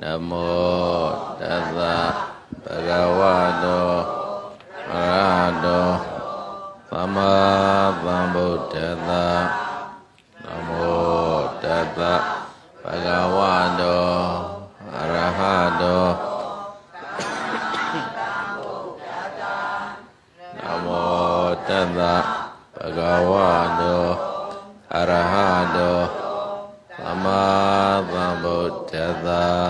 နမောတသဗုဒ္ဓဝါတောအရဟတောသမ္မာသမ္ဗုဒ္ဓတနမောတသဗုဒ္ဓဝါတောအရဟတောနမောတသဗုဒ္ဓဝါတောအရဟတောသမ္မာသမ္ဗုဒ္ဓတ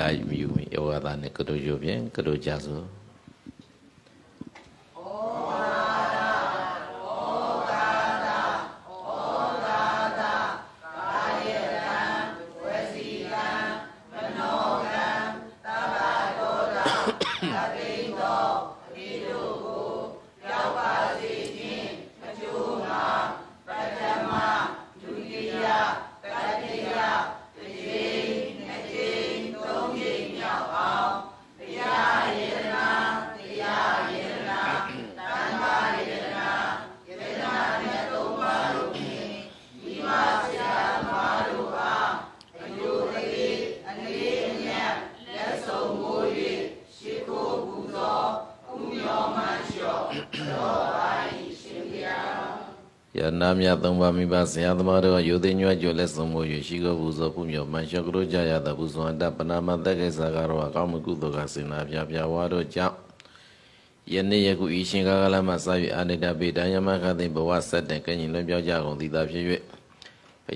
လာယူမိဩဝါဒနဲ့ကတို့ရုပ်ဖြင့်ကတို့ကြဆိုသုံးပါးမိဘဆရာသမားတို့ကယုသိညွှတ်ကြလက်စုံမှု၍ရှိခိုးပူဇော်ပူမြော်မှန်လျှော့ကလို့ကြရသောပူဇော်အတ္တပနာမတက္ကိစ္စကတော့ကောင်းမှုကုသိုလ်ကစင်နာပြပြဝါတို့ကြောင့်ယနေ့ယခုဤရှင်ကာကလမစာ၍အာနိတပေတံယမခသိဘဝဆက်တဲ့ကဉ္ရှင်လွန်ပြောကြကုန်သည်သာဖြစ်၍ဘု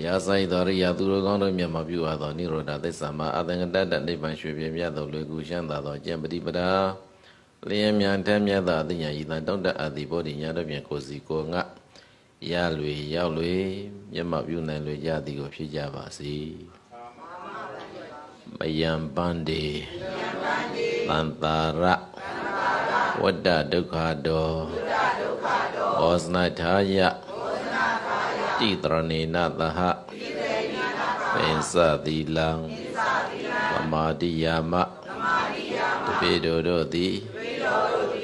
ရားဆိုင်တော်ရိယာသူတော်ကောင်းတို့မြတ်မှာပြုအပ်သောနိရောဓသစ္စာမှာအသင်္ကတတ္တနိဗ္ဗာန်ရွှေပြမြတ်သောလွယ်ကူရှမ်းသာသောကျင့်ပฏิပဒါလျင်မြန်ထက်မြတ်သာအသိဉာဏ်ဤတန်တောင့်တအပ်သည့်ဘောဓိညာတို့ဖြင့်ကိုစီကိုငါရလွေရောက်လွေမျက်မှောက်ပြုနိုင်လွေရသည်ကိုဖြစ်ကြပါစေမယံပန္တိသံတာရဝတ္တဒုက္ခတောဩစနထာယတိတရဏေနသဟပိဉ္စသီလံသမာတိယာမတပေတို့တို့သည်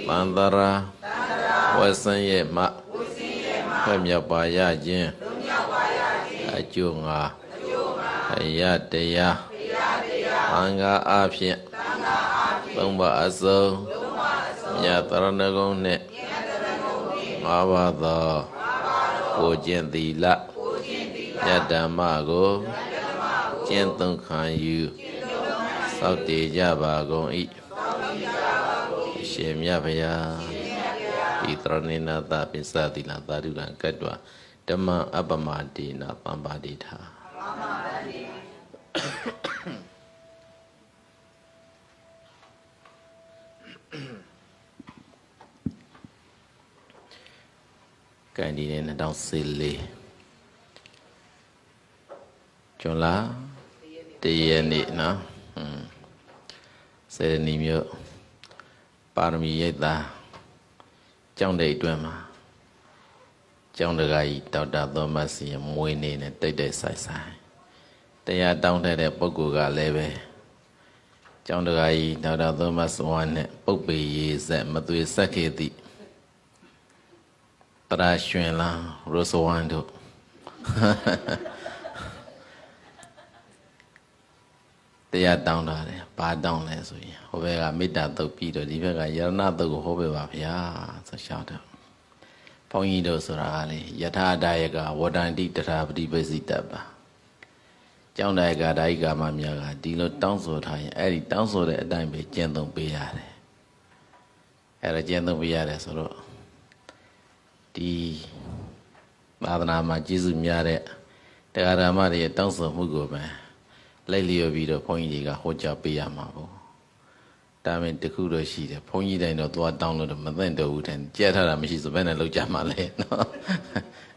မန္တရာဝဆင်းရဲ့မလွတ်မြောက်ပါရခြင်းအကျိုးငါအယတရားသံဃာအဖြင့်သုံးပါအစုံမြတ်တရဏဂုံနှင့်ငါးပါးသောကိုကျင့်သီလမြတ်ဓမ္မကိုကျင့်သုံးခံယူစောင့်တည်ကြပါကုန်၏ရှင်မြတ်ဗျာဣတရနေနာသပိစသီလသာဓုလံကတ္တဝဓမ္မအပမတေနာပမ္ပါတိထာသမ္မာပတိကန်ဒီနဲ့2014ကျွန်လာတရက်နေ့နော်ဟွန်းစေရဏီမြို့ပါရမီရိတ်သားကြောင်းတဲ့အတွင်းမှာကျောင်းတကာကြီးဒေါက်တာသောမစီမွေးနေနဲ့တိတ်တိတ်ဆိုင်ဆိုင်တရားတောင်းတဲ့ပုဂ္ဂိုလ်ကလည်းပဲကျောင်းတကာကြီးဒေါက်တာသောမစဝမ်းနဲ့ပုပ်ပေရေဆက်မသွေဆက်ခဲ့သည့်တရာရွှင်လန်းရိုးစဝမ်းတို့တရားတောင်းတာတယ်ဘာတောင်းလဲဆိုရင်ဟိုဘက်ကမေတ္တာတုတ်ပြီးတော့ဒီဘက်ကယရဏတုတ်ကိုဟောပေးပါဗျာဆိုရှောက်တယ်ဘုန်းကြီးတို့ဆိုတာကလေယထာဒယကဝဒန္တိတထာပတိပစီတပါကျောင်းဒယကဒါယကမမြတ်ကဒီလိုတောင်းဆိုထားရင်အဲ့ဒီတောင်းဆိုတဲ့အတိုင်းပဲကျင့်သုံးပေးရတယ်အဲ့ဒါကျင့်သုံးပေးရတယ်ဆိုတော့ဒီသာသနာမှာကျေးဇူးများတဲ့တရားဓမ္မတွေတောင်းဆိုမှုကိုပဲလိုက်လျော်ပြီးတော့ဘုန်းကြီးတွေကဟောကြားပေးရမှာပေါ့ဒါမင်းတခုတော့ရှိတယ်ဘုန်းကြီးတိုင်းတော့သွားတောင်းလို့တော့မသင့်တော့ဘူးတန်ကြက်ထားတာမရှိဆိုဘယ်နဲ့လောက်ကြမှာလဲနော်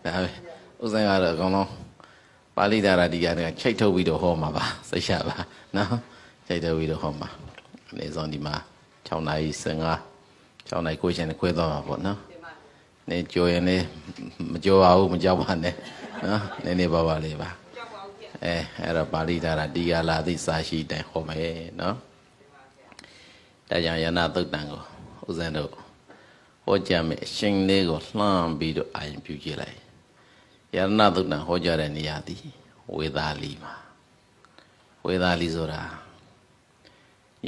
ဒါပဲဥစဉ်ကတော့အကောင်လုံးပါဠိဒါရဒီကတည်းကချိတ်ထုတ်ပြီးတော့ဟောမှာပါစိတ်ရပါနော်ချိတ်ထုတ်ပြီးတော့ဟောမှာအနေဆုံးဒီမှာ6နာရီ15 6နာရီကိုရှင်နဲ့ခွဲသွားမှာပေါ့နော်နေကြော်ရင်လည်းမကြော်ပါဘူးမကြောက်ပါနဲ့နော်နည်းနည်းပါပါလေးပါအဲအဲ့တော့ပါဠိသာရတိဃာလာတိစာရှိတိုင်းဟောမယ်နော်ဒါကြောင့်ယနာသုတ်တန်ကိုဦးဇင်းတို့ဟောကြားမယ်အရှင်လေးကိုလှမ်းပြီးတော့အာရုံပြုကြည့်လိုက်ယနာသုတ်တန်ဟောကြားတဲ့နေရာသည် ဝေသာလီမှာဝေသာလီဆိုတာ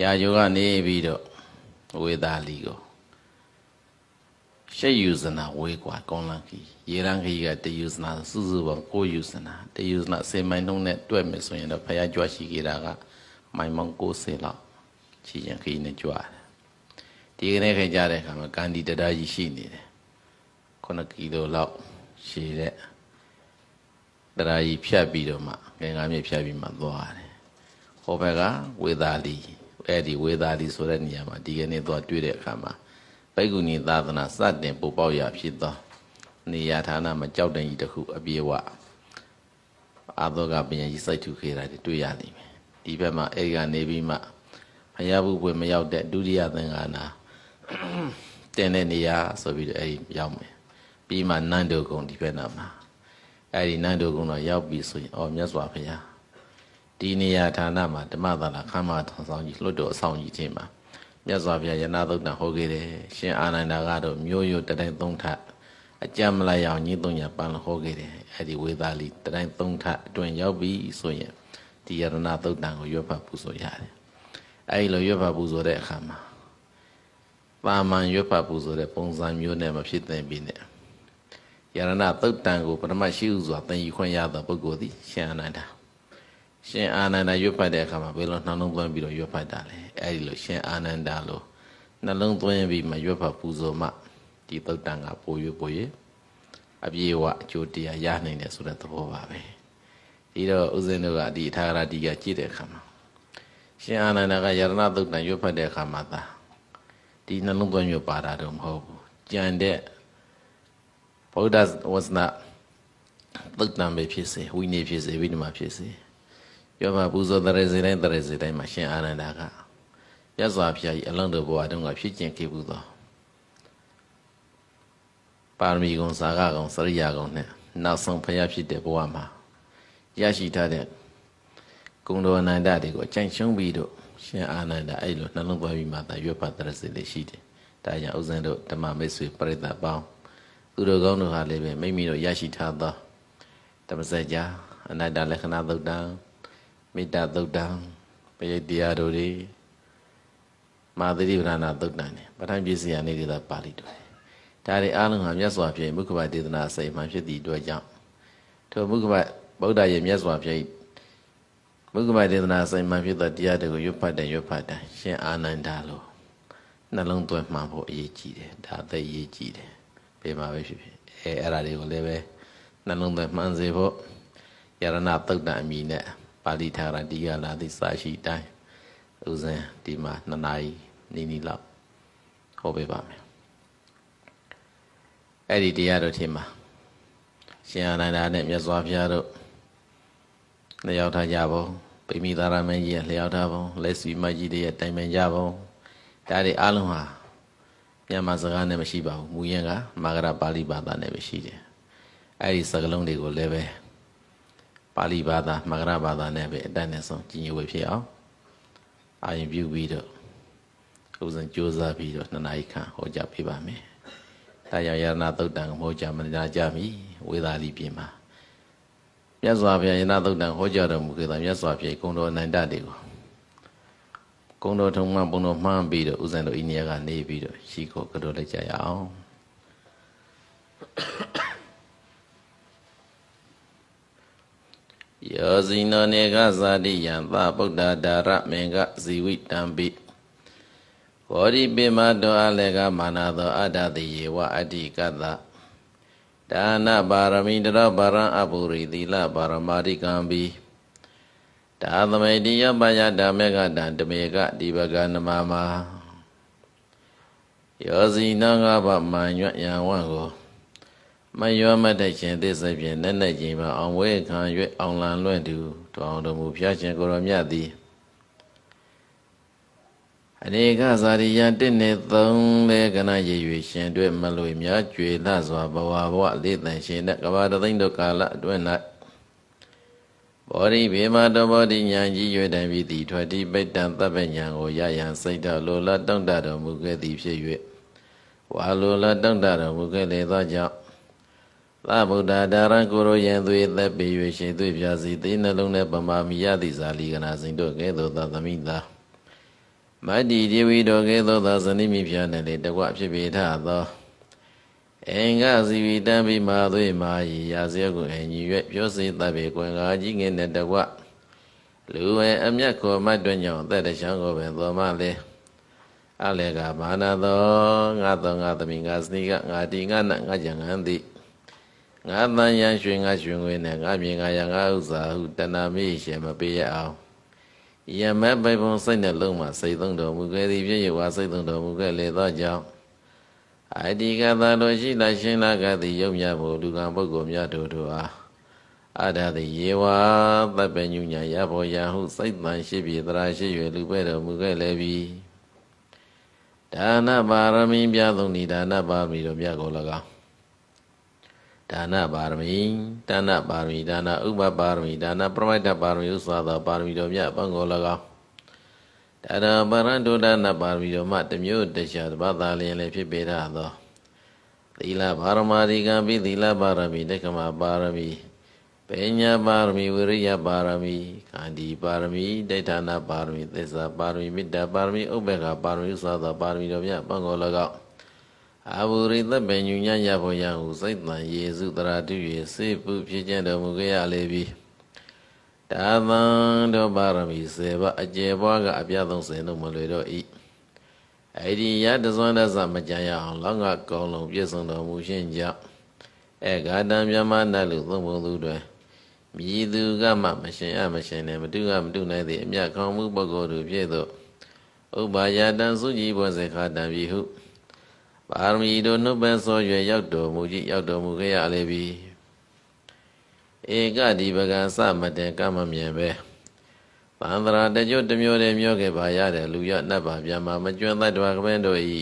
ယာယောကနေပြီးတော့ဝေသာလီကိုရှက်ယူဇနာဝေးกว่าကောင်းလန်းခီရေရန်ခီကတယူဇနာစုစုပေါင်းကိုယူဇနာတယူဇနာစေမိုင်နှုံးနဲ့တွေ့မယ်ဆိုရင်တော့ဖယားကြွရှိကြတာကမိုင်မောင်60လောက်ချီရင်ခီနဲ့ကြွတယ်ဒီကနေ့ခင်ကြတဲ့အခါမှာကန်ဒီတရားကြီးရှိနေတယ်9ကီလိုလောက်ရှည်တဲ့တရားကြီးဖြတ်ပြီးတော့မှငင်္ဂါမြေဖြတ်ပြီးမှသွားတယ်ဟောဘက်ကဝေသာလီအဲ့ဒီဝေသာလီဆိုတဲ့နေရာမှာဒီကနေ့သွားတွေ့တဲ့အခါမှာပိကုဏီသာသနာစတင်ပူပေါက်ရဖြစ်သောနေရာဌာနမှာကြောက်တန်ကြီးတစ်ခုအပြေဝအာသောကပညာကြီးစိုက်ထူခေတာတွေ့ရလိမ့်မယ်ဒီဘက်မှာအဲ့ကနေပြီးမှဘုရားဘုပွေမရောက်တဲ့ဒုတိယသင်္ဃာနာတင်တဲ့နေရာဆိုပြီးတော့အဲ့ဒီရောက်မယ်ပြီးမှနန္ဒုကုံဒီဘက်နာမှာအဲ့ဒီနန္ဒုကုံတော့ရောက်ပြီဆိုရင်အော်မြတ်စွာဘုရားဒီနေရာဌာနမှာဓမ္မသာနာခမ်းမဆောင်ကြီးလွတ်တော်အဆောင်ကြီးချင်းမှာမြတ်စွာဘုရားယနာသုတ်တံဟောခဲ့တယ်ရှင်အာနန္ဒာကတော့မျိုးရိုးတတိုင်းသုံးထအကြံမလိုက်အောင်ညင်းသုံးရပန်းဟောခဲ့တယ်အဲ့ဒီဝေသာလီတတိုင်းသုံးထအတွင်ရောက်ပြီဆိုရင်ဒီယရဏသုတ်တံကိုရွတ်ဖတ်ပူဇော်ရတယ်အဲ့ဒီလိုရွတ်ဖတ်ပူဇော်တဲ့အခါမှာပါမန်ရွတ်ဖတ်ပူဇော်တဲ့ပုံစံမျိုးနဲ့မဖြစ်သင့်ပြီနဲ့ယရဏသုတ်တံကိုပထမရှိဥစွာသင်ယူခွင့်ရသောပုဂ္ဂိုလ်သည် ရှင်အာနန္ဒာရှင်အာနန္ဒာရွတ်ဖတ်တဲ့အခါမှာဘယ်လိုနှလုံးသွင်းပြီးတော့ရွတ်ဖတ်တာလဲအဲဒီလိုရှင်အာနန္ဒာလို့နှလုံးသွင်းပြီးမှရွတ်ဖတ်ပူဇော်မှဒီသုတ်တန်ကပိုရွတ်ပိုရွတ်အပြေဝအကျိုးတရားရနိုင်တယ်ဆိုတဲ့သဘောပါပဲဒီတော့ဥစဉ်တို့ကဒီထာဂရတိကကြည့်တဲ့အခါမှာရှင်အာနန္ဒာကယရဏသုတ်တန်ရွတ်ဖတ်တဲ့အခါမှာသာဒီနှလုံးသွင်းရွတ်ပါတာတော့မဟုတ်ဘူးကြံတဲ့ဗုဒ္ဓဝဆနာသုတ်တန်ပဲဖြစ်စေဝိနည်းဖြစ်စေဝိနည်းမှာဖြစ်စေပြောပါပူဇော်တရစေတိုင်းတရစေတိုင်းမှာရှင်အာနန္ဒာကမြတ်စွာဘုရားကြီးအလုံးတော်ဘဝတုန်းကဖြစ်ကျင်ခဲ့ဘူးသောပါရမီဂုဏ်စာကဂုဏ်စရိယာဂုဏ်နဲ့နောက်ဆုံးဘုရားဖြစ်တဲ့ဘဝမှာရရှိထားတဲ့ဂုဏ်တော်အနန္တတွေကိုအကျဉ်းချုံးပြီးတော့ရှင်အာနန္ဒာအဲ့လိုနှလုံးသွင်းပြီးမှသာရွတ်ဖတ်တရစေလေးရှိတယ်။ဒါကြောင့်ဥစဉ်တို့ဓမ္မမိတ်ဆွေပရိသတ်ပေါင်းသူတို့ကောင်းတို့ဟာလည်းပဲမိမိတို့ရရှိထားသောဓမ္မစကြာအနန္တလက္ခဏာသုတ်တံမေတ္တာသုတ်တံပယိတ်တရားတို့တွေမာသတိဝရဏသုတ်တံနဲ့ပဋ္ဌာန်းပြည့်စရာနေတွေသာပါဠိတို့ဒါတွေအားလုံးဟာမြတ်စွာဘုရားမုခဘဒေသနာစိတ်မှဖြစ်သည့်အတွက်ကြောင့်ထိုမုခဘဗုဒ္ဓရဲ့မြတ်စွာဘုရားမုခဘဒေသနာစိတ်မှဖြစ်သောတရားတွေကိုရွတ်ဖတ်တယ်ရွတ်ဖတ်တယ်ရှင်အာနန္ဒလို့နှလုံးသွင်းမှဖို့အရေးကြီးတယ်ဒါသက်ရေးကြီးတယ်ဘယ်မှာပဲဖြစ်ဖြစ်အဲအဲ့ဒါတွေကိုလည်းပဲနှလုံးသွင်းမှန်စေဖို့ယရဏသုတ်တံအမိနဲ့ပါဠိထာရတိကလာသီစာရှိတိုင်းဥစဉ်ဒီမှာ2နာရီနီးနီးလောက်ဟောပေးပါမယ်အဲ့ဒီတရားတော်ထင်မှာရှင်အာနန္ဒာနဲ့မြတ်စွာဘုရားတို့လျှောက်ထားကြပုံပိမိသာရမင်းကြီးရဲ့လျှောက်ထားပုံလက်စီမကြီးရဲ့တိုင်ပင်ကြပုံဒါတွေအလုံးဟာမြန်မာစကားနဲ့မရှိပါဘူးမူရင်ကမာဂရပါဠိဘာသာနဲ့ပဲရှိတယ်အဲ့ဒီစကားလုံးတွေကိုလည်းပဲပါဠိဘာသာမဂ္ဂရဘာသာနဲ့ပဲအတတ်နဲ့ဆုံးကြီးညိုဝေဖြစ်အောင်အာရုံပြုပြီးတော့ဥစဉ်ကြိုးစားပြီးတော့နှစ်နာရီခန့်ဟောကြားပေးပါမယ်။တာယောယနာသုတ်တံဟောကြားမနာကြမီဝေသာလီပြင်မှာမြတ်စွာဘုရားယနာသုတ်တံဟောကြားတော်မူခဲ့တာမြတ်စွာဘုရားဂုဏ်တော်အနန္တတွေကိုဂုဏ်တော်ထုံမှဘုံတော်မှန်းပြီးတော့ဥစဉ်တို့အိန္ဒိယကနေပြီးတော့ရှိခိုးကြတော်လိုက်ကြရအောင်။ယောဇိနောနေကဇာတိယံသဗုဒ္ဓဒါရမင်္ဂဇီဝိတံပိဝောရိပိမတောအလေကမာနာသောအတ္တတိယေဝအတ္တိကတဒါနပါရမီတရပါရံအပုရိသီလပါရမာတိကံပိဒါသမိတိယပယဓမ္မေကတံတမေကဒီပကနမမာယောဇိနောကဗမံညွတ်ယံဝံကိုမယောမတိုက်ခြင်းသစ္စာဖြင့်နဲ့နဲ့ခြင်းပါအောင်ဝဲခံ၍အောင်လံလွဲ့သူတောင်းတော်မူဖျားခြင်းကိုရောမြတ်သည်အနေကဇာရိယ1နဲ့3လဲကနရေ၍ရှင်တွေ့မလွေများကြွေသစွာဘဝဘဝလေးတန်ရှင်တဲ့ကဘာတသိမ့်တို့ကာလအတွင်း၌ဘောရိဘေမတဘောတိညာကြီး၍တံပြီးသည်ထွက်တိပိတံသဗ္ဗညာကိုရရန်စိတ်တော်လိုလတောင့်တတော်မူခဲ့သည်ဖြစ်၍ဝါလိုလတောင့်တတော်မူခဲ့လေသောကြောင့်သဗုဒ္ဓဒါရကိုရိုယံသွေသက်ပေ၍ရှိသွေပြာစီသိနှလုံးနဲ့ပမာမိယတိဇာလီကနာစိန်တို့ကဲ့သို့သောသမိသာမတ္တိဒေဝီတို့ကဲ့သို့သောဇနိမိဖြာနဲ့လေတကွဖြစ်ပေထသောအင်္ဂစီဝီတံပိမာသွေမာယီရာဇယကုအင်ကြီးရွက်ပြောစေသဗ္ဗေကွင်္ဂါကြီးငင်းနဲ့တကွလူဝဲအမျက်ကိုမတ်တွင်ကြောင့်သက်တချောင်းကိုပင်သောမလေးအလေကမာနသောငါသောငါသမီးငါစနီးကငါတီငါနငါကြံငန်းသည်ငါတန်ရန်ရွှေငါရွှေငွေနဲ့ငါမြင်ငါရငါဥစ္စာဟုတဏမိရှင်မပေးရအောင်ယမဘေဘုံစိတ်နှလုံးမှာစိတ်သုံးတော်မူခဲ့သည်ဖြစ်၍ဝါစိတ်သုံးတော်မူခဲ့လေသောကြောင့်အတ္တိကသာတို့ရှိလာရှင်လာကသည်ယုံမြမှုလူကံပုဂ္ဂိုလ်များတို့တို့အားအထာတိယေဝါသဗ္ဗညုညာယဘောယဟုစိတ်တန်ရှိပြီတရာရှိ၍လူပဲ့တော်မူခဲ့လေပြီဒါနပါရမီပြသုံးဤဒါနပါရမီတို့မြတ်ကို၎င်းဒါနပါရမီဒါနပါရမီဒါနဥပပါရမီဒါနပရမိတ်တပါရမီဥစွာသောပါရမီတို့မြတ်ပံကို၎င်းဒါနပါရဒုဒါနပါရမီတို့မှတမျိုးတခြားသဘာသာလျင်လည်းဖြစ်ပေရသောသီလပါရမဒီကံပိသီလပါရမီတက္ကမပါရမီပညာပါရမီဝိရိယပါရမီခန္ဒီပါရမီဒိဋ္ဌာနာပါရမီသစ္စာပါရမီမေတ္တာပါရမီဥပ္ပေက္ခပါရမီဥစွာသောပါရမီတို့မြတ်ပံကို၎င်းအာဘူရိသဗ္ဗညုညရဖို့ရဟုစိတ်တန်ယေစုတရာတုရေစေပုဖြစ်ခြင်းတော်မူခဲ့ရလေပြီတာသံတို့ပါရမီစေဘအကျေဘွားကအပြသုံးစင်တို့မလွေတော့ဤအဲ့ဒီရတစွမ်းတဆမကြံရအောင် လောကကောင်းလုံးပြည့်စုံတော်မူခြင်းကြောင့်အေဃာတံမြမနတ်လူ သုံးပုံသူတွေမြည်သူကမှမရှင်အမရှင်နဲ့မတူကမတူနိုင်သည့်အမြတ်ကောင်းမှုပုဂ္ဂိုလ်တို့ပြည့်သောဥပါယတံစုကြည်ဘွယ်စေခါတံပြီဟုပါရမီတို့နှုတ်ပဲဆောရွယ်ရောက်တော်မူကြည်ရောက်တော်မူခဲ့ရလေပြီဧကဒီပကံစမတန်ကမမြင်ပဲသန္တရာတကြွတမျိုးတည်းမျိုးခဲ့ပါရတယ်လူရနတ်ပါပြန်မှာမကျွမ်းတတ်တော်ကပင်တို့ဤ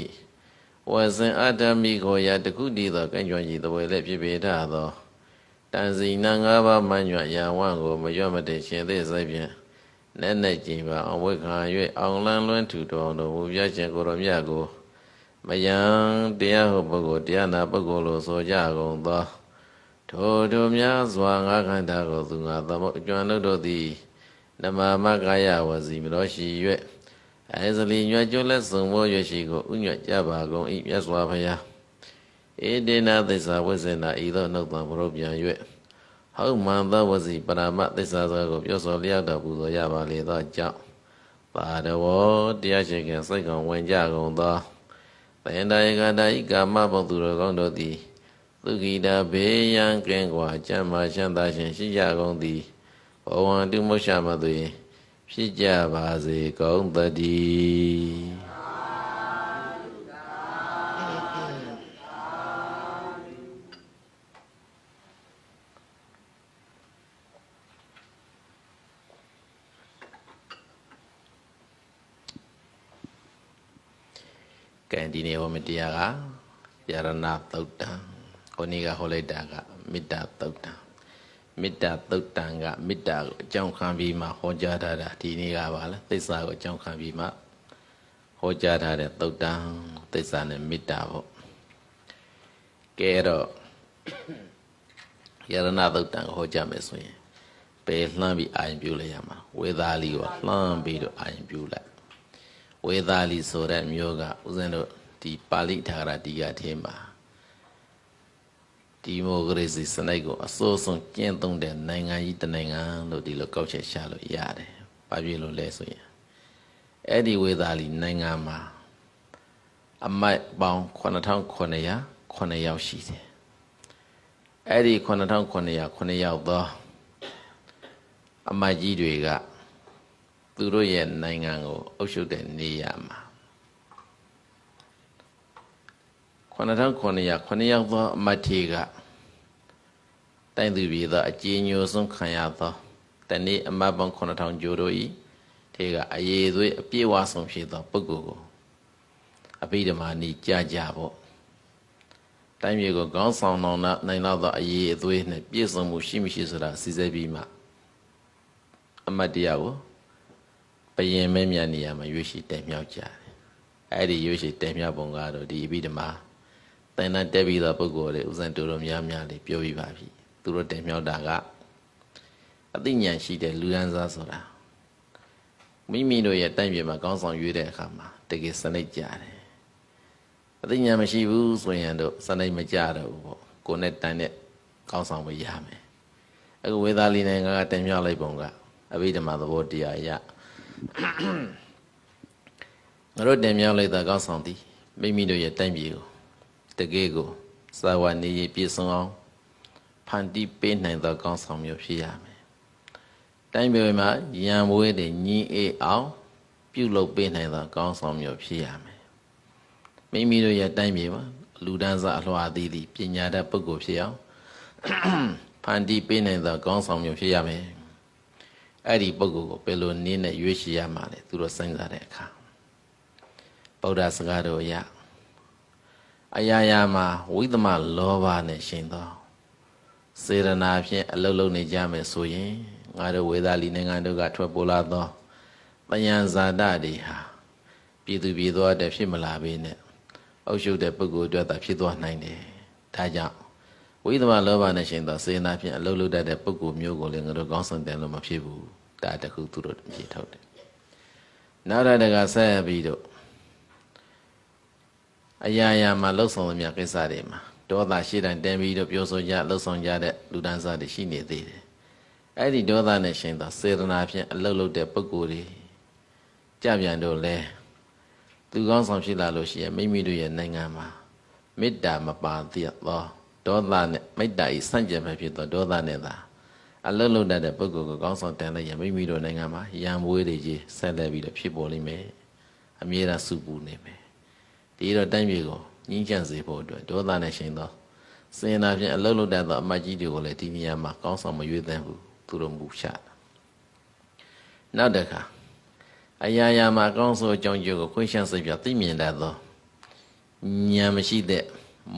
ဝဇင်အတ္တမိကိုရတကုတိသောကံ့ကြွန်ကြီးတဝဲလည်းဖြစ်ပေထသောတန်စီနံငါးပါးမှန်ညွရန်ဝန့်ကိုမရွတ်မတည်ရှင်သေးစိုက်ဖြင့်နဲ့နဲ့ကြင်ပါအဝိခံ၍အောင်လန်းလွန်းထူတော်တော်မူပြရှင်ကိုရောမြတ်ကိုမယံတရားဟုပုဂ္ဂိုလ်တရားနာပုဂ္ဂိုလ်လို့ဆိုကြကုန်သော ထိုတို့များစွာငါးခန္ဓာကိုသူငါသမုတ်အကျွမ်းတို့တို့သည် နမမကာယဝစီမတော်ရှိ၍အဲဇလီညွတ်ကျွလက်စုံမိုး၍ရှိကိုဥညွတ်ကြပါကုန်၏မြတ်စွာဘုရားဧတေနသစ္စာဝိဇ္ဇနာဤသောနှုတ်သံဘုရုပြန်၍ဟောက်မှန်သောဝစီပရမသစ္စာသောကိုပြောစောလျောက်တော်ပူဇော်ရပါလေသောကြောင့်ပါတော်တရားရှင်ကစိတ်ကောင်ဝင်ကြကုန်သောပယန္တယေကတာဤကာမဘုံသူတော်ကောင်းတို့သည်သူဂိတာဘေးရန်ကင်းကွာကျမ်းမာရှမ်းသာရှင်ရှိကြကုန်သည်ဘဝံတုမုရှာမသွေဖြစ်ကြပါစေကုန်သတည်းကံဒီနေ့ဟောမတရားကယရဏသုတ်တံဟိုနေ့ကဟောလိုက်တာကမေတ္တာသုတ်တံမေတ္တာသုတ်တံကမေတ္တာကိုအကြောင်းခံပြီးမှဟောကြားထားတာဒီနေ့ကပါလဲသစ္စာကိုအကြောင်းခံပြီးမှဟောကြားထားတဲ့သုတ်တံသစ္စာနဲ့မေတ္တာပေါ့ကဲတော့ယရဏသုတ်တံကိုဟောကြားမယ်ဆိုရင်ဘယ်လှမ်းပြီးအာရုံပြုလိုက်ရမှာဝေသာလီကိုလှမ်းပြီးတော့အာရုံပြုလိုက်ဝေသာလီဆိုတဲ့မျိုးကဥစဉ်တို့ဒီပါဠိထာဂရတီကထဲမှာဒီမိုကရေစီစနစ်ကိုအစိုးဆုံးကျင့်သုံးတဲ့နိုင်ငံကြီးတနိုင်ငံလို့ဒီလိုကောက်ချက်ရှာလို့ရတယ်။ဘာဖြစ်လို့လဲဆိုရင်အဲ့ဒီဝေသာလီ နိုင်ငံမှာအမိုက်ပေါင်း9900 9ယောက်ရှိတယ်။အဲ့ဒီ9900 9ယောက်သောအမိုက်ကြီးတွေကသူတို့ရဲ့နိုင်ငံကိုအုပ်ချုပ်တဲ့နေရာမှာ9900 9ယောက်သောအမတ်ထေကတိုင်သူပြည်သောအကြီးညိုဆုံးခံရသောတနေ့အမတ်ပေါင်း9000ကျော်တို့၏ထေကအရေးသွေးအပြည့်ဝဆုံးဖြစ်သော ပုဂ္ဂိုလ်ကိုအဘိဓမ္မာနီကြာကြာပေါ့တိုင်းပြည်ကိုကောင်းဆောင်နိုင်လောက်သောအရေးအသွေးနဲ့ပြည့်စုံမှုရှိမရှိဆိုတာစစ်ဆေးပြီးမှအမတ်တရားကိုရင်မဲမြတ်နေရာမှာရွှေရှိတဲမြောက်ကြတယ်အဲ့ဒီရွှေရှိတဲမြောက်ပုံကတော့ဒီအဘိဓမ္မာတန်တန်တက်ပြီးသောပုဂ္ဂိုလ်တွေဥစဉ်တူတော်များများလေးပြောပြီးပါပြီသူတို့တဲမြောက်တာကအသိဉာဏ်ရှိတဲ့လူရန်စားဆိုတာမိမိတို့ရဲ့တိုင်းပြည်မှာကောင်းဆောင်ရွေးတဲ့အခါမှာတကယ်စနိတ်ကြတယ်အသိဉာဏ်မရှိဘူးဆိုရင်တော့စနိတ်မကြတော့ဘူးပေါ့ကိုနဲ့တန်တဲ့ကောင်းဆောင်မရမယ်အခုဝေသာလီနိုင်ငံကတင်ပြလိုက်ပုံကအဘိဓမ္မာသဘောတရားအရငါတို့တင်မြောက်လိုက်တာကောင်းဆောင်သည် မိမိတို့ရဲ့တိုင်းပြည်ကိုတကယ်ကို စာဝနေရေးပြည့်စုံအောင်ဖန်တီးပေးနိုင်သော ကောင်းဆောင်မျိုးဖြစ်ရမယ်။တိုင်းပြည်မှာရံပွဲတွေညီအေးအောင်ပြုလုပ်ပေးနိုင်သောကောင်းဆောင်မျိုးဖြစ်ရမယ်။မိမိတို့ရဲ့တိုင်းပြည်မှာလူဒန်းစားအလွှာသီးသီးပညာတတ်ပုဂ္ဂိုလ်ဖြစ်အောင်ဖန်တီးပေးနိုင်သောကောင်းဆောင်မျိုးဖြစ်ရမယ်။အဲ့ဒီပုဂ္ဂိုလ်ကိုဘယ်လိုနည်းနဲ့ရွေးချယ်ရမှာလဲသူတို့စဉ်းစားတဲ့အခါဗုဒ္ဓစကားတော်ရအရာရာမှာဝိသမလောဘနဲ့ရှင်သောစေရနာဖြင့်အလုလုနေကြမယ်ဆိုရင်ငါတို့ဝေဒာလီနိုင်ငံတို့ကထွက်ပေါ်လာသောပယံဇာတတွေဟာပြည်သူပြည်သားတဲ့ဖြစ်မလာဘဲနဲ့အောက်ရှုတဲ့ပုဂ္ဂိုလ်အတွက်သာဖြစ်သွားနိုင်တယ်ဒါကြောင့်ဝိသမလောဘနဲ့ရှင်သောစေနာဖြင့်အလုလုတတ်တဲ့ပုဂ္ဂိုလ်မျိုးကိုလည်းငါတို့ကောင်းဆောင်တယ်လို့မဖြစ်ဘူးဒါတခုသူတို့ပြေထုတ်တယ်နောက်တစ်ခါဆက်ပြီးတော့အရာရာမှာလှုပ်ဆောင်သမျှကိစ္စတွေမှာဒေါသရှိတိုင်းတင်ပြီးတော့ပြောဆိုကြလှုပ်ဆောင်ကြတဲ့လူတန်းစားတွေရှိနေသေးတယ်အဲ့ဒီဒေါသနဲ့ရှင်သောစေတနာဖြင့်အလုလုတဲ့ပုဂ္ဂိုလ်တွေကြပြန်တော့လဲသူကောင်းဆောင်ဖြစ်လာလို့ရှိရင်မိမိတို့ရဲ့နိုင်ငံမှာမေတ္တာမပါသင့်သောဒေါသနဲ့မိတ္တာဤဆန့်ကျင်ဘက်ဖြစ်သောဒေါသနဲ့သာအလုံးလုံးတတ်တဲ့ပုဂ္ဂိုလ်ကိုကောင်းဆောင်တန်တဲ့ယမိမိတို့နိုင်ငံမှာရံမွေးတွေကြီးဆက်လက်ပြီးတော့ဖြစ်ပေါ်နေမယ်အမြဲတမ်းစုပူနေမယ်ဒီတော့တိုင်းပြည်ကိုငြိမ်းချမ်းစေဖို့အတွက်ဒေါသနဲ့ရှင်သောစင်နာဖြင့်အလုံးလုံးတတ်သောအမတ်ကြီးတွေကိုလည်းဒီနေရာမှာကောင်းဆောင်မရွေးသန်းဘူးသူတို့မူချတာနောက်တစ်ခါအရာရာမှာကောင်းဆိုးအကြောင်းကျိုးကိုခွင့်ရှင်းစိတ်ပြသိမြင်တတ်သောဉာဏ်မရှိတဲ့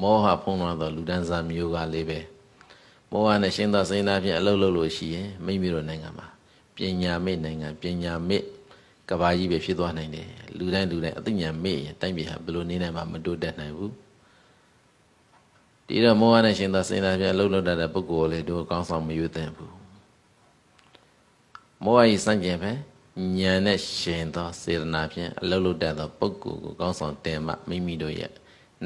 မောဟဖုံးလွှမ်းသောလူဒန်းစားမျိုးကလေးပဲမောဟနဲ့ရှင်းသောစိတ်သားဖြင့်အလုလုလို့ရှိရင်မိမိတို့နိုင်ငံမှာပညာမေ့နိုင်ငံပညာမေ့ကဘာကြီးပဲဖြစ်သွားနိုင်တယ်လူတိုင်းလူတိုင်းအသိဉာဏ်မေ့ရင်တိုင်းပြည်ဟာဘယ်လိုနေနိုင်မှမတိုးတက်နိုင်ဘူးဒီတော့မောဟနဲ့ရှင်သာစိတ်သာပြန်အလုလုတတ်တဲ့ပုဂ္ဂိုလ်လေးတို့ကောင်းဆောင်မရွေးသင့်ဘူးမောဟကြီးစန့်ကျင်ပဲဉာဏ်နဲ့ရှင်သော စေတနာဖြင့်အလုလုတတ်သောပုဂ္ဂိုလ်ကိုကောင်းဆောင်တင်မှမိမိတို့ရဲ့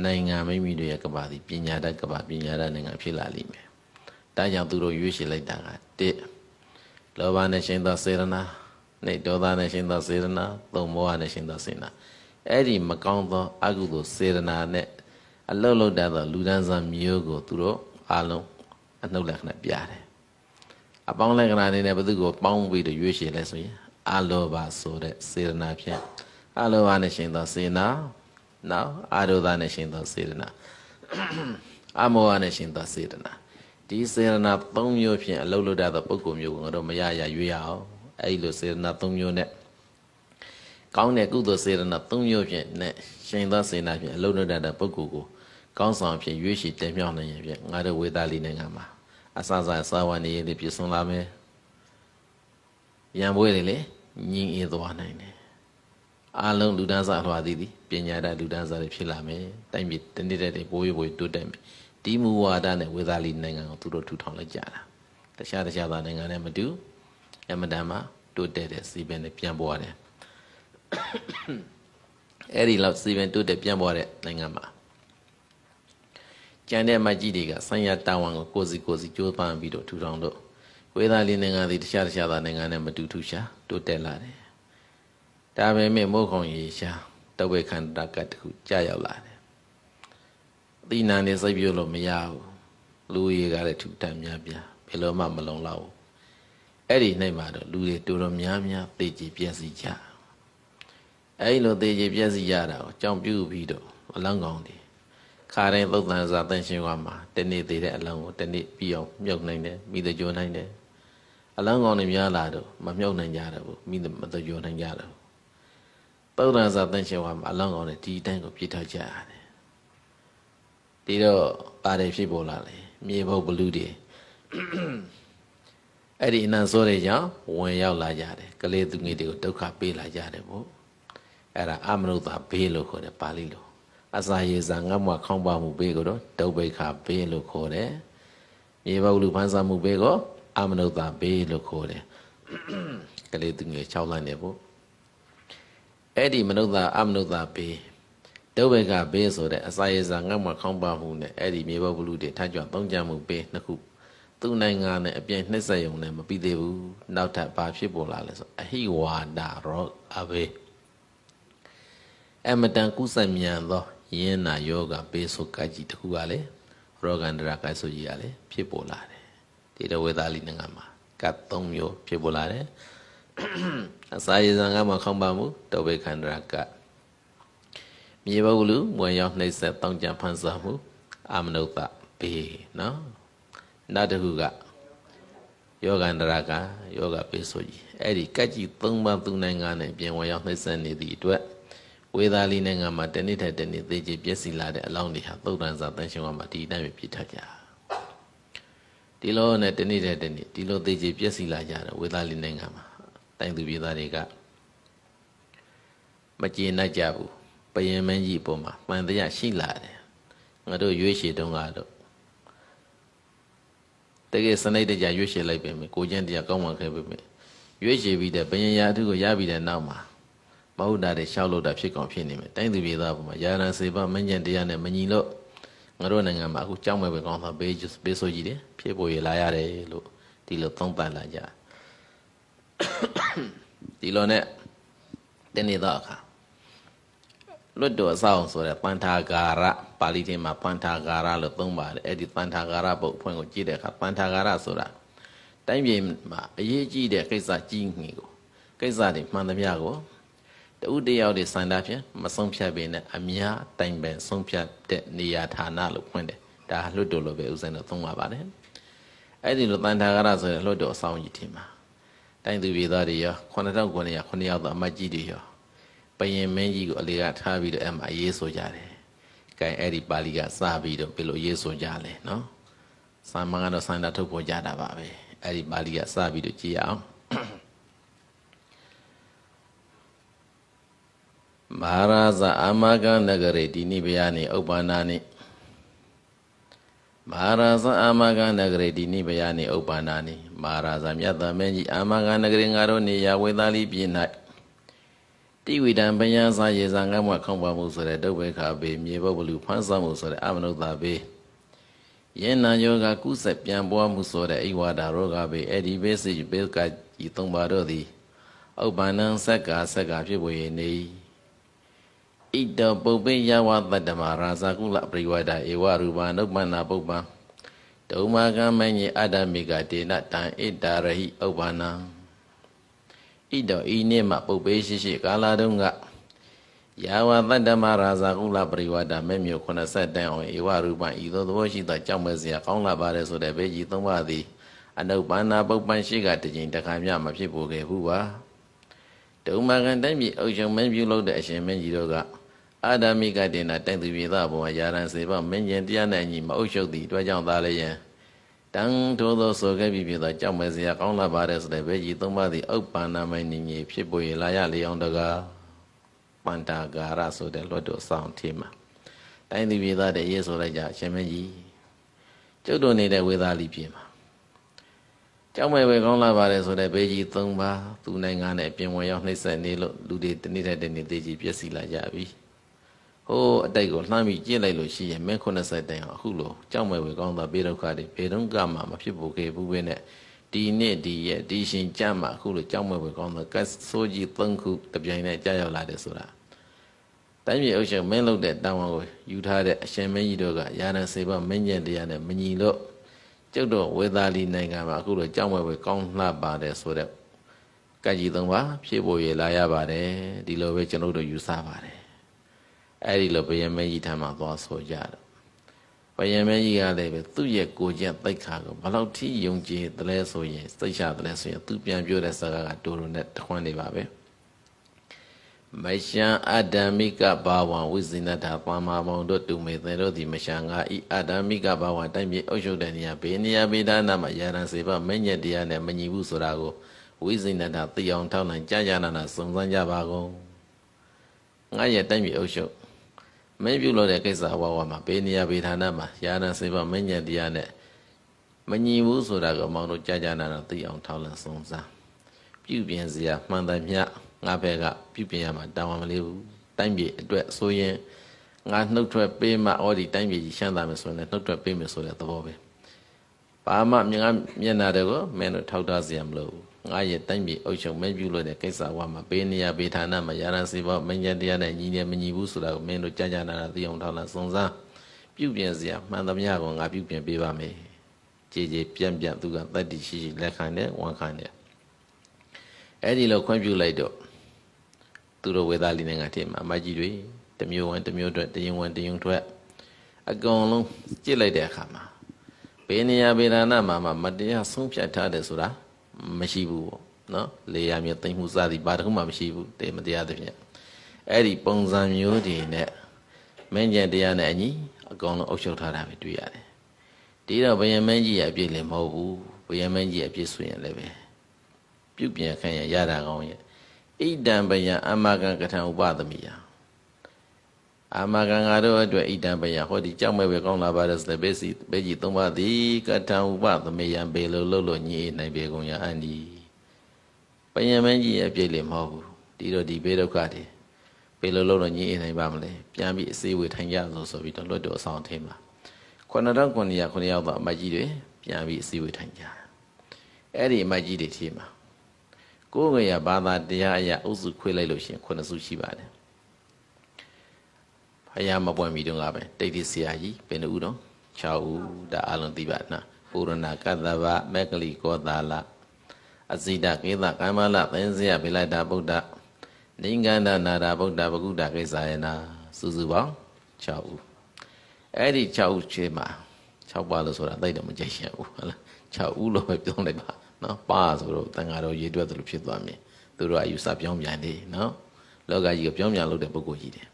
နိုင်ငံမိမိတို့ရဲ့ကဘာသည်ပညာတတ်ကဘာပညာတတ်နိုင်ငံဖြစ်လာလိမ့်မယ်။ဒါကြောင့်သူတို့ရွေးချယ်လိုက်တာက၁လောဘနဲ့ရှင်သော စေရနာနဲ့ဒေါသနဲ့ရှင်သောစေရနာသုံးမောဟနဲ့ရှင်သောစေရနာအဲ့ဒီမကောင်းသော အကုသိုလ်စေရနာနဲ့အလုတ်လုတ်တတ်သောလူဒန်းစားမျိုးကိုသူတို့အလုံးအနှုတ်လက္ခဏာပြတယ်။အပေါင်းလက္ခဏာအနေနဲ့ဘုသူကိုပေါင်းပြီးတော့ရွေးချယ်လဲဆိုရင်အလောဘဆိုတဲ့စေရနာဖြင့်အလောဘနဲ့ရှင်သောစေရနာနော်အာရုဒနဲ့ရှင်သောစေတနာအမောဟနဲ့ရှင်သောစေတနာဒီစေတနာ၃မျိုးဖြင့်အလုလုတတ်သောပုဂ္ဂိုလ်မျိုးကိုငါတို့မရရရွေးရအောင်အဲ့လိုစေတနာ၃မျိုးနဲ့ကောင်းတဲ့ကုသိုလ်စေတနာ၃မျိုးဖြင့်နဲ့ရှင်သောစေတနာဖြင့်အလုလုတတ်တဲ့ပုဂ္ဂိုလ်ကိုကောင်းဆောင်ဖြင့်ရွေးချယ်တင်မြှောက်နိုင်ရင်ဖြင့်ငါတို့ဝေဒာလီနိုင်ငံမှာအစစအစဝါနေရည်ပြည့်စုံလာမယ်ရံပွဲတွေလေညင်အေးသွားနိုင်တယ်အားလုံးလူဒန်းစားလွှာသည်သည်ပညာတတ်လူဒန်းစားတွေဖြစ်လာမယ်တိုင်းပြည်တနေ့တည်းတည်းပိုးရွေးတိုးတက်မယ်ဒီမူဝါဒနဲ့ဝေသာလီနိုင်ငံကိုသူတို့ထူထောင်လိုက်ကြတာတခြားတခြားသာနိုင်ငံနဲ့မတူအမတန်မှတိုးတက်တဲ့စီပင်တွေပြန်ပေါ်ရတယ်အဲ့ဒီလောက်စီပင်တိုးတက်ပြန်ပေါ်တဲ့နိုင်ငံမှာကျန်တဲ့မကြီးတွေကဆိုင်းရတာဝန်ကိုကိုစီကိုစီကြိုးပမ်းပြီးတော့ထူထောင်လို့ဝေသာလီနိုင်ငံသည်တခြားတခြားသာနိုင်ငံနဲ့မတူထူရှားတိုးတက်လာတယ်ဒါပေမဲ့မိုးခုံရေရှားတဝေခန္ဓာကတခုကြာရောက်လာတယ်။တိနာနဲ့စိတ်ပြုလို့မရဘူး။လူရေကလည်းထူထမ်းများပြားဘယ်လိုမှမလုံလောက်ဘူး။အဲ့ဒီနေ့မှာတော့လူတွေတော်တော်များများသိကြည်ပြည့်စည်ကြ။အဲ့လိုသိကြည်ပြည့်စည်ကြတာကိုကြောင်ပြုပြီးတော့အလောင်းကောင်းတယ်။ခါတိုင်းသုတ်တန်စာတန်ရှင်ဝါမှာတနေ့သေးတဲ့အလောင်းကိုတနေ့ပြီးအောင်မြုပ်နိုင်တယ်မိသကြိုနိုင်တယ်။အလောင်းကောင်းတွေများလာတော့မမြုပ်နိုင်ကြတော့ဘူးမိမသကြိုနိုင်ကြတော့ပုဒ္ဒရာဇာတန်ရှင်ဝါမှာအလောင်းကောင်းတဲ့ဒီအတိုင်းကိုပြည့်ထောက်ကြရတယ်ဒီတော့ပါတယ်ဖြစ်ပေါ်လာလေမြေဘုတ်ဘလူတွေအဲ့ဒီအနံစောတွေကြောင့်ဝင်ရောက်လာကြတယ်ကလေးသူငယ်တွေကိုဒုက္ခပေးလာကြတယ်ပေါ့အဲ့ဒါအမနုဿဘေးလို့ခေါ်တယ်ပါဠိလို အစာရေစာငတ်မွားခေါင်းပါမှုဘေးကိုတော့ဒုဗ္ဗိခဘေးလို့ခေါ်တယ်မြေဘုတ်လူဖန်ဆာမှုဘေးကိုအမနုဿဘေးလို့ခေါ်တယ်ကလေးသူငယ်6လမ်းနေပေါ့အဲ့ဒီမနုဿာအမနုဿာဘေးဒုဗ္ဗကဘေးဆိုတဲ့အစာရေစာငတ်မခေါင်းပါမှုနဲ့အဲ့ဒီမြေဘဝလူတွေထကြွသုံးကြမှုဘေးနှစ်ခုသူနိုင်ငံနဲ့အပြိုင်နှိမ့်ဆက်ယုံနဲ့မပြီးသေးဘူးနောက်ထပ်ဘာဖြစ်ပေါ်လာလဲဆိုအဟိဝါဒရောအဘေးအမတန်ကုသမြန်သောယင်းနာယောဂဘေးဆိုကကြီးတစ်ခုကလည်းရောဂန္ဒရာကိုက်ဆိုကြီးကလည်းဖြစ်ပေါ်လာတယ်ဒီတဝေသားလေးငါမှာကတ်၃မျိုးဖြစ်ပေါ်လာတယ်အစာရည်စံကမှခေါင်းပါမှုတောဘိခန္ဓရာကမြေဘုလူမွေရောက်နှိမ့်ဆက်တောင်းကြဖန်ဆာမှုအာမနုပဘေးနော်နောက်တစ်ခုကယောဂန္တရာကယောဂပေးဆိုကြီးအဲ့ဒီကကြည်၃ပါးသူနိုင်ငံနဲ့ပြင်ဝင်ရောက်နှိမ့်ဆက်နေသည့်အတွက်ဝေသာလီနိုင်ငံမှာတနေ့ထက်တနေ့သေချေပြည့်စည်လာတဲ့အလောင်းတွေဟာသုတ်တန်စာတန်ရှင်ဝါမှာဒီတိုင်းပဲပြည့်ထကြဒီလိုနဲ့တနေ့ထက်တနေ့ဒီလိုသေချေပြည့်စည်လာကြတဲ့ဝေသာလီနိုင်ငံမှာတိုင်းသူပြည်သားတွေကမကျေနပ်ကြဘူးပယင်မင်းကြီးပုံမှာမှန်တရားရှိလာတယ်ငါတို့ရွေးရှည်တုန်းကတော့တကယ်စနိတ်တကြရွေးရှည်လိုက်ပေမယ့်ကိုကျင်းတရားကောင်းမှန်ခဲ့ပေမယ့်ရွေးရှည်ပြီးတဲ့ပယင်ရာထုကိုရပြီးတဲ့နောက်မှာမဟုတ်တာတွေရှောက်လို့တာဖြစ်ကောင်ဖြစ်နေမယ်တိုင်းသူပြည်သားပုံမှာယာရန်စေဘမင်းကျန်တရားနဲ့မညီလို့ငါတို့နိုင်ငံမှာအခုကြောက်မဲ့ပဲကောင်းတာဘေးဘေးဆိုကြီးတယ်ဖြစ်ပေါ်ရလာရတယ်လို့ဒီလိုသုံးသပ်လာကြတယ်ဒီလိုနဲ့တနေ့တော့အခါလွတ်တော်အဆောင်ဆိုတဲ့ပန္ထာဂါရပါဠိထဲမှာပန္ထာဂါရလို့သုံးပါတယ်အဲ့ဒီပန္ထာဂါရပုတ်ဖွင့်ကိုကြည့်တဲ့အခါပန္ထာဂါရဆိုတာတိုင်းပြည်မှာ အရေးကြီးတဲ့ကိစ္စကြီးငှီကိုကိစ္စတွေမှန်သမျှကိုတဦးတယောက်တွေစန္ဒဖြင့်မဆုံးဖြတ်ပေနဲ့အများတိုင်ပင်ဆုံးဖြတ်တဲ့နေရာဌာနလို့ဖွင့်တယ်ဒါလွတ်တော်လို့ပဲဥစဉ်တော့သုံးပါပါတယ်အဲ့ဒီလိုတန်ထာဂရဆိုရင်လွတ်တော်အဆောင်ကြီးထင်ပါတိုင်းသူပြည်သားတွေရော9900 900သောအမတ်ကြီးတွေရောဘယင်မင်းကြီးကိုအလေကထားပြီးတော့အဲ့မှာရေးဆိုကြတယ်။ကဲအဲ့ဒီပါဠိကစပြီးတော့ဘယ်လိုရေးဆိုကြလဲနော်။စာမန်ကတော့စန္ဒထုတ်ပေါ်ကြတာပါပဲ။အဲ့ဒီပါဠိကစပြီးတော့ကြည့်ရအောင်။မဟာရာဇအာမဂနဂရေဒီနိဗ္ဗာနိဥပ္ပန္နာနိမဟာရာဇအာမဂနဂရေဒီနိဗယာနိဥပ္ပန္နာနိမဟာရာဇမြတ်သမင်းကြီးအာမဂနဂရေငါတို့နေရာဝေသာလိပြည်၌တိဝိတံပယံစာရေဇံကမ္မခေါင်းပါမှုဆိုတဲ့ဒုဗ္ဗေခဘေမြေပုပ္ပလူဖန်ဆောင်မှုဆိုတဲ့အမနုဿဘေယေနံယောဂကုသပြန်ပွားမှုဆိုတဲ့အိဝါဒရောဂဘေအဲ့ဒီဘေးစီဘေကဤသုံးပါတို့သည်ဥပ္ပန္နံဆက်ကဆက်ကဖြစ်ပေါ်နေ၏ဣတောပုပ္ပိယဝတတ္တမရာဇကုလပရိဝဒဧဝရူပနုပ္ပန္နာပုပ္ပံဒုမာကမညိအတ္တမိကတေနတံဣတာရဟိဥပ္ပနာဣတောဤနေ့မှာပုပ္ပေရှိရှိကာလာတုန်းကယာဝတတ္တမရာဇကုလပရိဝဒမဲ့မြို့80တန်အောင်ဧဝရူပံဤသောသဘောရှိသောကြောင့်မဲ့စရာကောင်းလာပါတယ်ဆိုတဲ့ဘေကြီးသုံးပါးသည် အနုပ္ပန္နာပုပ္ပံရှိကတကြိမ်တခါမျှမဖြစ်ပေါ်ခဲ့ဘူးပါ။ဒုံမာကန်တိုင်းပြည်အုပ်ချုပ်မင်းပြုလုပ်တဲ့အရှင်မင်းကြီးတို့ကအာဒမိကတေနာတိုင်သူပြည်သားဘုံရာရန်စေဘမင်းကျင်တရားနိုင်ကြီးမအုပ်ချုပ်သည့်အတွက်ကြောင့်သာလျင်တန်ထိုးသောဆိုခဲ့ပြီးဖြစ်သောကြောက်မဲ့စရာကောင်းလာပါတဲ့ဆိုတဲ့ဘဲကြီးသုံးပါးသည့်ဥပ္ပန္နမိုင်းနေကြီးဖြစ်ပေါ်ရလာရလေအောင်တကားပန္တာကာရဆိုတဲ့လွတ်တော်ဆောင်ထေမှာတိုင်းသူပြည်သားတဲ့ရေးဆိုလိုက်ကြအရှင်မင်းကြီးကျုပ်တို့နေတဲ့ဝေသာလီပြည်မှာကြောက်မဲ့ပဲကောင်းလာပါတယ်ဆိုတဲ့ဘေးကြီး၃ပါးသူနိုင်ငံနဲ့ပြင်ဝင်ရောက်နှိမ့်ဆက်နေလို့လူတွေတနေ့တစ်နေ့သေကြီးပျက်စီးလာကြပြီဟိုးအတိတ်ကိုလှမ်းပြီးကြည့်လိုက်လို့ရှိရင်မင်း80တန်အခုလိုကြောက်မဲ့ပဲကောင်းသွားဘေးဒုက္ခတွေဘေးတုန်းကမှမဖြစ်ဘူးခဲ့ဘူးပဲနဲ့ဒီနေ့ဒီရက်ဒီရှင်ကြမှာအခုလိုကြောက်မဲ့ပဲကောင်းသွားကတ်ဆိုးကြီး၃ခုတပြိုင်တည်းကြာရောက်လာတယ်ဆိုတာတိုင်းပြည်အုပ်ချုပ်မင်းလုပ်တဲ့တာဝန်ကိုယူထားတဲ့အရှင်မင်းကြီးတို့ကရာဏစေဘမင်းညံတရားနဲ့မညီလို့ကျုပ်တို့ဝေသာလီနိုင်ငံမှာအခုတော့ကြောင်းဝဲဝဲကောင်းလှပါတယ်ဆိုတော့ကကြီးသုံးပါဖြည့်ဖို့ရလာရပါတယ်ဒီလိုပဲကျွန်တော်တို့ယူဆပါတယ်အဲ့ဒီလိုဘယံမဲကြီးထံမှာသွားဆိုကြတော့ဘယံမဲကြီးကလည်းပဲသူ့ရဲ့ကိုကျက်သိက္ခာကိုဘလောက်ထိယုံကြည်တယ်လဲဆိုရင်စိတ်ချတယ်လဲဆိုရင်သူပြန်ပြောတဲ့စကားကတူတူနဲ့တခွန်းနေပါပဲမရှံအတ္တမိကဘာဝံဝိဇိနတာပါမဘောင်တို့တူမေသင်တို့သည်မရှံငါဤအတ္တမိကဘာဝံတိုင်းပြည်အုပ်ချုပ်တဲ့နေရာဘေးနေရာဘေးဒါနမှာယာရန်စေဘမညက်တရားနဲ့မညီဘူးဆိုတာကိုဝိဇိနတာသိအောင်ထောက်နိုင်ကြာကြာနာနာစုံစမ်းကြပါကုန်ငါရဲ့တိုင်းပြည်အုပ်ချုပ်မင်းပြုလို့တဲ့ကိစ္စဘဝမှာဘေးနေရာဘေးဌာနမှာယာရန်စေဘမညက်တရားနဲ့မညီဘူးဆိုတာကိုမောင်တို့ကြာကြာနာနာသိအောင်ထောက်လန့်စုံစမ်းပြုပြင်စရာမှန်တယ်မြတ်ငါဘက်ကပြုပြင်ရမှာတာဝန်မလေးဘူးတိုင်းပြည်အတွက်ဆိုရင်ငါနှုတ်ထွက်ပေးမှအော်ဒီတိုင်းပြည်ကြီးရှမ်းသာမယ်ဆိုရင်လည်းနှုတ်ထွက်ပေးမယ်ဆိုတဲ့သဘောပဲဘာမှငါမျက်နာတွေကိုမင်းတို့ထောက်တာစရာမလိုဘူးငါရဲ့တိုင်းပြည်အုပ်ချုပ်မပြုလို့တဲ့ကိစ္စဝါမှာပေးနေရပေးဌာနမှာရာဏစီဘောမင်းရတရားနဲ့ညီနေမညီဘူးဆိုတာကိုမင်းတို့ကြာကြာနာနာသိအောင်ထောက်လာစုံစမ်းပြုပြင်စရာမှန်သမျှကိုငါပြုပြင်ပေးပါမယ်ကြည်ကြည်ပြန့်ပြန့်သူကတတ္တိရှိရှိလက်ခံတယ်ဝန်ခံတယ်အဲ့ဒီလိုခွင့်ပြုလိုက်တော့သူတို့ဝေသားလေးနဲ့ငါထင်မှာအမကြီးတွေတမျိုးဝင်တမျိုးထွက်တရင်ဝင်တရင်ထွက်အကုန်လုံးကြည့်လိုက်တဲ့အခါမှာဘေနိယာဘေဒနာမှာမှမတရားဆုံးဖြတ်ထားတယ်ဆိုတာမရှိဘူးပေါ့နော်လေယာမြေသိမ့်မှုစသည်ဘာတစ်ခုမှမရှိဘူးတေမတရားတဲ့ဖြင့်အဲ့ဒီပုံစံမျိုးတွေနဲ့မင်းကျန်တရားနဲ့အညီအကောင်လုံးအုပ်ချုပ်ထားတာပဲတွေ့ရတယ်။ဒီတော့ဘယံမင်းကြီးရဲ့အပြည့်လည်းမဟုတ်ဘူး။ဘယံမင်းကြီးရဲ့အပြည့်ဆိုရင်လည်းပဲပြုပြင်ခံရရတာကောင်းရဲ့ဣဒံပယံအမဂံကထံဥပသမိယအမဂံငါတို့အတွက်ဣဒံပယံဟောဒီကြောက်မဲ့ပဲကောင်းလာပါတဲ့စတဲ့ပဲစီပဲကြီးသုံးပါသည်ကထံဥပသမိယံဘေလိုလို့လို့ညီနိုင်ပေကုန်ရအန်ဒီပယံမင်းကြီးရဲ့အပြည့်လေမဟုတ်ဘူးဒီတော့ဒီဘေးဒုက္ခတွေဘေလိုလို့လို့ညီနိုင်ပါမလဲပြန်ပြီးအစည်းဝေးထိုင်ကြလို့ဆိုပြီးတော့လွတ်တော်အောင်ထင်းပါ9900 900တော့အမကြီးတွေပြန်ပြီးအစည်းဝေးထိုင်ကြအဲ့ဒီအမကြီးတွေထင်းပါကိုယ်ငရဘာသာတရားအရာအုပ်စုခွဲလိုက်လို့ရှိရင်ခုနှစ်စုရှိပါတယ်။ဖယားမပွင့်မီတုန်းကပဲတိတ်တိဆရာကြီးဘယ်နှဦးတော့6ဦးဒါအလုံးသိပါနာပုရဏကတ္တဗမက္ကလိကောသာလအဇိတကေသကမ္မလသင်္ဇယဗိလိုက်တာဗုဒ္ဓနိင်္ဂန္ဓနာတာဗုဒ္ဓပကုဒကိစ္စယနာ စုစုပေါင်း6ဦးအဲ့ဒီ6ဦးချင်းမှာ6ပါလို့ဆိုတာသိတယ်မကြိုက်ရဘူးဟုတ်လား6ဦးလို့ပဲပြောလိုက်ပါနော်ပါဆိုတော့တန်ဃာတော်ရေးတွက်သလိုဖြစ်သွားမြင်သူတို့အယူဆပြောင်းပြန်တယ်နော်လောကကြီးကိုပြောင်းပြန်လုပ်တဲ့ပုဂ္ဂိုလ်ကြီးတယ်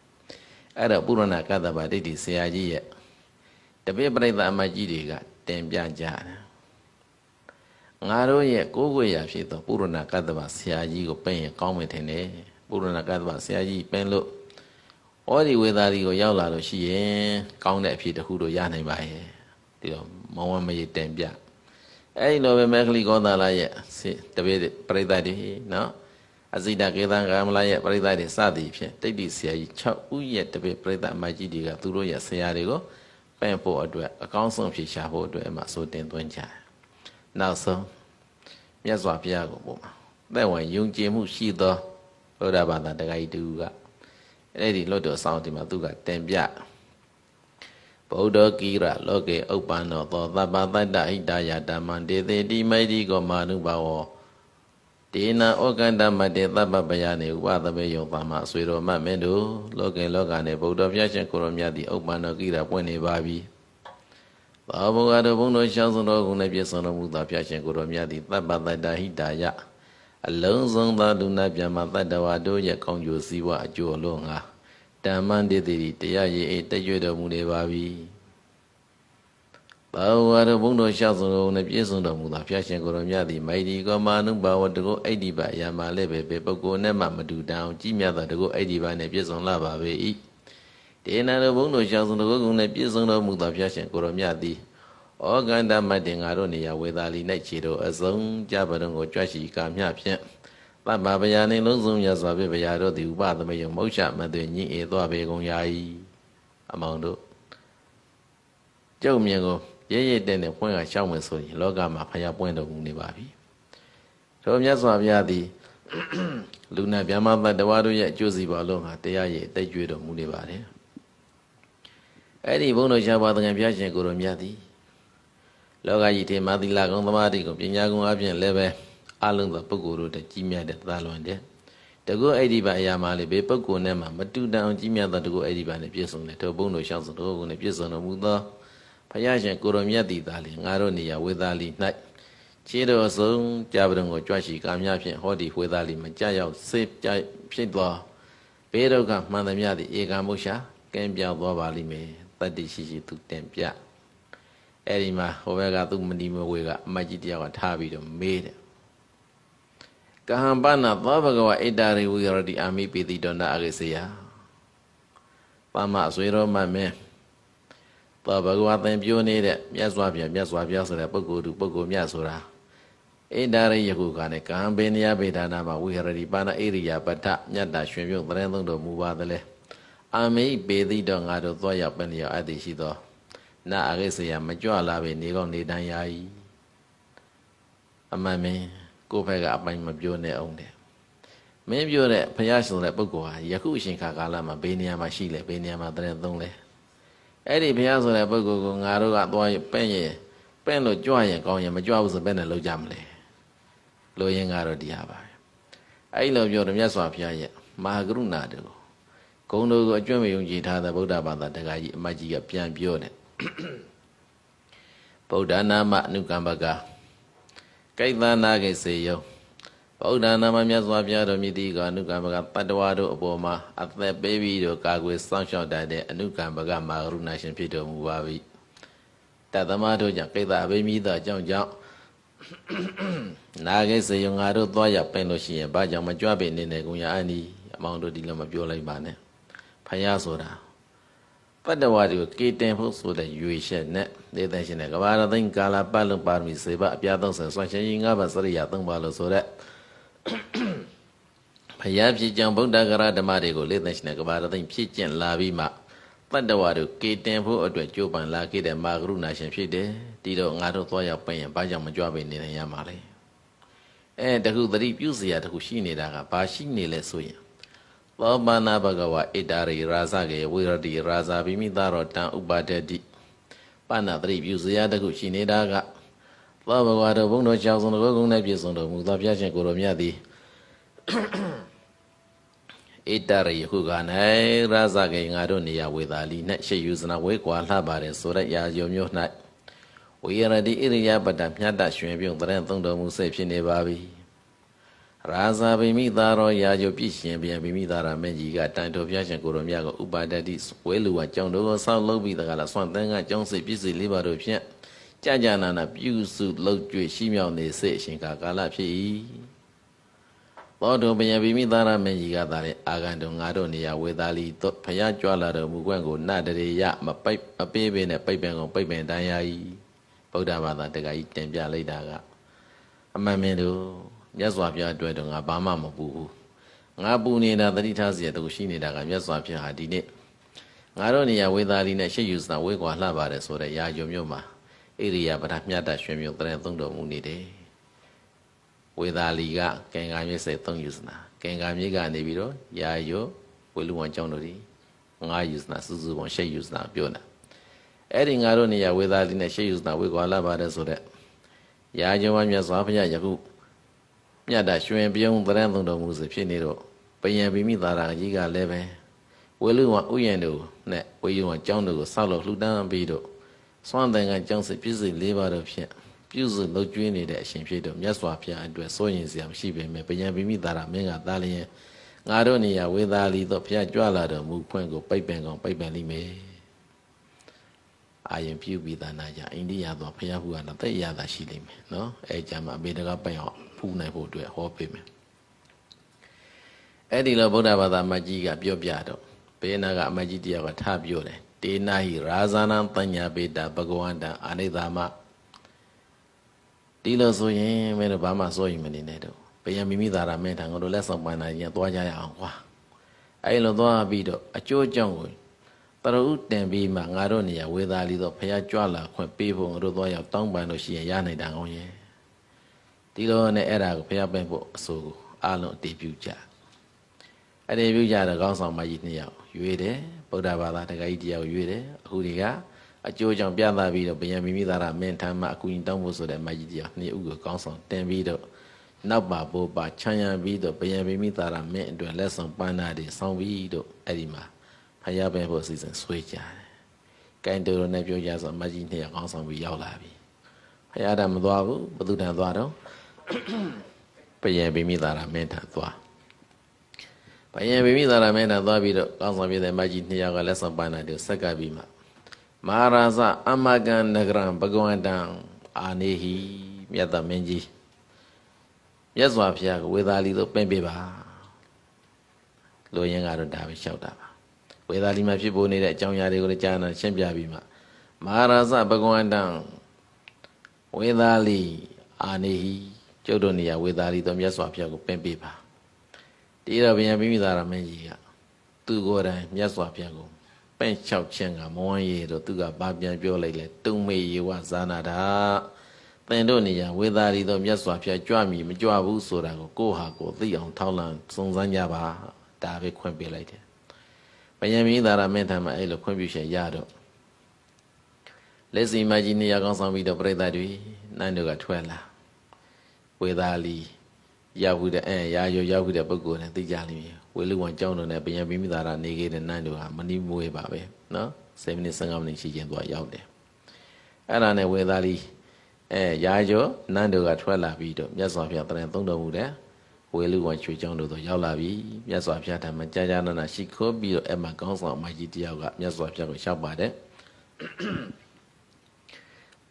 အဲ့တော့ပုရဏကသဗ္ဗဒိဋ္ဌိဆရာကြီးရဲ့တပည့်ပရိသတ်အမကြီးတွေကတင်ပြကြတယ်ငါတို့ရဲ့ကိုယ်ွယ်ရာဖြစ်သောပုရဏကသဗ္ဗဆရာကြီးကိုပင့်ရင်ကောင်းမယ်ထင်တယ်ပုရဏကသဗ္ဗဆရာကြီးပင့်လို့ဩဒီဝေသာဒီကိုရောက်လာလို့ရှိရင်ကောင်းတဲ့အဖြစ်တခုတော့ရနိုင်ပါရဲ့ဒီတော့မောင်ဝမ်းမရေတင်ပြအဲ့လိုပဲမက္ခလိကောသလရဲ့တပည့်ပရိသတ်တွေနော်အဇိတကေသံကာမလရဲ့ပရိသတ်တွေစသည်ဖြင့်တိတ်တိဆရာကြီး6ဦးရဲ့တပည့်ပရိသတ်မကြီးတွေကသူတို့ရဲ့ဆရာတွေကိုပင့်ဖို့အတွက်အကောင်းဆုံးဖြေရှာဖို့အတွက်အမှဆိုတင်သွင်းကြတယ်။နောက်ဆုံးမြတ်စွာဘုရားကိုပို့မှာသက်ဝင်ယုံကြည်မှုရှိသောဘုရားဘာသာတရားကြီးတူကအဲ့ဒီလွတ်တော်ဆောင်ဒီမှာသူကတင်ပြဗုဒ္ဓကိရလောကေဥပ္ပန္နောသောသဗ္ဗတတ္တဣတယဓမ္မံဒေသေတိမိတိကောမာနုဘဝောဒေနာဩကန္တမတေသဗ္ဗပယနေဥပသမေယောပါမအဆွေတော်မတ်မင်းတို့လောကေလောကနေဗုဒ္ဓပြရှင်ကိုရောမြတ်သည့်ဥပ္ပန္နောကိရပွင့်နေပါပြီဘာဘုရားတို့ဘုန်းတော်ရှောင်းစုံတော်ကုန်၌ပြည့်စုံတော်မူသောပြရှင်ကိုရောမြတ်သည့်သဗ္ဗတတ္တဟိတာယအလုံးစုံသောလူနာပြမတ္တဝါတို့ရဲ့ကောင်းကျိုးစည်းဝါအကျိုးအလို့ငါဓမ္မန္တိတိတရားရည်အေးတရွတော်မူနေပါပြီဘာဝရဘုံတော်ရှောက်စုံတော်နဲ့ပြည့်စုံတော်မူသောဘုရားရှင်ကိုယ်တော်မြတ်သည်မိုက်ဒီကောမာနုဘာဝတကုအဲ့ဒီပါယာမလည်းပဲပဲပုဂ္ဂိုလ်နဲ့မှမတူတောင်ကြည်မြတ်သောတကုအဲ့ဒီပါနဲ့ပြည့်စုံလာပါပေ၏ဒေနာတော်ဘုံတော်ရှောက်စုံတော်ကုန်နဲ့ပြည့်စုံတော်မူသောဘုရားရှင်ကိုယ်တော်မြတ်သည်ဩကန္တမတ္တင်ငါတို့နေရာဝေသာလီ၌ခြေတော်အစုံကြပါတော်ကိုကြွရှိကာမျှဖြင့်တဗ္ဗဗျာနေလုံးစုံရစွာဖြင့်ဗျာတို့သည်ဥပသမယုံမောက္ခမသွေညင်ဧသွားဘေကုံယာဤအမောင်တို့ကျုပ်မြင်ကိုရဲရဲတဲ့နဲ့ပွင့်ကရှောင်းမယ်ဆိုရင်လောကမှာဖျားပွင့်တော်မူနေပါပြီတို့မြတ်စွာဘုရားသည်လူနာဗျာမဘတ်တဝါတို့ရဲ့အကျိုးစီပါလုံးဟာတရားရဲ့အသက်ကျွေးတော်မူနေပါတယ်အဲ့ဒီဘုန်းတော်ရှားပါသခင်ဘုရားရှင်ကိုယ်တော်မြတ်သည် လောကကြီးထေမာသီလကုံသမာဓိကုံပညာကုံအပြင်လည်းပဲအလုံးသောပုဂ္ဂိုလ်တို့တည်းကြီးမြတ်တဲ့သာလွန်တဲ့တကုအဲ့ဒီပါအရာမှလည်းဘေပုဂ္ဂိုလ်နဲ့မှမတူတန်အောင်ကြီးမြတ်သောတကုအဲ့ဒီပါနဲ့ပြည့်စုံတဲ့ထိုဘုန်းတော်ရှောက်စုံတော်ကိုနဲ့ပြည့်စုံတော်မူသောဘုရားရှင်ကိုရောမြတ်တည်သားလေငါတို့နေရာဝေသားလီ၌ခြေတော်ဆုံးကြာပရုံကိုကြွရှိကာများဖြင့်ဟောဒီဝေသားလီမကြရောက်စေပြဖြစ်သောဘေဒုက္ခမှန်သမျှသည်ဧကမုရှာ ကင်းပြောက်သွားပါလိမ့်မယ်တတ္တိရှိရှိသူတင်ပြအဲ့ဒီမှာဟောဘက်ကသူမဏိမဝေကအမတ်ကြီးတယောက်ကထားပြီးတော့မေးတယ်ကဟံပနာသောဘဂဝဣတရေဝိရောတိအာမိပိတိတောနာအဂေစယပမအဆွေရောမမင်းသောဘဂဝသင်ပြောနေတဲ့မြတ်စွာဘုရားမြတ်စွာဘုရားဆိုတဲ့ပုဂ္ဂိုလ်သူပုဂ္ဂိုလ်မြတ်ဆိုတာဣတရေယခုကနဲ့ကံဘေနယဗေဒနာမှာဝိဟရတိပါဏဣရိယာပတ္ထမြတ်တာရှင်ပြုံးသရင်သုံးတော်မူပါသလဲအာမိပေတိတော်ငါတို့သွားရောက်ပင်လျောက်အပ်သည်ရှိသော နာအရိစရာမကြွလာပေနေကောင်းနေတန်ရာဤအမှန်မင်းကိုယ့်ဘက်ကအပိုင်မပြောနဲ့အောင်တယ်မင်းပြောတဲ့ဘုရားရှင်တဲ့ပုဂ္ဂိုလ်ဟာယခုအရှင်ခါကာလမှာဘယ်နေရာမှာရှိလဲဘယ်နေရာမှာတရင်သုံးလဲအဲ့ဒီဘုရားဆိုတဲ့ပုဂ္ဂိုလ်ကငါတို့ကသွားပင့်ရင်ပင့်လို့ကြွရင်ကောင်းရင်မကြွဘူးဆိုပင့်တယ်လောက်ကြမလဲလိုရင်းကတော့တရားပါပဲအဲ့လိုပြောတော့မြတ်စွာဘုရားရဲ့မဟာကရုဏာတူဂုံတို့ကိုအကျွမ်းမယုံကြည်ထားတဲ့ဗုဒ္ဓဘာသာတရားကြီးအမတ်ကြီးကပြန်ပြောတယ်ဗုဒ္ဓနာမအနုကမ္မကာကိတ္တနာကိစေယုံဗုဒ္ဓနာမမြတ်စွာဘုရားတော်မြတ်ဒီကအနုကမ္မကတတ္တဝါတို့အပေါ်မှာအသက်ပေးပြီးတော့ကာကွယ်စောင့်ရှောက်တတ်တဲ့အနုကမ္မကမာရုဏရှင်ဖြစ်တော်မူပါပြီတသမားတို့ကြောင့်ကိတ္တအဘိမိသောအကြောင်းကြောင့်နာဂိစေယုံငါတို့သွားရပင်လို့ရှိရင်ဘာကြောင့်မကြွပင်နေနေကုန်ရအန်ဒီအမောင်တို့ဒီလိုမပြောလိုက်ပါနဲ့ဖယားဆိုတာပတ္တဝါတွေကိုကေတင်ဖို့ဆိုတဲ့ရွေချက်နဲ့ဒေသရှင်နဲ့ကဘာရသိင်္ကာလပတ်လုံးပါရမီစေပါအပြာသုံးဆန်ဆွမ်းရှင်ကြီး၅ပါးစရိယ၃ပါးလို့ဆိုတဲ့ဘုရားဖြစ်ကြောင်းဗုဒ္ဓဂရဓမ္မတွေကိုလေ့သင်ရှင်တဲ့ကဘာရသိင်ဖြစ်ကျင့်လာပြီးမှတတ္တဝါတို့ကေတင်ဖို့အတွက်ကြိုးပမ်းလာခဲ့တဲ့မာကရုဏာရှင်ဖြစ်တယ်။ဒီတော့ငါတို့သွားရောက်ပင်ရင်ဘာကြောင့်မကြွပင်နေနိုင်ရမှာလဲ။အဲတခုသတိပြုစရာတခုရှိနေတာကဘာရှိနေလဲဆိုရင်သောပါဏဘဂဝဣတာရိရာဇကေဝိရတိရာဇာဘိမိသရောတံဥပါဒတိပါဏသတိပြုဇရာတခုရှိနေတာကသောဘဂဝါတို့ဘုံတော်ကြောင့်ဆုံးတော်ကုန်းနဲ့ပြည့်စုံတော်မူသောဘုရားရှင်ကိုယ်တော်မြတ်သည်ဣတရိယခုက၌ရာဇကေငါတို့နေရာဝေသာလီ၌ရှေယူဇနာဝေကွာလှပါတယ်ဆိုတဲ့ရာယုံမျိုး၌ဝိရတိဣရိယပတ္တမြတ်တရွှင်ပြုံတရင်သုံးတော်မူစေဖြစ်နေပါပြီ။ရာဇာဗိမိသာရောရာယုပြည့်ရှင်ပြန်ဗိမိသာရမင်းကြီးကတိုင်တော်ပြရှင်ကိုရောမြတ်ကိုဥပါဒတိဝဲလူဝကြောင့်တော်ကိုဆောက်လုပ်ပြီးတကလားဆွမ်းတန်းကကြောင်းစိတ်ပြည့်စုံလေးပါတို့ဖြင့်ကြာကြာနာနာပြုစုလုပ်ကြွေရှိမြောက်နေစေအရှင်ကာကာလဖြစ်၏သောတုံပယံဗိမိသာရမင်းကြီးကသာလေအာဂန္တုံငါတို့နေရာဝေသာလီတို့ဖျားကြွလာတော်မူကွန့်ကိုနတရေယမပိတ်အပေးပင်နဲ့ပိတ်ပင်ကုန်ပိတ်ပင်တန်ရာ၏ဗုဒ္ဓဘာသာတကကြီးတင်ပြလိုက်တာကအမှန်မြင်တို့မြတ်စွာဘုရားအတွက်တော့ငါဘာမှမပူဘူးငါပူနေတာတတိထားစီရတူရှိနေတာကမြတ်စွာဘုရားဟာဒီနေ့ငါတို့နေရာဝေသာလီနဲ့ရှေ့ယူစံဝေကွာလှပါတယ်ဆိုတဲ့ရာယုံမြို့မှာဣရိယာပဒမြတ်တရွှေမြို့တရင်သုံးတော်မူနေတယ်ဝေသာလီကကင်္ကာမြေစေသုံးယူစနာကင်္ကာမြေကနေပြီးတော့ရာယုဝေလူဝန်ကျောင်းတို့ဒီငါယူစနာစုစုပေါင်းရှေ့ယူစနာ ပြောတာအဲ့ဒီငါတို့နေရာဝေသာလီနဲ့ရှေ့ယူစနာဝေကွာလှပါတယ်ဆိုတဲ့ရာယုံမြတ်စွာဘုရားယခုမြတ်တာရွှင်ပြုံးသရံသုံတော်မူစေဖြစ်နေတော့ပယံပိမိသာရကြီးကလည်းပဲဝေလူဝဥယျံတို့နဲ့ဝေယုံဝကျောင်းတို့ကိုဆောက်လို့လှူဒန်းပြီးတော့စွမ်းတန်ကကျောင်းစစ်ပြည့်စုံ၄ပါးတို့ဖြင့်ပြည့်စုံလုပ်ကျွေးနေတဲ့အရှင်ဖြစ်တော့မြတ်စွာဘုရားအတွက်စိုးရင်စရာမရှိပေမဲ့ပယံပိမိသာရမင်းကသာလျင်ငါတို့နေရာဝေသာလီတော့ဘုရားကြွလာတော်မူဖွင့်ကိုပိတ်ပင်ကောင်ပိတ်ပင်လိမ့်မယ်အာယံပြုပြီးသာနာကြအိန္ဒိယသွားဘုရားဟူကလည်းတိတ်ရတာရှိလိမ့်မယ်နော်အဲကြမှာအပေတကပိုင်အောင်ဖူးနိုင်ဖို့အတွက်ဟောပေးမယ်အဲ့ဒီလိုဗုဒ္ဓဘာသာမကြီးကပြောပြတော့ဘေးနာကအမကြီးတရားကထပြောတယ်တေနာဟိရာဇာနံပညာပေတာဘဂဝန္တံအာနိသမဒီလိုဆိုရင်မင်းတို့ဘာမှစိုးရင်မနေနဲ့တော့ဘယံမိမိသာရမင်းထံကိုတို့လက်ဆောင်ပန်းနိုင်ရင်သွားကြရအောင်ကွာအဲ့လိုသွားပြီးတော့အကျိုးအကြောင်းကိုတရုတ်တင်ပြီးမှငါတို့နေရာဝေသာလီတော့ဖះကြွလာခွင့်ပေးဖို့တို့သွားရောက်တောင်းပန်လို့ရှိရင်ရနိုင်တာကောင်းရဲ့ဒီလိုနဲ့အဲ့ဒါကိုဖျားပဲဖို့အဆိုကိုအားလုံးအတည်ပြုကြအတည်ပြုကြတော့ကောင်းဆောင်မကြီးနှစ်ယောက်ရွေးတယ်ဗုဒ္ဓဘာသာတရားကြီးတရားကိုရွေးတယ်အခုတွေကအကျိုးကြောင့်ပြသပြီးတော့ဗယံမိမိသားရမင်းထမ်းမှအကူရင်တောင်းဖို့ဆိုတဲ့မကြီးတရားနှစ်ဦးကိုကောင်းဆောင်တင်ပြီးတော့နောက်ပါဘိုးပါချမ်းရံပြီးတော့ဗယံမိမိသားရမင်းအတွက်လက်ဆောင်ပန်းနာတွေဆောင်ပြီးတော့အဲ့ဒီမှာဖျားပဲဖို့အစီအစဉ်ဆွေးကြတယ်ကင်တူတို့နဲ့ပြောကြဆိုမကြီးနှစ်ယောက်ကောင်းဆောင်ပြီးရောက်လာပြီဖျားတာမသွားဘူးဘုသူတန်သွားတော့ပယံဗိမိသာရမင်းထံသွားပယံဗိမိသာရမင်းထံသွားပြီးတော့ကောင်းဆောင်ပြည့်တဲ့မကြီးနှစ်ယောက်ကလက်ဆောင်ပန်းတာတို့ဆက်ကပ်ပြီးမှမဟာရာဇအမကံနဂရံဘဂဝန္တံအာနေဟိမြတ်သမင်းကြီးမြတ်စွာဘုရားကဝေသာလီတို့ပင့်ပေးပါလူရင်းကတော့ဒါပဲလျှောက်တာပါဝေသာလီမှာဖြစ်ပေါ်နေတဲ့အကြောင်းအရာတွေကိုလည်းကြားနာရှင်းပြပြီးမှမဟာရာဇဘဂဝန္တံဝေသာလီ အာနေဟိကျုပ်တို့နေရာဝေသာလီတော်မြတ်စွာဘုရားကိုပင်ပေးပါတိရဘုရားမိမိသားရမင်းကြီးကသူကိုယ်တိုင်မြတ်စွာဘုရားကိုပန့်လျှောက်ခြင်းကမဝမ်းရည်တော့သူကဘာပြန်ပြောလိုက်လဲတုံမေယေဝဇာနာတာသင်တို့နေရာဝေသာလီတော်မြတ်စွာဘုရားကြွမိမကြွဘူးဆိုတာကိုကိုဟာကိုသိအောင်ထောက်လံစုံစမ်းကြပါဒါပဲခွင့်ပေးလိုက်တယ်ဘယံမိသားရမင်းထံမှာအဲ့လိုခွင့်ပြုချက်ရတော့လက်စီမကြီးနေရာကောင်းဆောင်ပြီးတော့ပြိတ္တတွေနန်းတို့ကထွက်လာဝေသာလီရောက်ဘူးတဲ့အဲရာရောရောက်ဘူးတဲ့ပုံကိုယ်နဲ့သိကြလိမ့်မယ်ဝေလူဝန်ကြောင်းတော်နဲ့ပညာပိမိသာရနေခဲ့တဲ့နန်းတို့ဟာမနီးမွေးပါပဲနော်7မိနစ်15မိနစ်ရှိချင်းသူကရောက်တယ်အဲ့ဒါနဲ့ဝေသာလီအဲရာရောနန်းတို့ကထွက်လာပြီးတော့မြတ်စွာဘုရားတရံသုံးတော်မူတဲ့ဝေလူဝန်ချွေကြောင်းတို့တော့ရောက်လာပြီမြတ်စွာဘုရားထံမှာကြာကြာနာနာရှိခိုးပြီးတော့အဲ့မှာကောင်းဆောင်အမကြီးတယောက်ကမြတ်စွာဘုရားကိုရှောက်ပါတယ်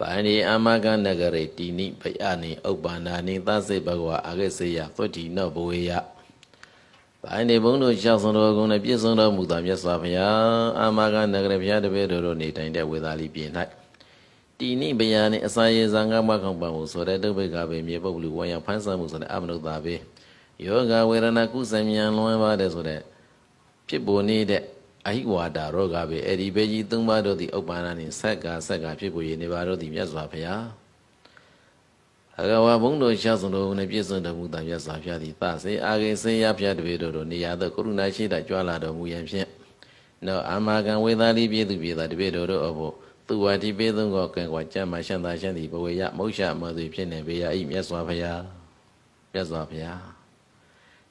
ပါဏိအာမကနဂရေတိနိဖယနိဥပ္ပန္နာနိသစေဘဂဝါအာဂစေယသွတိနောဘဝေယပါဏိဘုံတို့ရှောက်ဆုံးတော်ကုန်နဲ့ပြည့်စုံတော်မူသောမြတ်စွာဘုရားအာမကနဂရေဘုရားတပည့်တော်တို့နေထိုင်တဲ့ဝေသာလီပြင်၌တိနိဘယနိအစာရေဇံကမခံပံမှုဆိုတဲ့ဒုဗ္ဗေကပေမြေပုပ္ပလူဝံယဖန်းဆန်းမှုဆိုတဲ့အမနုဿာပေယောဂဝေရဏကုသဉ္ဉံလွန်ပါတဲ့ဆိုတဲ့ဖြစ်ပေါ်နေတဲ့အိဝါဒရောဂပဲအဲ့ဒီပဲကြီးသုံးပါတို့သည်ဥပ္ပါဒနှင့်ဆက်ကဆက်ကဖြစ်ပေါ်၍နေပါတို့သည်မြတ်စွာဘုရားအကဝဘုံတို့ရှောက်စုံတို့နှင့်ပြည့်စုံတော်မူတာမြတ်စွာဘုရားသည်သစေအာဂိစေယဖျားတပေတို့တို့နေရာသို့ကရုဏာရှိတာကြွားလာတော်မူရန်ဖြင့်နောအာမဂံဝေသာလိပြေသူပြေသာတပေတို့တို့အဖို့သူဝတိပေသုံးကောကံကွာကြမ်းမှရှန်သာရှန်သည်ဘဝေယမုတ်ရှမောသည်ဖြစ်နေပေရဤမြတ်စွာဘုရားမြတ်စွာဘုရား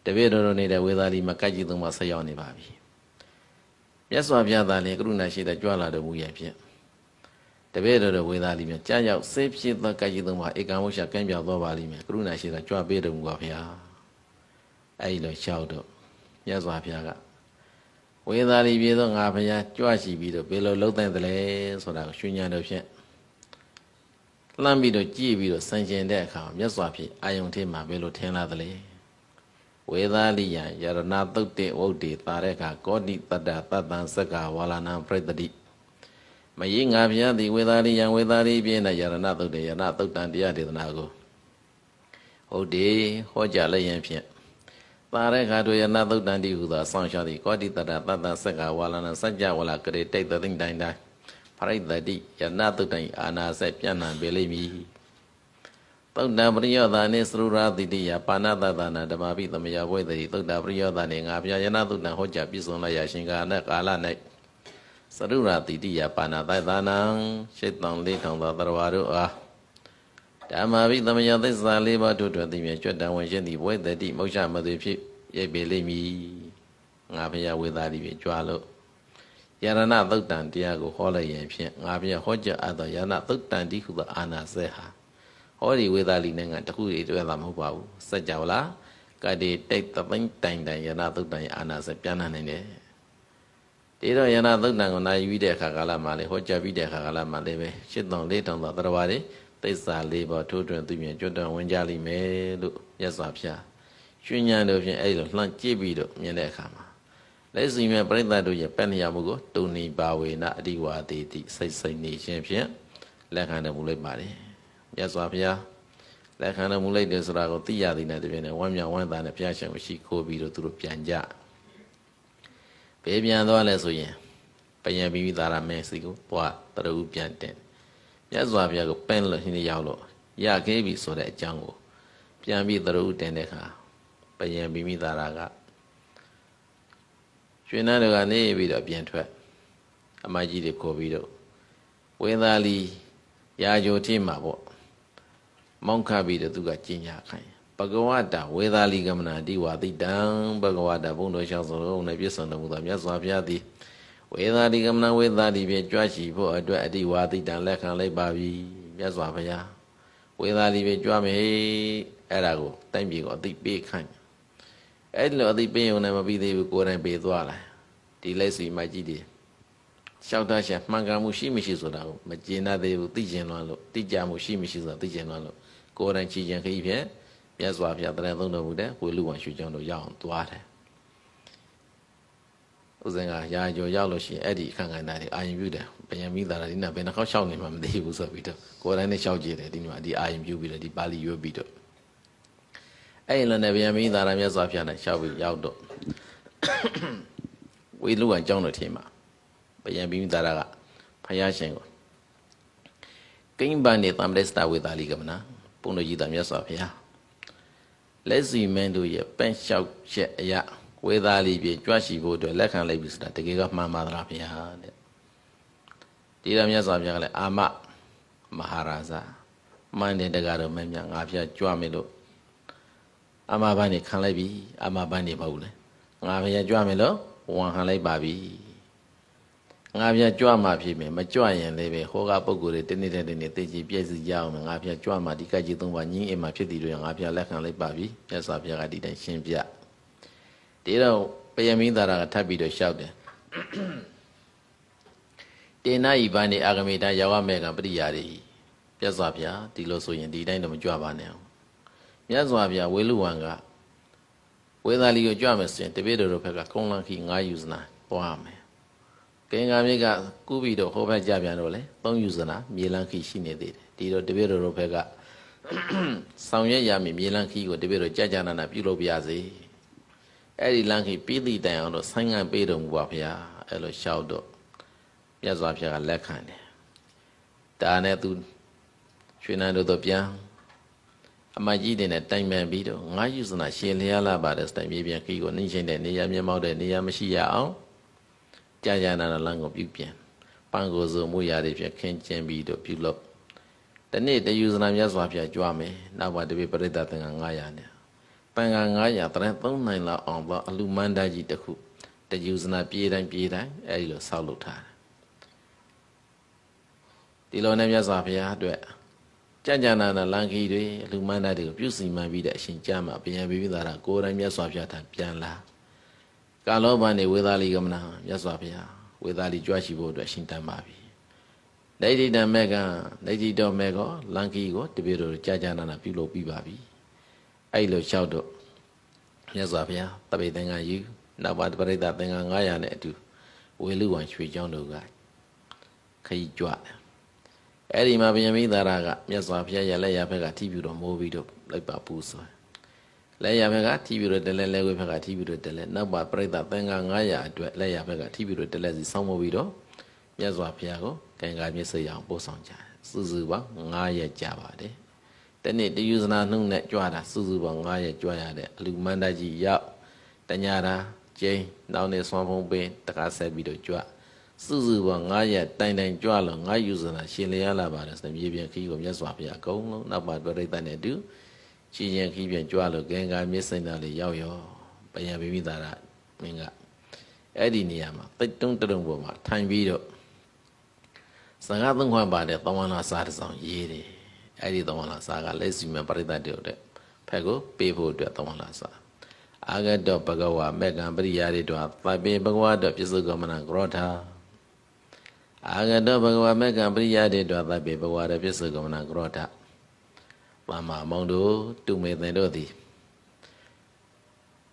တပေတို့တို့နေတဲ့ဝေသာလိမှာကကြည်သုံးပါဆက်ရောက်နေပါပြီမြတ်စွာဘုရားသာလျှင်ကရုဏာရှိတဲ့ကြွလာတော်မူရဖြင့်တပည့်တော်တို့ဝေသာလိမြတ်ကြာရောက်စေဖြစ်သောကာယသုံးပါးဧကံဝိရှာကံပြောက်တော်ပါလိမ့်မယ်ကရုဏာရှိတဲ့ကြွပေးတော်မူပါဘုရားအဲ့လိုလျှောက်တော့မြတ်စွာဘုရားကဝေသာလိပြေသောငါဘုရားကြွရှိပြီးတော့ဘယ်လိုလှုပ်တဲ့လဲဆိုတာကိုရှင်ညာတော်ဖြင့်လှမ်းပြီးတော့ကြည့်ပြီးတော့ဆင်ခြင်တဲ့အခါမြတ်စွာဘုရားအာယုန်ထဲမှာဘယ်လိုထင်လာသလဲဝေသာလိယံယရဏသုတ်တေဝုတ်တေတာရေခါကောတိတတ္တပတ္တံစကဝါလနံပြိတ္တိမယေငါဘုရားသည်ဝေသာလိယံဝေသာလိပြင်းတဲ့ယရဏသုတ်တေယရဏသုတ်တံတရားဒေသနာကိုဟုတ်တေဟောကြားလျင်ဖြင့်ပါရခါတို့ယနာသုတ်တန်တိဟူသောဆောင်းလျှောသည်ကောတိတတပတ္တစက္ကဝါလနာစัจ java လာကရေတိတ်သိမ့်တိုင်းတိုင်းပရိသတိယနာသုတ်တန်အာနာဆက်ပြန့်နှံ့ပေလိမ့်မည်သုတ်တံပရိယောသနေသရုရာတိတိယပါဏတသနာဓမ္မပိသမယဝေတိသုတ်တံပရိယောသနေငါဗျာယနာသုတ်တံဟောကြားပြည့်စုံလိုက်ရရှင်ကာလကာလ၌သရုရာတိတိယပါဏတသနာရှေတောင်လေးထောင်သောသရဝါတို့အားဓမ္မပိသမယသစ္စာလေးပါးတို့တွင်သိမြဲကြွတံဝင်ရှင်သည်ဝေတတိမောက္ခမသွေဖြစ်ရိပ်ပေလိမ့်မည်ငါဗျာဝေသာတိဖြင့်ကြွားလို့ယရဏသုတ်တံတရားကိုဟောလိုက်ရင်ဖြင့်ငါဗျာဟောကြားအပ်သောယရဏသုတ်တံတိဟုသောအာနာစေဟာ။ဩဒီဝေသလီနဲ့ကတခုတွေတွေ့တာမဟုတ်ပါဘူး။စัจ java လားကတိတိတ်သိမ့်တိုင်တိုင်ယနာသုတ်တန်အာနာစပြန်နာနိုင်တယ်။ဒီတော့ယနာသုတ်တန်ကိုနိုင်ပြီးတဲ့အခါကာလမှာလေဟောကြားပြီးတဲ့အခါကာလမှာလေပဲရှစ်တောင်လေးတောင်သာတရဝါတွေသိစာလေးပေါ်ထိုးထွင်းသူမြင်ကျွတ်တော်ဝင်ကြလိမ့်မယ်လို့ရသော်ဖျားရှင်ညာတို့ဖြင့်အဲ့လိုလှမ်းကြည့်ပြီးတော့မြင်တဲ့အခါမှာလက်စီမဲ့ပြိဿတို့ရဲ့ပတ်နေရမှုကိုတုန်နီပါဝေနအတိဝါတိတိစိတ်စိတ်နေခြင်းဖြင့်လက်ခံတယ်မူလိုက်ပါတယ်ရသော်ဘုရားလက်ခံတော်မူလိုက်တယ်ဆိုတာကိုသိရသည်နဲ့တပြင်းနဲ့ဝမ်းမြောက်ဝမ်းသာနဲ့ဘုရားရှင်ကိုရှိခိုးပြီးတော့သူတို့ပြန်ကြဘယ်ပြန်သွားလဲဆိုရင်ပယံပိမိသာရမဲစီကိုဘွားတရူပြန်တင်မြတ်စွာဘုရားကိုပန်းလို့ရှင်နေရောက်လို့ရခဲ့ပြီဆိုတဲ့အကြောင်းကို ပြန်ပြီးတရူတင်တဲ့အခါပယံပိမိသာရကရွှေနန်းတွေကနေပြီးတော့ပြန်ထွက် အမကြီးတွေခေါ်ပြီးတော့ဝင်းသားလီ ရာဂျိုထိမှာပေါ့မောင်းခပြီးတော့သူကကျင်ညာခိုင်းဘဂဝတာဝေသာလီကမနာတိဝါတိတံဘဂဝတာဘုံတော်ရှောက်ဆုံးနဲ့ပြည့်စုံတော်မူသောမြတ်စွာဘုရားသည်ဝေသာလီကမနာဝေသာလီဖြင့်ကြွရှိဖို့အတွက်အတိဝါတိတံလက်ခံလိုက်ပါပြီမြတ်စွာဘုရားဝေသာလီဖြင့်ကြွမေအဲ့ဒါကိုတိုင်ပြေကိုအတိပေးခိုင်းအဲ့လိုအတိပေးုံနဲ့မပြီးသေးဘူးကိုယ်တိုင်ပေးသွားလိုက်ဒီလက်စီမကြီးတယ်လျှောက်တာရှာမှန်ကန်မှုရှိမရှိဆိုတာကိုမကျေနပ်သေးဘူးသိကျင်လွန်းလို့တိကျမှုရှိမရှိဆိုတာသိကျင်လွန်းလို့ကိုယ်တိုင်ချီခြင်းခရီးဖြင့်မြတ်စွာဘုရားတရားသုံးတော်မူတဲ့ဝေလူဝံရွှေကျောင်းတို့ရောက်အောင်သွားတယ်ဥစဉ်ကရာကျော်ရောက်လို့ရှိရင်အဲ့ဒီအခန့်ခန္ဓာတွေအာရုံပြုတယ်ဘယံမိသားတာဒီနေ့ဘယ်နှခေါက်လျှောက်နေမှမသိဘူးဆိုပြီးတော့ကိုယ်တိုင်းနဲ့လျှောက်ကြည့်တယ်ဒီနေ့ဒီအာရုံပြုပြီးတော့ဒီပါဠိရွတ်ပြီးတော့အဲ့ဒီလည်းနဲ့ဘယံမိသားတာမြတ်စွာဘုရားနဲ့လျှောက်ပြီးရောက်တော့ဝေလူကကြောင်းတော်ထင်မှာဘယံမိသားတာကဖယားရှင်ကိုကိမ္ပန်နေသံပရိစ္စတဝေတာလီကမနာဘုန်းတော်ကြီးတာမြတ်စွာဘုရားလက်စီမင်းတို့ရဲ့ပန့်လျှောက်ချက်အရာဝေသားလေးပြင်ကြွရှိဖို့အတွက်လက်ခံလိုက်ပြီဆိုတာတကယ်ကမှန်ပါသလားဘုရားတဲ့ဒီတော်မြတ်စွာဘုရားကလည်းအာမမဟာရာဇာမန္တေတကတော့မင်းမြငါဖျားကြွမယ်လို့အာမဘန်းနေခံလိုက်ပြီအာမဘန်းနေမဟုတ်လဲငါဖျားကြွမယ်လို့ဝန်ခံလိုက်ပါပြီငါးဖျားကြွမှဖြစ်မယ်မကြွရင်လည်းပဲဟောကပုံကိုယ်တွေတနေ့တနေ့သိကြည်ပြည့်စည်ကြအောင်ငါးဖျားကြွမှဒီကကြီးသုံးပါညင်းအိမ်မှာဖြစ်တည်တွေငါးဖျားလက်ခံလိုက်ပါပြီမြတ်စွာဘုရားကဒီတိုင်းရှင်းပြဒီတော့ပယမင်းသာရကထပ်ပြီးတော့ရှောက်တယ်တေနာဤဘာနေအာဂမေတယောဝမေကပရိယာရိမြတ်စွာဘုရားဒီလိုဆိုရင်ဒီတိုင်းတော့မကြွပါနဲ့အောင်မြတ်စွာဘုရားဝေလူဝံကဝေသာလီကိုကြွမယ်ဆိုရင်တပည့်တော်တို့ဘက်ကကုန်းလန်ခီ၅ယူစနာပွားမယ်ကင်္ဂါမြစ်ကကုပြီးတော့ဟိုဘက်ကြပြန်တော့လေသုံးယူစနာမြေလန်းခီရှိနေသေးတယ်ဒီတော့တပည့်တော်တို့ဘက်ကဆောင်ရွက်ရမည်မြေလန်းခီကိုတပည့်တော်ကြာကြာနာနာပြုလုပ်ပြရစေအဲ့ဒီလန်းခီပြီးသည့်တိုင်အောင်တော့ဆိုင်းငံ့ပေးတော်မူပါဗျာအဲ့လိုရှောက်တော့မြတ်စွာဘုရားကလက်ခံတယ်ဒါနဲ့သူရွှေနန်းတို့တော့ပြန်အမကြီးတင်နဲ့တိုင်ပန်ပြီးတော့ငါယူစနာရှင်လျားလာပါတဲ့တိုင်မြေပြန်ခီကိုနှိမ့်ချင်းတဲ့နေရာမျက်မှောက်တဲ့နေရာမရှိရအောင်ကြာရနာလမ်းကိုပြုပြန်ပန်ကိုစုံမှုရာတွေဖြင့်ခင်းကျင်းပြီးတော့ပြုလုပ်တနေ့တယူဇနာမြတ်စွာဘုရားကြွားမယ်နောက်ပါတပိပရိသတ်သင်္ဃ900နဲ့ပန်က900တရင်3နိုင်လောက်အောင်ပါအလူမန္တကြီးတစ်ခုတယူဇနာပြေးတိုင်းပြေးတိုင်းအဲဒီလိုဆောက်လုပ်ထားတယ်ဒီလိုနဲ့မြတ်စွာဘုရားအတွက်ကြံ့ကြံ့နာနာလန်ခီတွေအလူမန္တတွေကိုပြုစီမံပြီးတဲ့အရှင်ကြားမှာဘုရားဘိဝိသာရကိုယ်တိုင်မြတ်စွာဘုရားထံပြန်လာကာလောဘနေဝေသာလိကမနာမြတ်စွာဘုရားဝေသာလိကြွရှိဖို့အတွက်ရှင်တန်ပါပြီဒိဋ္ဌိတမေကဒိဋ္ဌိတော်မေကောလန်ကီကိုတပည့်တော်ကြာကြာနာနာပြုလုပ်ပြီးပါပြီအဲ့လိုလျှောက်တော့မြတ်စွာဘုရားတပိသင်္ဃယူနောက်ပါပရိသတ်သင်္ဃ900နဲ့အတူ ဝေလူဝံရွှေကျောင်းတို့ကခကြီးကြွတယ်အဲ့ဒီမှာဗြဟ္မိသာရကမြတ်စွာဘုရားရဲ့လက်ရဘက်ကထိပြူတော်မိုးပြီးတော့လိုက်ပါပူဆိုတယ်လက်ရဘက်ကထီးပြီးတော့တလဲလက်ဝဲဘက်ကထီးပြီးတော့တလဲနောက်ပါပြိတ္တသင်္ဃ900အတွက်လက်ရဘက်ကထီးပြီးတော့တလဲစီဆောင်းမပြီးတော့မြတ်စွာဘုရားကိုကံကမြစ်စေအောင်ပို့ဆောင်ကြတယ်စုစုပေါင်း9ရက်ကြာပါတယ်တနေ့တယူဇနာနှုတ်နဲ့ကြွတာစုစုပေါင်း9ရက်ကြွရတဲ့အလူမန္တကြီးရောက်တညာတာကျင်းနောက်နေဆွမ်းဖုံးပင်တကားဆက်ပြီးတော့ကြွစုစုပေါင်း9ရက်တိုင်တိုင်ကြွလို့9ယူဇနာရှင်လျားလာပါတယ်ဆိုမြေပြင်ခီးကိုမြတ်စွာဘုရားအကုန်လုံးနောက်ပါပြိတ္တနဲ့အတူရှင်ရင်ခီးပြန်ကြွလို့ဂင်္ဂာမြစ်စိန်သားလေးရောက်ရောပယံဘိမိသာရမင်းကအဲ့ဒီနေရာမှာတိတ်တုံးတုံးပေါ်မှာထိုင်ပြီးတော့စံဃသုံးခွန်ပါတဲ့သဝနာစာတစ်စောင်ရေးတယ်အဲ့ဒီသဝနာစာကလက်စီမံပရိသတ်တို့တဲ့ဖက်ကိုပေးဖို့အတွက်သဝနာစာ အာဂတောဘဂဝါမေကံပရိယာရိတောပပိဘဂဝါတောပြစ္ဆုကမနကရောထာအာဂတောဘဂဝါမေကံပရိယာရိတောပပိဘဂဝါတောပြစ္ဆုကမနကရောထာပါမမောင်တို့တုမေသင်တို့သည်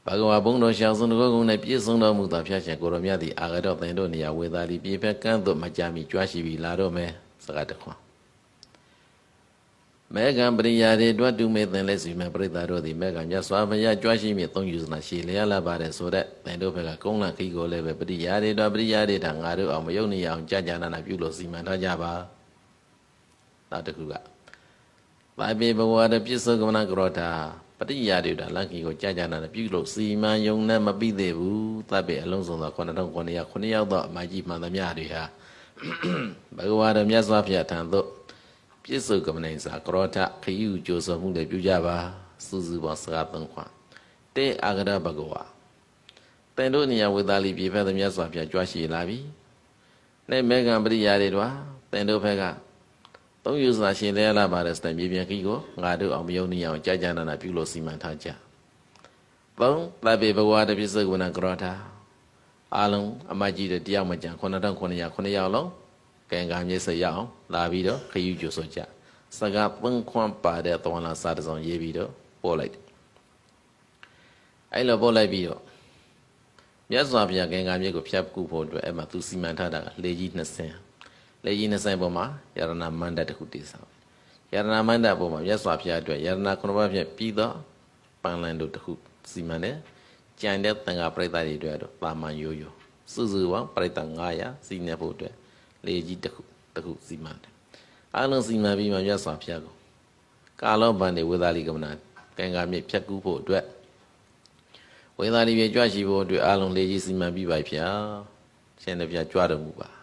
ဘဂဝါဘုံတော်ရှောင်းစုံတော်ကုန်း၌ပြည့်စုံတော်မူသောဖျားရှင်ကိုရောမြတ်သည်အာဂတော်သင်တို့နေရာဝေသာလီပြေဖက်ကန့်သို့မကြမီကြွားရှိပြီလာတော့မယ်စကားတခွန်းမေကံပရိယာတွေတွတ်တူမေသင်လက်စီမံပရိသတ်တို့သည်မေကံမြတ်စွာဘုရားကြွားရှိမည်သုံးယူစနာရှည်လျားလာပါတယ်ဆိုတဲ့သင်တို့ဘက်ကကုန်းလခီကိုလည်းပဲပရိယာတွေတွတ်ပရိယာတွေထံငါတို့အောင်မယုံနေအောင်ကြာကြာနာနာပြုလို့စီမံထားကြပါနောက်တစ်ခုကဗာပေဘဝတပစ္စုကမနာကရောတာပฏิယာတွေတာလက္ခဏီကိုကြာကြာနာပြုလို့စီမံယုံနဲ့မပြီးသေးဘူးတပ်ပေအလုံးစုံသော9900 9ရောက်သောအမကြီးမှန်သမျှတွေဟာဘဂဝါတော်မြတ်စွာဘုရားထံသို့ပြစ္ဆုကမနိစာကရောထခယူကြိုးစုံမှုတွေပြုကြပါစုစုပေါင်းစကားသုံးခွာတေအာဂရဘဂဝါတင်တို့နေရာဝေသားလီပြေဖက်သမျှစွာဘုရားကြွားရှိလာပြီနေမေကံပရိယာတွေတွာတင်တို့ဖက်ကသုံးယူစွာရှင်လဲလာပါတဲ့စတဲ့မြေပြင်ခီးကိုငါတို့အောင်မယုံနေအောင်ကြာကြာနာနာပြုလို့စီမံထားကြသုံးသဗ္ဗေဘဝတပိစုကဝဏကရောထာအလုံးအမကြီးတဲ့တယောက်မကြံ9900 900ယောက်လုံးကံကံမြေစရအောင်လာပြီးတော့ခယူးကျိုးဆိုကြစကားပန်းခွန်ပါတဲ့သွန်လာစားတစုံရေးပြီးတော့ပို့လိုက်တယ်အဲ့လိုပို့လိုက်ပြီးတော့မြတ်စွာဘုရားကံကံမြေကိုဖျက်ကူဖို့အတွက်အဲ့မှာသူစီမံထားတာကလေကြီး20လက်ကြီးနှစ်ဆိုင်ပေါ်မှာယရဏမန္တတစ်ခုတည်ဆောင်ယရဏမန္တပေါ်မှာမြတ်စွာဘုရားအတွက်ယရဏခုနှစ်ပါးဖြင့်ပြီးသောပန်းလန်းတို့တစ်ခုစီမံတယ်ကြံတဲ့တန်ခါပရိသတ်တွေအတွက်တော့ပါမန်ရိုးရိုးစုစုပေါင်းပရိသတ်900စီနေဖို့အတွက်လက်ကြီးတစ်ခုတစ်ခုစီမံတယ်အလုံးစီမံပြီးမှမြတ်စွာဘုရားကိုကာလောဘန်တွေဝေသာလီကမနာကံကမြစ်ဖြတ်ကူးဖို့အတွက်ဝေသာလီပြေကြွရှိဖို့အတွက်အလုံးလေးကြီးစီမံပြီးပါဗျာရှင်တို့ပြကြွတော်မူပါ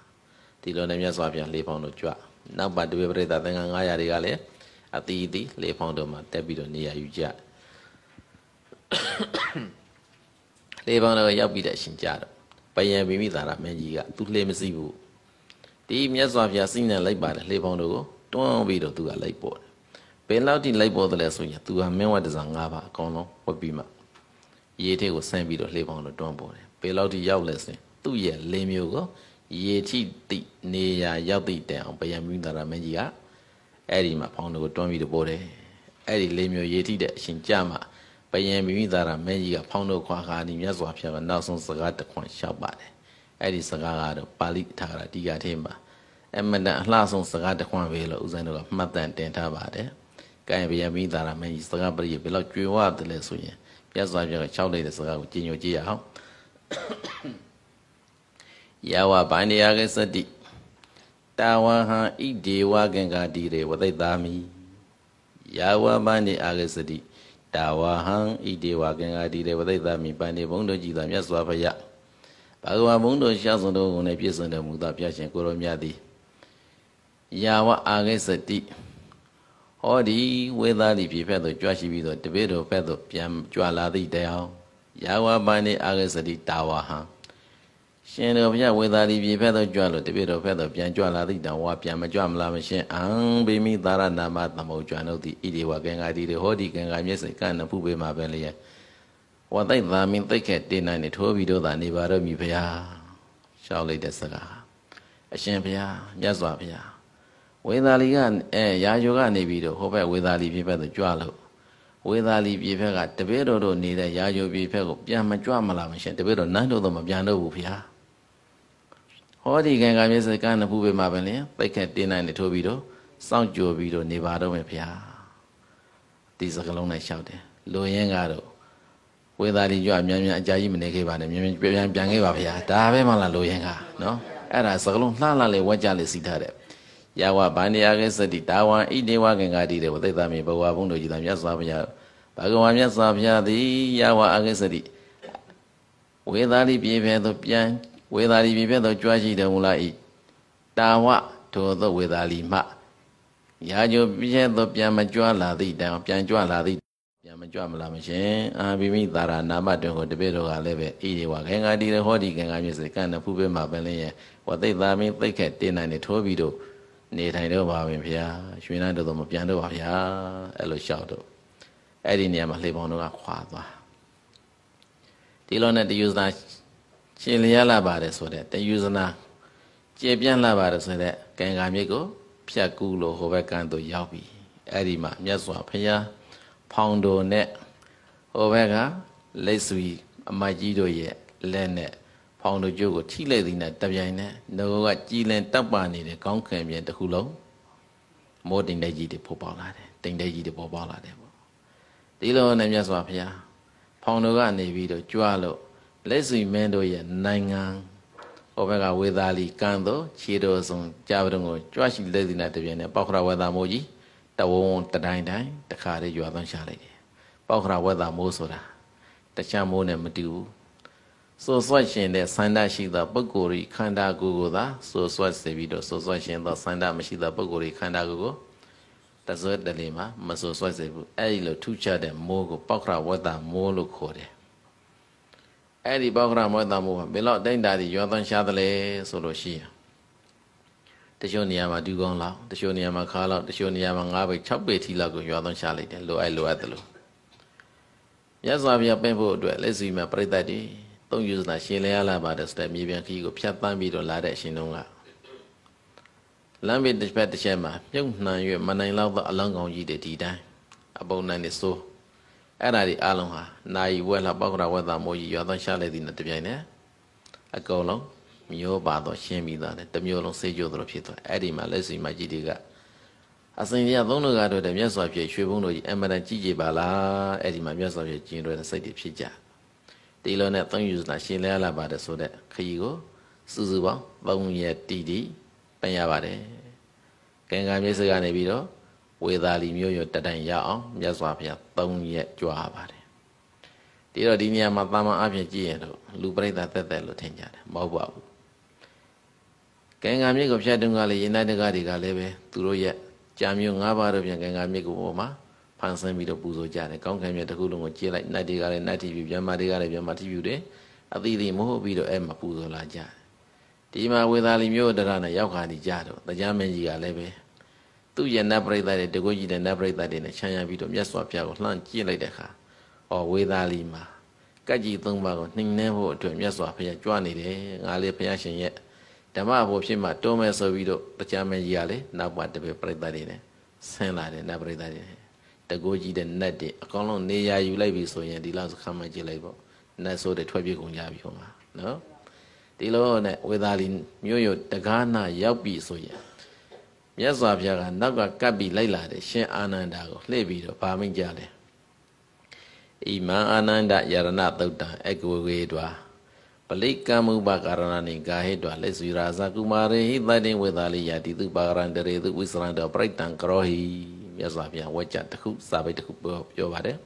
ဒီလိုနဲ့မြတ်စွာဘုရားလေးဖောင်းတို့ကြွနောက်ပါတပည့်ပရိသတ်သင်္ဃ900တွေကလည်းအတီးတီးလေးဖောင်းတို့မှာတက်ပြီးတော့နေရာယူကြလေးဖောင်းတို့ရောက်ပြီးတဲ့အရှင်ကြတော့ပယံဗိမိသာရမင်းကြီးကသူလှေမစီးဘူးဒီမြတ်စွာဘုရားစိတ်နဲ့လိုက်ပါတယ်လေးဖောင်းတို့ကိုတွန်းပြီးတော့သူကလိုက်ပေါ်တယ်ဘယ်လောက်ထိလိုက်ပေါ်တယ်လဲဆိုရင်သူဟာမင်းဝတ်တစား၅ပါးအကောင်လုံးဝတ်ပြီးမှရေထဲကိုဆင်းပြီးတော့လှေပေါင်းလို့တွန်းပေါ်တယ်ဘယ်လောက်ထိရောက်လဲဆိုရင်သူ့ရဲ့လင်းမျိုးကိုရေထိတိနေရာရောက်တိတဲ့အောင်ဗယံမိသာရမင်းကြီးကအဲ့ဒီမှာဖောင်းတွေကိုတွန်းပြီးတပိုးတယ်အဲ့ဒီလေးမျိုးရေထိတဲ့အရှင်ကြမှာဗယံမိသာရမင်းကြီးကဖောင်းတို့ခွာခါဒီမြတ်စွာဘုရားကနောက်ဆုံးစကားတခွန်းလျှောက်ပါတယ်အဲ့ဒီစကားကတော့ပါဠိထာဂရဒီကထဲမှာအမတန်အလှဆုံးစကားတခွန်းပဲလို့ဦးဇင်းတို့ကမှတ်တမ်းတင်ထားပါတယ်ကဲဗယံမိသာရမင်းကြီးစကားပရိယဘယ်လောက်ကြွေဝတယ်လဲဆိုရင်မြတ်စွာဘုရားကလျှောက်လိုက်တဲ့စကားကိုကြင်ညိုကြည့်ရအောင်ယဝဗန္ဒယာကစတိတာဝဟံဣဒေဝကင်္ကာတိရေဝသိတာမိယဝဗန္ဒယာကစတိတာဝဟံဣဒေဝကင်္ကာတိရေဝသိတာမိဗန္ဒီဘုံတို့ကြည်သာမြတ်စွာဘုရားဘာဂဝဘုံတို့ရှာစုံတို့ကိုလည်းပြည့်စုံတော်မူသောဘုရားရှင်ကိုရောမြတ်သည်ယဝအာကစတိဟောဒီဝေသားတိဖြစ်ဖက်သို့ကြွရှိပြီးတော့တပည့်တော်ဖက်သို့ပြန်ကြွလာသည့်တရားယဝဗန္ဒီအာကစတိတာဝဟံရှင်တော်ဘုရားဝေသာတိပြေဖက်တော့ကြွလို့တပည့်တော်ဖက်တော့ပြန်ကြွလာသည့်တောင်ဝါပြန်မကြွမလားမရှင်အံဘိမိသာရနာမသမုတ်ကြွနှုတ်သည်ဣတိဝကံဃာတိတေဟောတိကံဃာမျက်စိကံနဖုပေမှာပဲလျက်ဝါတိုက်သာမင်းသိက်ခဲ့တင်းနိုင်နေထိုးပြီးတော့သာနေပါတော့မြည်ဘုရားရှောက်လိုက်တဲ့စကားအရှင်ဘုရားမြတ်စွာဘုရားဝေသာလီကအဲရာယိုကနေပြီးတော့ဟောဘက်ဝေသာလီပြေဖက်တော့ကြွလို့ဝေသာလီပြေဖက်ကတပည့်တော်တို့နေတဲ့ရာယိုပြေဖက်ကိုပြန်မကြွမလားမရှင်တပည့်တော်နန်းတို့တော့မပြန်တော့ဘူးဘုရားဟောဒီကံကံမျက်စိကံနမှုပဲမှာပဲလေပိတ်ခက်တင်းနိုင်နေထိုးပြီးတော့စောင့်ကြိုပြီးတော့နေပါတော့မယ်ဗျာဒီစကလုံးနဲ့လျှောက်တယ်လူရင်းကတော့ဝေသာရီကြွအများများအကြာကြီးမနေခဲ့ပါနဲ့မြန်မြန်ပြန်ပြန်ခဲ့ပါဗျာဒါပဲမှလားလူရင်းကနော်အဲ့ဒါစကလုံးလှလှလေးဝက်ကြလေးစီးထားတယ်ယာဝဗန္ဒီယာကေစတိတာဝံဣတိဝကင်္ဂတိတေဝသိတမေဘဂဝါဘုံတို့ကြည်သာမြတ်စွာဘုရားဘဂဝါမြတ်စွာဘုရားသည်ယာဝအာကေစတိဝေသာရီပြေပြေသို့ပြန်ဝေသာလီပြည်ဘက်သို့ကြွားရှိတော်မူလာ၏တာဝထိုသို့ဝေသာလီမှရာဇိုပြည်ဘက်သို့ပြန်မကြွားလာသည့်တိုင်ပြန်ကြွားလာသည့်ပြန်မကြွမလားမရှင်အာဘိမိသာရနာမတွင်ကိုတပည့်တော်ကလည်းပဲအေးဒီဝခင်္ဂာတီရဟောဒီခင်္ဂာမျိုးစေကံနဖူးပဲမှာပင်လင်းရဲ့ဝသိသာမင်းသိခက်တင်းနိုင်နေထိုးပြီးတော့နေထိုင်တော့ပါပင်ဗျာရွှေနိုင်တော့မပြန်တော့ပါဗျာအဲ့လိုလျှောက်တော့အဲ့ဒီနေရာမှာလှေပေါင်းတော့ကခွာသွားဒီလိုနဲ့တယူစားခြေလျားလာပါတယ်ဆိုတဲ့တယူဇနာကျေပြန့်လာပါတယ်ဆိုတဲ့ကံကံမြစ်ကို ဖြတ်ကူးလို့ဟိုဘက်ကန်းသို့ရောက်ပြီအဲ့ဒီမှာမြတ်စွာဘုရားဖောင်တော်နဲ့ဟိုဘက်ကလက်စွီအမကြီးတို့ရဲ့လက်နဲ့ဖောင်တော်ကျိုးကိုထိလိုက်သည်နဲ့တပြိုင်နက်ငိုကကြည်လင်တပ်ပါနေတဲ့ကောင်းခံပြန်တစ်ခုလုံးမောတိန်တိုက်ကြီးတွေပေါ်ပေါက်လာတယ်တိန်တိုက်ကြီးတွေပေါ်ပေါက်လာတယ်ပေါ့ဒီလိုနဲ့မြတ်စွာဘုရားဖောင်တော်ကနေပြီးတော့ကြွလို့လက်စီမင်းတို့ရဲ့နိုင်ငံဟောဘက်ကဝေသာလီကံတော်ခြေတော်ဆုံးကြာပတုံကိုကြွရှိလက်စီနာတပြင်းနဲ့ပေါခရဝေသာမိုးကြီးတဝုံတတိုင်းတိုင်းတခါတည်းရွာသွန်းရှာလိုက်တယ်ပေါခရဝေသာမိုးဆိုတာတခြားမိုးနဲ့မတူဘူးဆိုဆွတ်ရှင်တဲ့ဆန္ဒရှိသောပုဂ္ဂိုလ်ဤခန္ဓာကိုယ်ကိုသာဆိုဆွတ်စေပြီးတော့ဆိုဆွတ်ရှင်သောဆန္ဒမရှိသောပုဂ္ဂိုလ်ဤခန္ဓာကိုယ်ကိုတဆွတ်တလေမှာမဆိုဆွတ်စေဘူးအဲ့ဒီလိုထူးခြားတဲ့မိုးကိုပောက်ခရဝတ္တမိုးလို့ခေါ်တယ်အဲ့ဒီပေါကရမောတမှုဟာဘယ်လောက်တိုင်းတာဒီရောသွန်းရှားသလဲဆိုလို့ရှိရင်တချို့နေရာမှာဒူးကောင်းလောက်တချို့နေရာမှာခါလောက်တချို့နေရာမှာ၅ပေ၆ပေထိလောက်ကိုရောသွန်းရှားလိုက်တယ်လိုအပ်လိုအပ်တယ်လို့မြတ်စွာဘုရားပင့်ဖို့အတွက်လက်စီမှာပြိတ္တတွေသုံးယူစနာရှင်လဲရလာပါတယ်ဆိုတဲ့မြေပြန်ခီးကိုဖြတ်ပန်းပြီးတော့လာတဲ့အရှင်တုံးကလမ်းဘေးတစ်ဖက်တစ်ချက်မှာမြုပ်နှံ၍မနိုင်လောက်သောအလောင်းကောင်ကြီးတွေဒီတိုင်းအပုံနှံနေစိုးအဲ့ဒါဒီအလုံးဟာနာယီဝဲလာပောက်ကရဝဲတာမိုးကြီးရွာသွန်းရှားလေသည်နဲ့တပြိုင်နက်အကုန်လုံးမျိုးပါတော့ရှင်းပြီးသားတယ်တမျိုးလုံးစေးကြိုးသလိုဖြစ်သွားအဲ့ဒီမှာလက်စီမကြီးတွေကအစဉ်ကြီးသုံးလို့ကတော့တဲ့မြတ်စွာဘုရားရွှေဘုံတို့ကြီးအမရန်ကြည်ကြည်ပါလားအဲ့ဒီမှာမြတ်စွာဘုရားကျင်တော်တဲ့စိတ်တွေဖြစ်ကြဒီလိုနဲ့သုံးယူစနာရှင်းလဲရလာပါတယ်ဆိုတဲ့ခရီးကိုစုစုပေါင်းသုံးရက်တီတီပန်ရပါတယ်ကံကံမြေစကနေပြီးတော့ဝေသာလီမျိုးရတတိုင်ရအောင်မြတ်စွာဘုရား၃ရက်ကြွားပါတယ်ဒီတော့ဒီနေရာမှာတာမန်အဖြစ်ကြည့်ရင်တော့လူပရိသတ်သက်သက်လို့ထင်ကြတယ်မဟုတ်ပါဘူးကင်္ဂါမြစ်ကိုဖြတ်တုန်းကလည်းရေနတ်တကားတွေကလည်းပဲသူတို့ရဲ့ကြာမျိုး၅ပါးတို့ပြန်ကင်္ဂါမြစ်ကိုပေါ်မှာဖန်ဆင်းပြီးတော့ပူဇော်ကြတယ်ကောင်းကင်မြတ်တစ်ခုလုံးကိုကြည့်လိုက်နတ်တွေကလည်းနတ်တီပြပြန်မာတွေကလည်းပြန်မာတီပြတယ်အသီးသီးမဟုတ်ပြီးတော့အဲ့မှာပူဇော်လာကြတယ်ဒီမှာဝေသာလီမျိုးတရားနဲ့ရောက်ခါနေကြတော့တရားမင်းကြီးကလည်းပဲသူ့ရဲ့နတ်ပရိသတ်တွေတကွကြီးတဲ့နတ်ပရိသတ်တွေနဲ့ချမ်းရပြီးတော့မြတ်စွာဘုရားကိုလှမ်းကြည့်လိုက်တဲ့အခါအော်ဝေသာလီမှာကကြည်သုံးပါးကိုနှိမ်နှဲဖို့အတွက်မြတ်စွာဘုရားကြွနေတယ်ငါလေးဘုရားရှင်ရဲ့ဓမ္မဘုဖြစ်မှတွန်းမဲ့ဆိုပြီးတော့တရားမကြီးကလေနောက်ပါတပည့်ပရိသတ်တွေနဲ့ဆင်းလာတယ်နတ်ပရိသတ်တွေတကိုးကြီးတဲ့နတ်တွေအကောင်လုံးနေရာယူလိုက်ပြီဆိုရင်ဒီလောက်စခမ်းမကြည့်လိုက်ပေါ့နတ်ဆိုးတွေထွက်ပြေးကုန်ကြပြီဟိုမှာနော်ဒီလိုနဲ့ဝေသာလီမြို့ရတကားနာရောက်ပြီဆိုရင်မြတ်စွာဘုရားကနောက်ကကပ်ပြီးလိုက်လာတဲ့ရှင်အာနန္ဒာကိုလှည့်ပြီးတော့ဗာမိတ်ကြတယ်ဣမံအာနန္ဒယရဏသုတ်တံအကဝေဝေတွာပလိကံမုပကာရဏနိကာဟိတွာလေစုရာဇကုမာရေဟိသတိဝေသာလိယတိသူပါရန္တရေသူဝိစရန္တောပရိတံကရောဟိမြတ်စွာဘုရားဝေကြတစ်ခုစာပေတစ်ခုပြောပါတယ်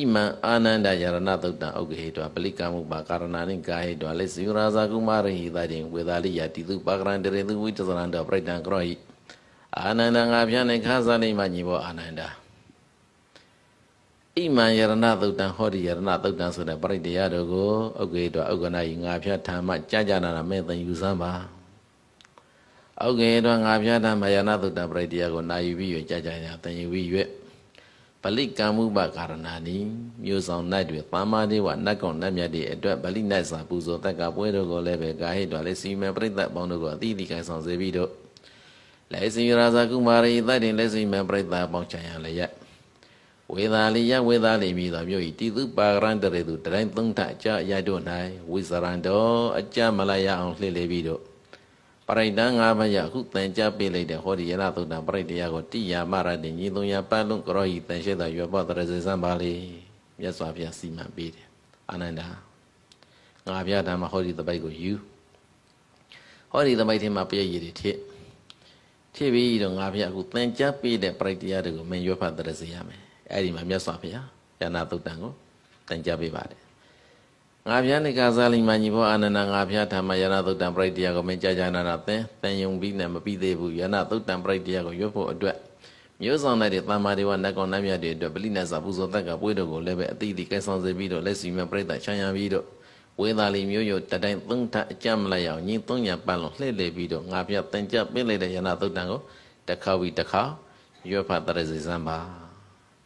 ဣမံအာနန္ဒယရဏသုတ်တံဥက္ကဟေတောပလိကမှုပါကာရဏနိကာဟေတောလေစီရာဇာကုမာရိဟိတတိဝေသာလိယတိသူပါကရံတရေသူဝိတသရံတောပြိတံကရောဟိအာနန္ဒငါဖြန်းနေခါစာနေမညီဘောအာနန္ဒဣမံယရဏသုတ်တံဟောဒီယရဏသုတ်တံဆိုတဲ့ပရိတရားတို့ကိုဥက္ကေတောဥက္ကနာယငါဖြာထာမကြာကြာနာနာမဲ့သင်ယူစမ်းပါဥက္ကေတောငါဖြာထာမယရဏသုတ်တံပရိတရားကိုနာယူပြီးရကြာကြာနာသင်ယူပြီးရွတ်ဗလိကံမှုပကာရဏာနိမျိုးဆောင်၌တွင်ပါမဒေဝနတ်ကောင်နတ်မြတ်၏အတွက်ဗလိနတ်စာပူဇော်တက်ကပွဲတို့ကိုလည်းပဲကာဟိတော်လည်းစီမံပရိသတ်ပေါင်းတို့ကိုအတိအတိကိုင်ဆောင်စေပြီးတော့လည်းစီရာဇာကုမာရီသတ်တင်လည်းစီမံပရိသတ်ပေါင်းချံရလည်းရဝေသာလိယဝေသာလိမိသောမြို့၏တိသူပါကရန်တရေသူတတိုင်းသုံးထအကြရတို့၌ဝိဇရန်တော်အကြမလာရအောင်လှည့်လေပြီးတော့ပရိဒံ၅ပါးရအခုတန်ကြပေးလိုက်တဲ့ဟောဒီရဏသုတ္တံပရိတရားကိုတိယာမရတိညီသုံးရပတ်လုံးကရောဤတန်ရှိတာရွယ်ပေါ်တရစေစံပါလေမြတ်စွာဘုရားစီမံပေးတယ်အာနန္ဒာငါဘုရားဓမ္မဟောဒီတပိုက်ကိုယူဟောဒီတပိုက်ထဲမှာပြည့်ရည်တွေထည့်ထည့်ပြီးတော့ငါဘုရားအခုတန်ကြပေးတဲ့ပရိတရားတွေကိုမင်းရွယ်ဖတ်တရစေရမယ်အဲ့ဒီမှာမြတ်စွာဘုရားရဏသုတ္တံကိုတန်ကြပေးပါတယ်ငါဖျားနေကစားလိမ္မာညီဘောအာနန္ဒငါဖျားဓမ္မယနာသုတ်တံပရိတ္တရာကိုမင်းကြာကြာနာနာသင်သင်ယုံပြီးနဲ့မပြီးသေးဘူးယနာသုတ်တံပရိတ္တရာကိုရွတ်ဖို့အတွက်မျိုးဆောင်တဲ့တမ္မာဒေဝနတ်ကောင်နတ်မြတ်တွေအတွက်ပလိနတ်စာပူဇော်တက်ကပွေးတော်ကိုလည်းပဲအတိအတိကဲဆောင်စေပြီးတော့လက်စီမြပရိသတ်ချမ်းရံပြီးတော့ဝေသာလီမျိုးရိုတတိုင်းသုံးထအကြမလိုက်အောင်ညီသုံးရပတ်လုံးလှည့်လေပြီးတော့ငါပြတ်တင်ကြပင်းလိုက်တဲ့ယနာသုတ်တံကိုတခါဝီတခါရွတ်ဖတ်တရစေစမ်းပါ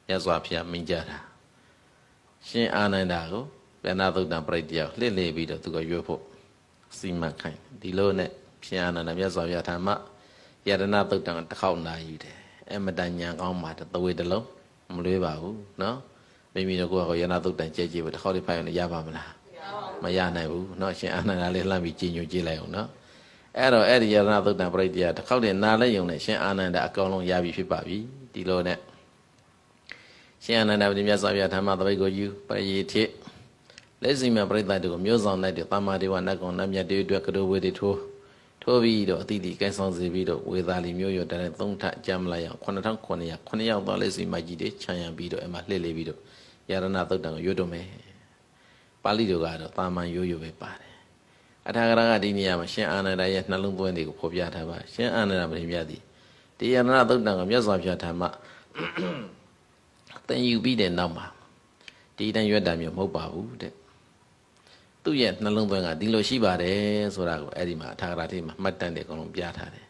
မြတ်စွာဘုရားမိန့်ကြတာရှင်အာနန္ဒာကိုဗေနသုတ်တံပြိတ္တရောက်လှစ်လေပြီးတော့သူကရွတ်ဖို့စီမံခိုင်းဒီလိုနဲ့ဖျားနာနာမြတ်စွာဘုရားထာမယတနာသုတ်တံတစ်ခေါက်နာယူတယ်အမတန်ညံကောင်းပါတဝေတလုံးမလွဲပါဘူးเนาะမိမိတို့ကိုယ်ကယနာသုတ်တံကြဲကြည့်ပဲတစ်ခေါက်လေးဖိုင်ရရပါမလားမရနိုင်ဘူးเนาะရှင်အာနန္ဒာလေးလှမ်းပြီးကြည်ညိုကြည့်လိုက်အောင်เนาะအဲ့တော့အဲ့ဒီယတနာသုတ်တံပြိတ္တရာတစ်ခေါက်တည်းနာလဲယုံနဲ့ရှင်အာနန္ဒာအကောင်လုံးရပြီဖြစ်ပါပြီဒီလိုနဲ့ရှင်အာနန္ဒာပတိမြတ်စွာဘုရားဓမ္မသပိတ်ကိုယူပရိယေထိလက်ရှိမှာပြိတ္တတွေကိုမျိုးဆောင်လိုက်တဲ့တာမာဒေဝနတ်ကောင်နတ်မြတ်တွေအတွက်ကတိုးဝေတွေထိုးထိုးပြီးတော့အတိအတိကန်ဆောင်စေပြီးတော့ဝေသာလီမျိုးရတဲ့သုံးထကြမ်းမလိုက်အောင်9900 9ရောက်သွားလက်ရှိမှာကြီးတွေခြံရံပြီးတော့အဲ့မှာလှည့်လေပြီးတော့ယရဏသုတ်တံကိုရွတ်တော့မယ်ပါဠိတော်ကတော့တာမန်ရိုးရိုးပဲပါတယ်အထာဂရကဒီနေရာမှာရှင်အာနန္ဒရဲ့နှလုံးသွင်းတွေကိုဖော်ပြထားပါရှင်အာနန္ဒမထေရသည်တေယရဏသုတ်တံကမြတ်စွာဘုရားထာမတင်ယူပြီးတဲ့နောက်မှာဒီတန်ရွတ်တာမျိုးမဟုတ်ပါဘူးတဲ့သူ့ရဲ့နှလုံးသွင်းကဒီလိုရှိပါတယ်ဆိုတာကိုအဲ့ဒီမှာထာဂရာတိမှာမှတ်တမ်းတွေအကုန်လုံးပြထားတယ်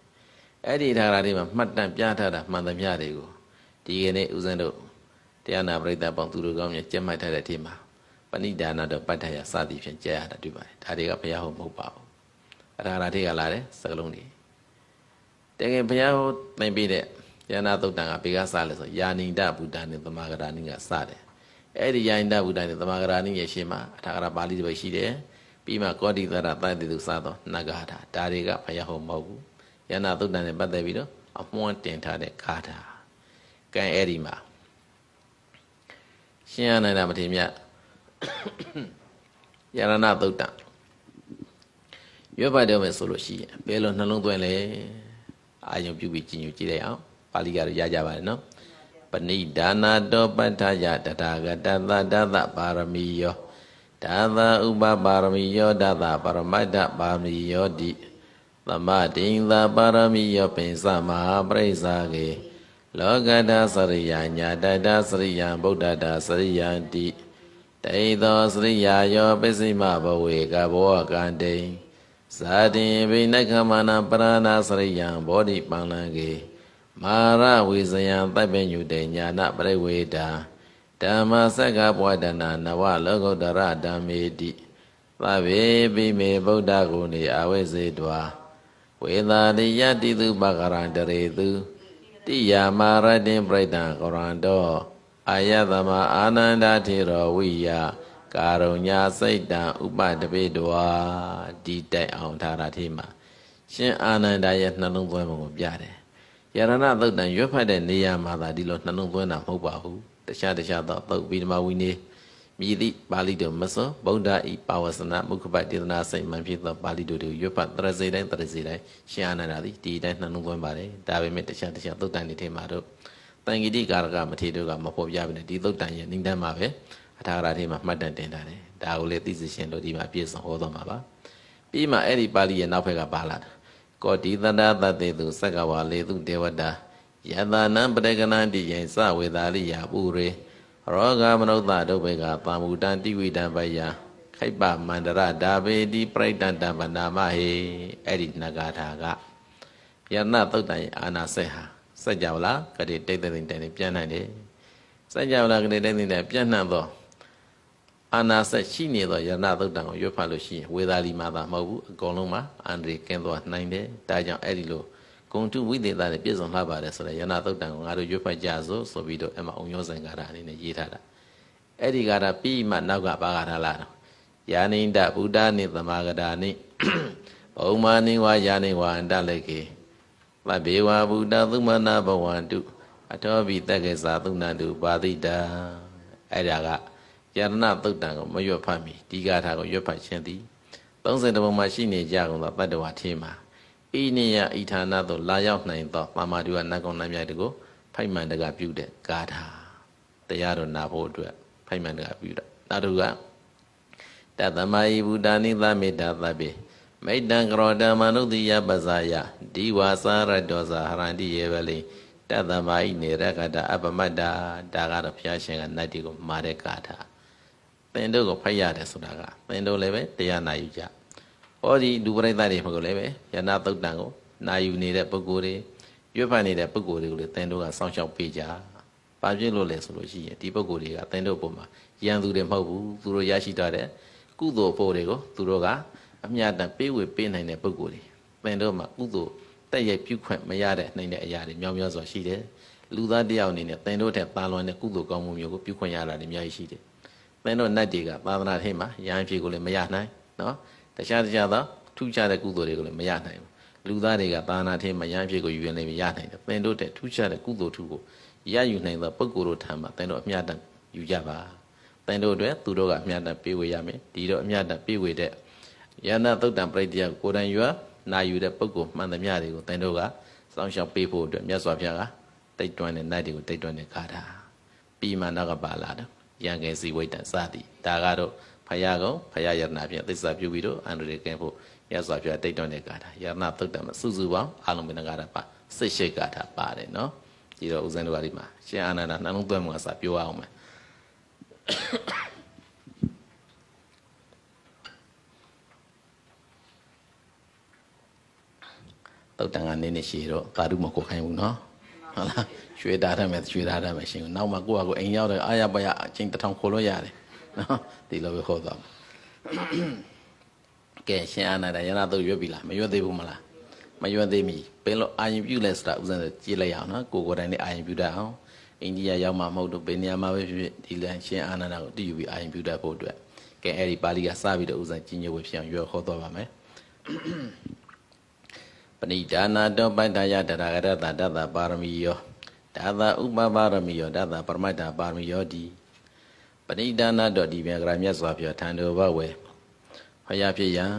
အဲ့ဒီထာဂရာတိမှာမှတ်တမ်းပြထားတာမှန်သမျှတွေကိုဒီကနေ့ဦးဇင်းတို့တရားနာပရိသတ်ပေါင်းသူတို့ကောင်းမြတ်ကြက်မှတ်ထားတဲ့ဒီမှာပဏိဒါနတော့ပဋ္ဌာယစသည်ဖြင့်ကြားရတာတွေ့ပါတယ်ဒါတွေကဘုရားဟောမဟုတ်ပါဘူးအထာဂရာတိကလာတယ်စကလုံးတွေတကယ်ဘုရားဟောသင်ပေးတဲ့ယန္နာသုတ်တံကဘေကစလဲဆိုယာနိဒဗုဒ္ဓနိသမဂရာနိကစတယ်အဲ့ဒီယန္တဗုဒ္ဓရဲ့သမဂရာဏိရဲ့ရှင်းမှာအထာဂရပါဠိတွေပဲရှိတယ်ပြီးမှကောတိသရတန်တိသူစသောနဂါထာဒါတွေကဘုရားဟောမဟုတ်ဘူးယန္တသုတ္တန်နဲ့ပတ်သက်ပြီးတော့အမွှန်းတင်ထားတဲ့ဂါထာကံအဲ့ဒီမှာရှင်းရနိုင်တာမထင်မြတ်ယရဏသုတ္တရွတ်ဖတ်တော့မယ်ဆိုလို့ရှိရင်ဘယ်လိုနှလုံးသွင်းလဲအာယုံပြုပြီးကြည်ညိုကြည့်လိုက်အောင်ပါဠိကတော့ရကြပါတယ်နော်ပဏိဒါနာတောပဋ္ဌယတထာဂတသဒသပါရမီယောဒါသဥပပါရမီယောဒါသပရမတ္တပါရမီယောတိသမတိင်္သာပါရမီယောပိစမဟာပရိစ္ဆာကေလောကတာစရိယညာတတာစရိယဗုဒ္ဓတာစရိယတိတေသောစရိယာယောပစ္စည်းမဘဝေကဘောကံတိဇာတိဘိနက္ခမနာပရဏာစရိယံဘောဓိပန္နံကေမာရဝေဇယံသဗ္ဗညုတေညာနာပရိဝေဒာဓမ္မစက္ကပဝဒနာနဝလောကုတ္တရဓမ္မေတိသဗ္ဗေပိမေဗုဒ္ဓဂုဏေအဝိဇေတဝါဝေသာတိယတိသူပကရံတရေသူတိယာမာရတိပြိတံကရံတောအာယတမအာနန္ဒထေရောဝိယကာရုဏာစိတ်တံဥပတပိတဝါဒီတိုက်အောင်ထားတာထေမှာရှင်အာနန္ဒရဲ့နှလုံးသွင်းပုံကိုပြတယ်ယရဏသုတ်တံရွတ်ဖတ်တဲ့နေရာမှာသာဒီလိုနှလုံးသွင်းတာမဟုတ်ပါဘူးတခြားတခြားသောသုတ်ပြီးဓမ္မဝိနည်းမြည်သည့်ပါဠိတော်မစွန်ဗုဒ္ဓဤပါဝစနာမုခပတေသနာစိတ်မှန်ဖြစ်သောပါဠိတော်တို့ရွတ်ဖတ်တရစေတိုင်းတရစေတိုင်းရှင်းအနန္ဒာသည်ဒီတိုင်းနှလုံးသွင်းပါတယ်ဒါပေမဲ့တခြားတခြားသုတ်တန်တွေထဲမှာတော့တန်ဂိတိကာရကမထေတို့ကမဖော်ပြဘဲနဲ့ဒီသုတ်တန်ရဲ့နိဒန်းမှာပဲအထာဂရာထဲမှာမှတ်တမ်းတင်ထားတယ်ဒါကိုလေသိစေရှင်လို့ဒီမှာပြည့်စုံဟောတော်မှာပါပြီးမှအဲ့ဒီပါဠိရဲ့နောက်ဖက်ကပါလာတာကောတိတတသတေသူသက္ကဝါလေသူတေဝတာယတနာပရကနာတိယံစဝေသာရိယပုရေရောဂမနုဿဒုဗ္ဗေကပါမူတံတိဝိတံပယခိုက်ပမန္တရဒါပေတိပြိဋ္ဌံတံပနာမဟေအဲ့ဒီနဂါထာကယတနာသုတ်တန်အာနာစေဟာစัจ java လားကတိတိတ်တိတ်တန်ပြန်နိုင်တယ်စัจ java လားကတိတိတ်တိတ်တန်ပြန်နှံ့သောအာနာဆက်ရှိနေသောယရဏသုတ်တံကိုရွတ်ဖတ်လို့ရှိရင်ဝေသာလီမှာသာမဟုတ်ဘူးအကုန်လုံးမှာအန္တရာယ်ကင်းသွားနိုင်တယ်ဒါကြောင့်အဲ့ဒီလိုဂုံတုဝိသေသနဲ့ပြည့်စုံလှပါတယ်ဆိုတော့ယရဏသုတ်တံကိုငါတို့ရွတ်ဖတ်ကြစို့ဆိုပြီးတော့အမအုံရောဆိုင်ကာရအနေနဲ့ရေးထားတာအဲ့ဒီကာရပြီးမှနောက်ကပါကာရလာတော့ယာနိန္ဒဗုဒ္ဓနိသမဂတာနိဘုံမာနိဝါယာနိဝါအန္တလကေသဗ္ဗေဝဗုဒ္ဓသုမနာဘဝန္တု အထောဘိတက္ကေသာသုဏ္ဏတုပါတိတာအဲ့ဒါကယရဏသုတ်တံကိုမရွတ်ဖတ်မီဒီဂါထာကိုရွတ်ဖတ်ခြင်းသည်30ဘုံမှာရှိနေကြကုန်သောတတ္တဝါထေမှာဤနေယဤဌာနသို့လာရောက်နိုင်သောပါမာတိဝနတ်ကောင်နတ်မြတ်တကိုဖိုက်မှန်တကပြုတဲ့ဂါထာတရားတော်နာဖို့အတွက် ဖိုက်မှန်တကပြုတာနောက်တစ်ခုကတသမာယိဘူတာနိသမေတာသဗ္ဗေမိတ္တံကရောဓမ္မနုတိယပဇာယဒီဝါစာရတောဇာဟရန္တိယေဝလိတသမာယိနေရကတအပမတ္တာဒါကတော့ဘုရားရှင်ကနတ်တီကိုမာတဲ့ဂါထာင်တို့ကိုဖတ်ရတယ်ဆိုတာကပင်တို့လည်းပဲတရားနာယူကြဟောဒီလူပရိသတ်တွေမှာကိုလည်းပဲယနာသုတ်တန်ကိုနာယူနေတဲ့ပုဂ္ဂိုလ်တွေရွတ်ဖတ်နေတဲ့ပုဂ္ဂိုလ်တွေကိုလည်းသင်တို့ကစောင့်ရှောက်ပေးကြပါပြည့်လို့လဲဆိုလို့ရှိရင်ဒီပုဂ္ဂိုလ်တွေကသင်တို့ပုံမှာရန်သူတွေမဟုတ်ဘူးသူတို့ရရှိထားတဲ့ကုသိုလ်ဖို့တွေကိုသူတို့ကအမြတ်တမ်းပေးဝေပေးနိုင်တဲ့ပုဂ္ဂိုလ်တွေသင်တို့မှာကုသိုလ်တက်ရိုက်ပြုခွင့်မရတဲ့နိုင်တဲ့အရာတွေများများစွာရှိတယ်လူသားတယောက်အနေနဲ့သင်တို့ထက်ပါလွန်တဲ့ကုသိုလ်ကောင်းမှုမျိုးကိုပြုခွင့်ရတာတွေအများကြီးရှိတယ်မင်းတို့နတ်တွေကပါဗနာထိမှာရဟန်းဖြစ်ကိုလည်းမရနိုင်နော်တခြားတခြားသောထူးခြားတဲ့ကုသိုလ်တွေကိုလည်းမရနိုင်ဘူးလူသားတွေကပါဗနာထိမှာရဟန်းဖြစ်ကိုယူရင်လည်းမရနိုင်ဘူးမင်းတို့တဲ့ထူးခြားတဲ့ကုသိုလ်ထုကိုရယူနိုင်သောပုဂ္ဂိုလ်တို့ထံမှာမင်းတို့အမြတ်တမ်းယူကြပါမင်းတို့အတွက်သူတို့ကအမြတ်တမ်းပေးဝေရမယ်ဒီတော့အမြတ်တမ်းပေးဝေတဲ့ယန္တသုတ်တံပရိတ္တယကိုယ်တိုင်ရွာနာယူတဲ့ပုဂ္ဂိုလ်မှန်သမျှတွေကိုသင်တို့ကစောင့်ရှောက်ပေးဖို့အတွက်မြတ်စွာဘုရားကတိတ်တွန်းတဲ့နိုင်တွေကိုတိတ်တွန်းတဲ့ခါတာပြီးမှနောက်ကပါလာတယ်ရံကင်စီဝိတ္တစသည်ဒါကတော့ဖရာကောင်ဖရာယရနာဖြင့်သစ္စာပြုပြီးတော့အန္တရာယ်ကင်းဖို့ရသော်ပြတိတ်တော်နေကာတာယရနာသုတ်တံစုစုပေါင်းအလုံးမင်းကာတာပါစိတ်ရှိကာတာပါတယ်နော်ဒီတော့ဦးဇင်းတို့ကဒီမှာရှင်အာနန္ဒနှလုံးသွင်းမှုကစပြောအောင်မယ်တုတ်တန်ကနေနေရှိတော့ဘာလို့မကိုခိုင်းဘူးနော်ဟုတ်လားရွှေသားထားမယ်ရွှေသားထားမယ်ရှင်နောက်မှကိုယ့်ဟာကိုအိမ်ရောက်တယ်အာရပါရအချင်းတစ်ထောင်ခိုလို့ရတယ်နော်ဒီလိုပဲဟောသွားကဲရှင်အာနန္ဒရဏတို့ရွတ်ပြီလားမရွတ်သေးဘူးမလားမရွတ်သေးမီပင်လို့အာရင်ပြုလဲဆိုတာဥစဉ်ကြည့်လိုက်အောင်နော်ကိုကိုတိုင်းလေးအာရင်ပြုတတ်အောင်အိန္ဒိယရောက်မှမဟုတ်တော့ဘယ်နေရာမှာပဲဖြစ်ဖြစ်ဒီလန်ရှင်အာနန္ဒကိုတည်ယူပြီးအာရင်ပြုတတ်ဖို့အတွက်ကဲအဲ့ဒီပါဠိကစပြီးတော့ဥစဉ်ကြီးညိုဝေဖြစ်အောင်ရွတ်ဟောသွားပါမယ်ပဏိဒါနာတောပဋ္ဌာယတရာဂရတတတပါရမီယောဒါသာဥပပါရမီယောဒါသာပရမတ္တပါရမီယောတိပဏိဒါနာတော်ဒီပြန်ကရမြတ်စွာဘုရားထံတော်ဘဝေဖယားဖြစ်ရန်